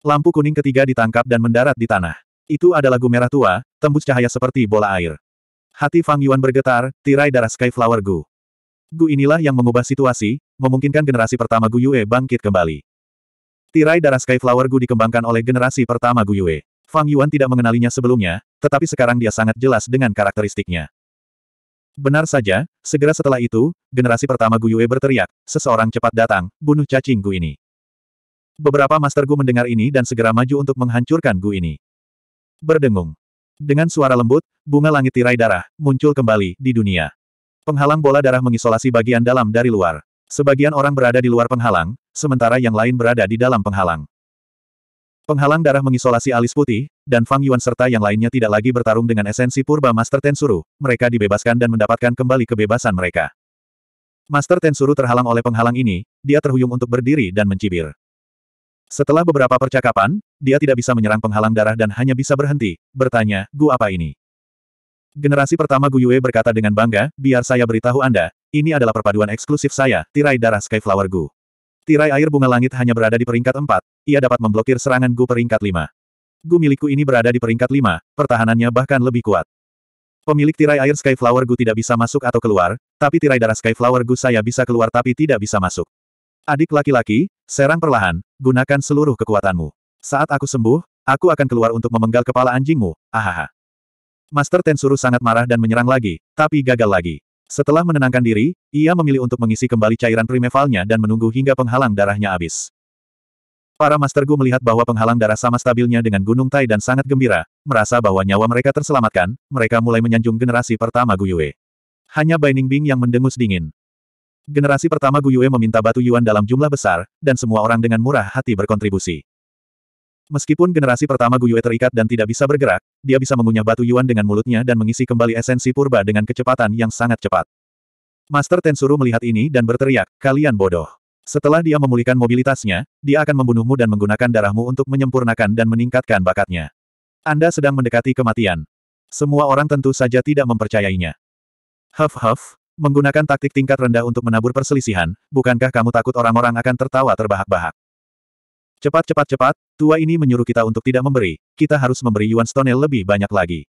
Lampu kuning ketiga ditangkap dan mendarat di tanah. Itu adalah gu merah tua, tembus cahaya seperti bola air. Hati Fang Yuan bergetar, tirai darah Sky Flower Gu. Gu inilah yang mengubah situasi, memungkinkan generasi pertama Gu Yue bangkit kembali. Tirai darah Skyflower Gu dikembangkan oleh generasi pertama Gu Yue. Fang Yuan tidak mengenalinya sebelumnya, tetapi sekarang dia sangat jelas dengan karakteristiknya. Benar saja, segera setelah itu, generasi pertama Gu Yue berteriak, seseorang cepat datang, bunuh cacing Gu ini. Beberapa Master Gu mendengar ini dan segera maju untuk menghancurkan Gu ini. Berdengung. Dengan suara lembut, bunga langit tirai darah, muncul kembali, di dunia. Penghalang bola darah mengisolasi bagian dalam dari luar. Sebagian orang berada di luar penghalang, sementara yang lain berada di dalam penghalang. Penghalang darah mengisolasi alis putih, dan Fang Yuan serta yang lainnya tidak lagi bertarung dengan esensi purba Master Tensuru, mereka dibebaskan dan mendapatkan kembali kebebasan mereka. Master Tensuru terhalang oleh penghalang ini, dia terhuyung untuk berdiri dan mencibir. Setelah beberapa percakapan, dia tidak bisa menyerang penghalang darah dan hanya bisa berhenti, bertanya, Gu apa ini? Generasi pertama Guyue berkata dengan bangga, biar saya beritahu Anda, ini adalah perpaduan eksklusif saya, tirai darah Skyflower Gu. Tirai air bunga langit hanya berada di peringkat 4, ia dapat memblokir serangan Gu peringkat 5. Gu milikku ini berada di peringkat 5, pertahanannya bahkan lebih kuat. Pemilik tirai air Skyflower Gu tidak bisa masuk atau keluar, tapi tirai darah Skyflower Gu saya bisa keluar tapi tidak bisa masuk. Adik laki-laki, serang perlahan, gunakan seluruh kekuatanmu. Saat aku sembuh, aku akan keluar untuk memenggal kepala anjingmu, ahaha. Master Tensuru sangat marah dan menyerang lagi, tapi gagal lagi. Setelah menenangkan diri, ia memilih untuk mengisi kembali cairan primevalnya dan menunggu hingga penghalang darahnya habis. Para Master Gu melihat bahwa penghalang darah sama stabilnya dengan Gunung Tai dan sangat gembira, merasa bahwa nyawa mereka terselamatkan, mereka mulai menyanjung generasi pertama Guyue. Hanya Baining Bing yang mendengus dingin. Generasi pertama Guyue meminta batu Yuan dalam jumlah besar, dan semua orang dengan murah hati berkontribusi. Meskipun generasi pertama Guyue terikat dan tidak bisa bergerak, dia bisa mengunyah batu Yuan dengan mulutnya dan mengisi kembali esensi purba dengan kecepatan yang sangat cepat. Master Tensuru melihat ini dan berteriak, kalian bodoh. Setelah dia memulihkan mobilitasnya, dia akan membunuhmu dan menggunakan darahmu untuk menyempurnakan dan meningkatkan bakatnya. Anda sedang mendekati kematian. Semua orang tentu saja tidak mempercayainya. Huff huff, menggunakan taktik tingkat rendah untuk menabur perselisihan, bukankah kamu takut orang-orang akan tertawa terbahak-bahak? Cepat cepat cepat, tua ini menyuruh kita untuk tidak memberi, kita harus memberi Yuan Stonel lebih banyak lagi.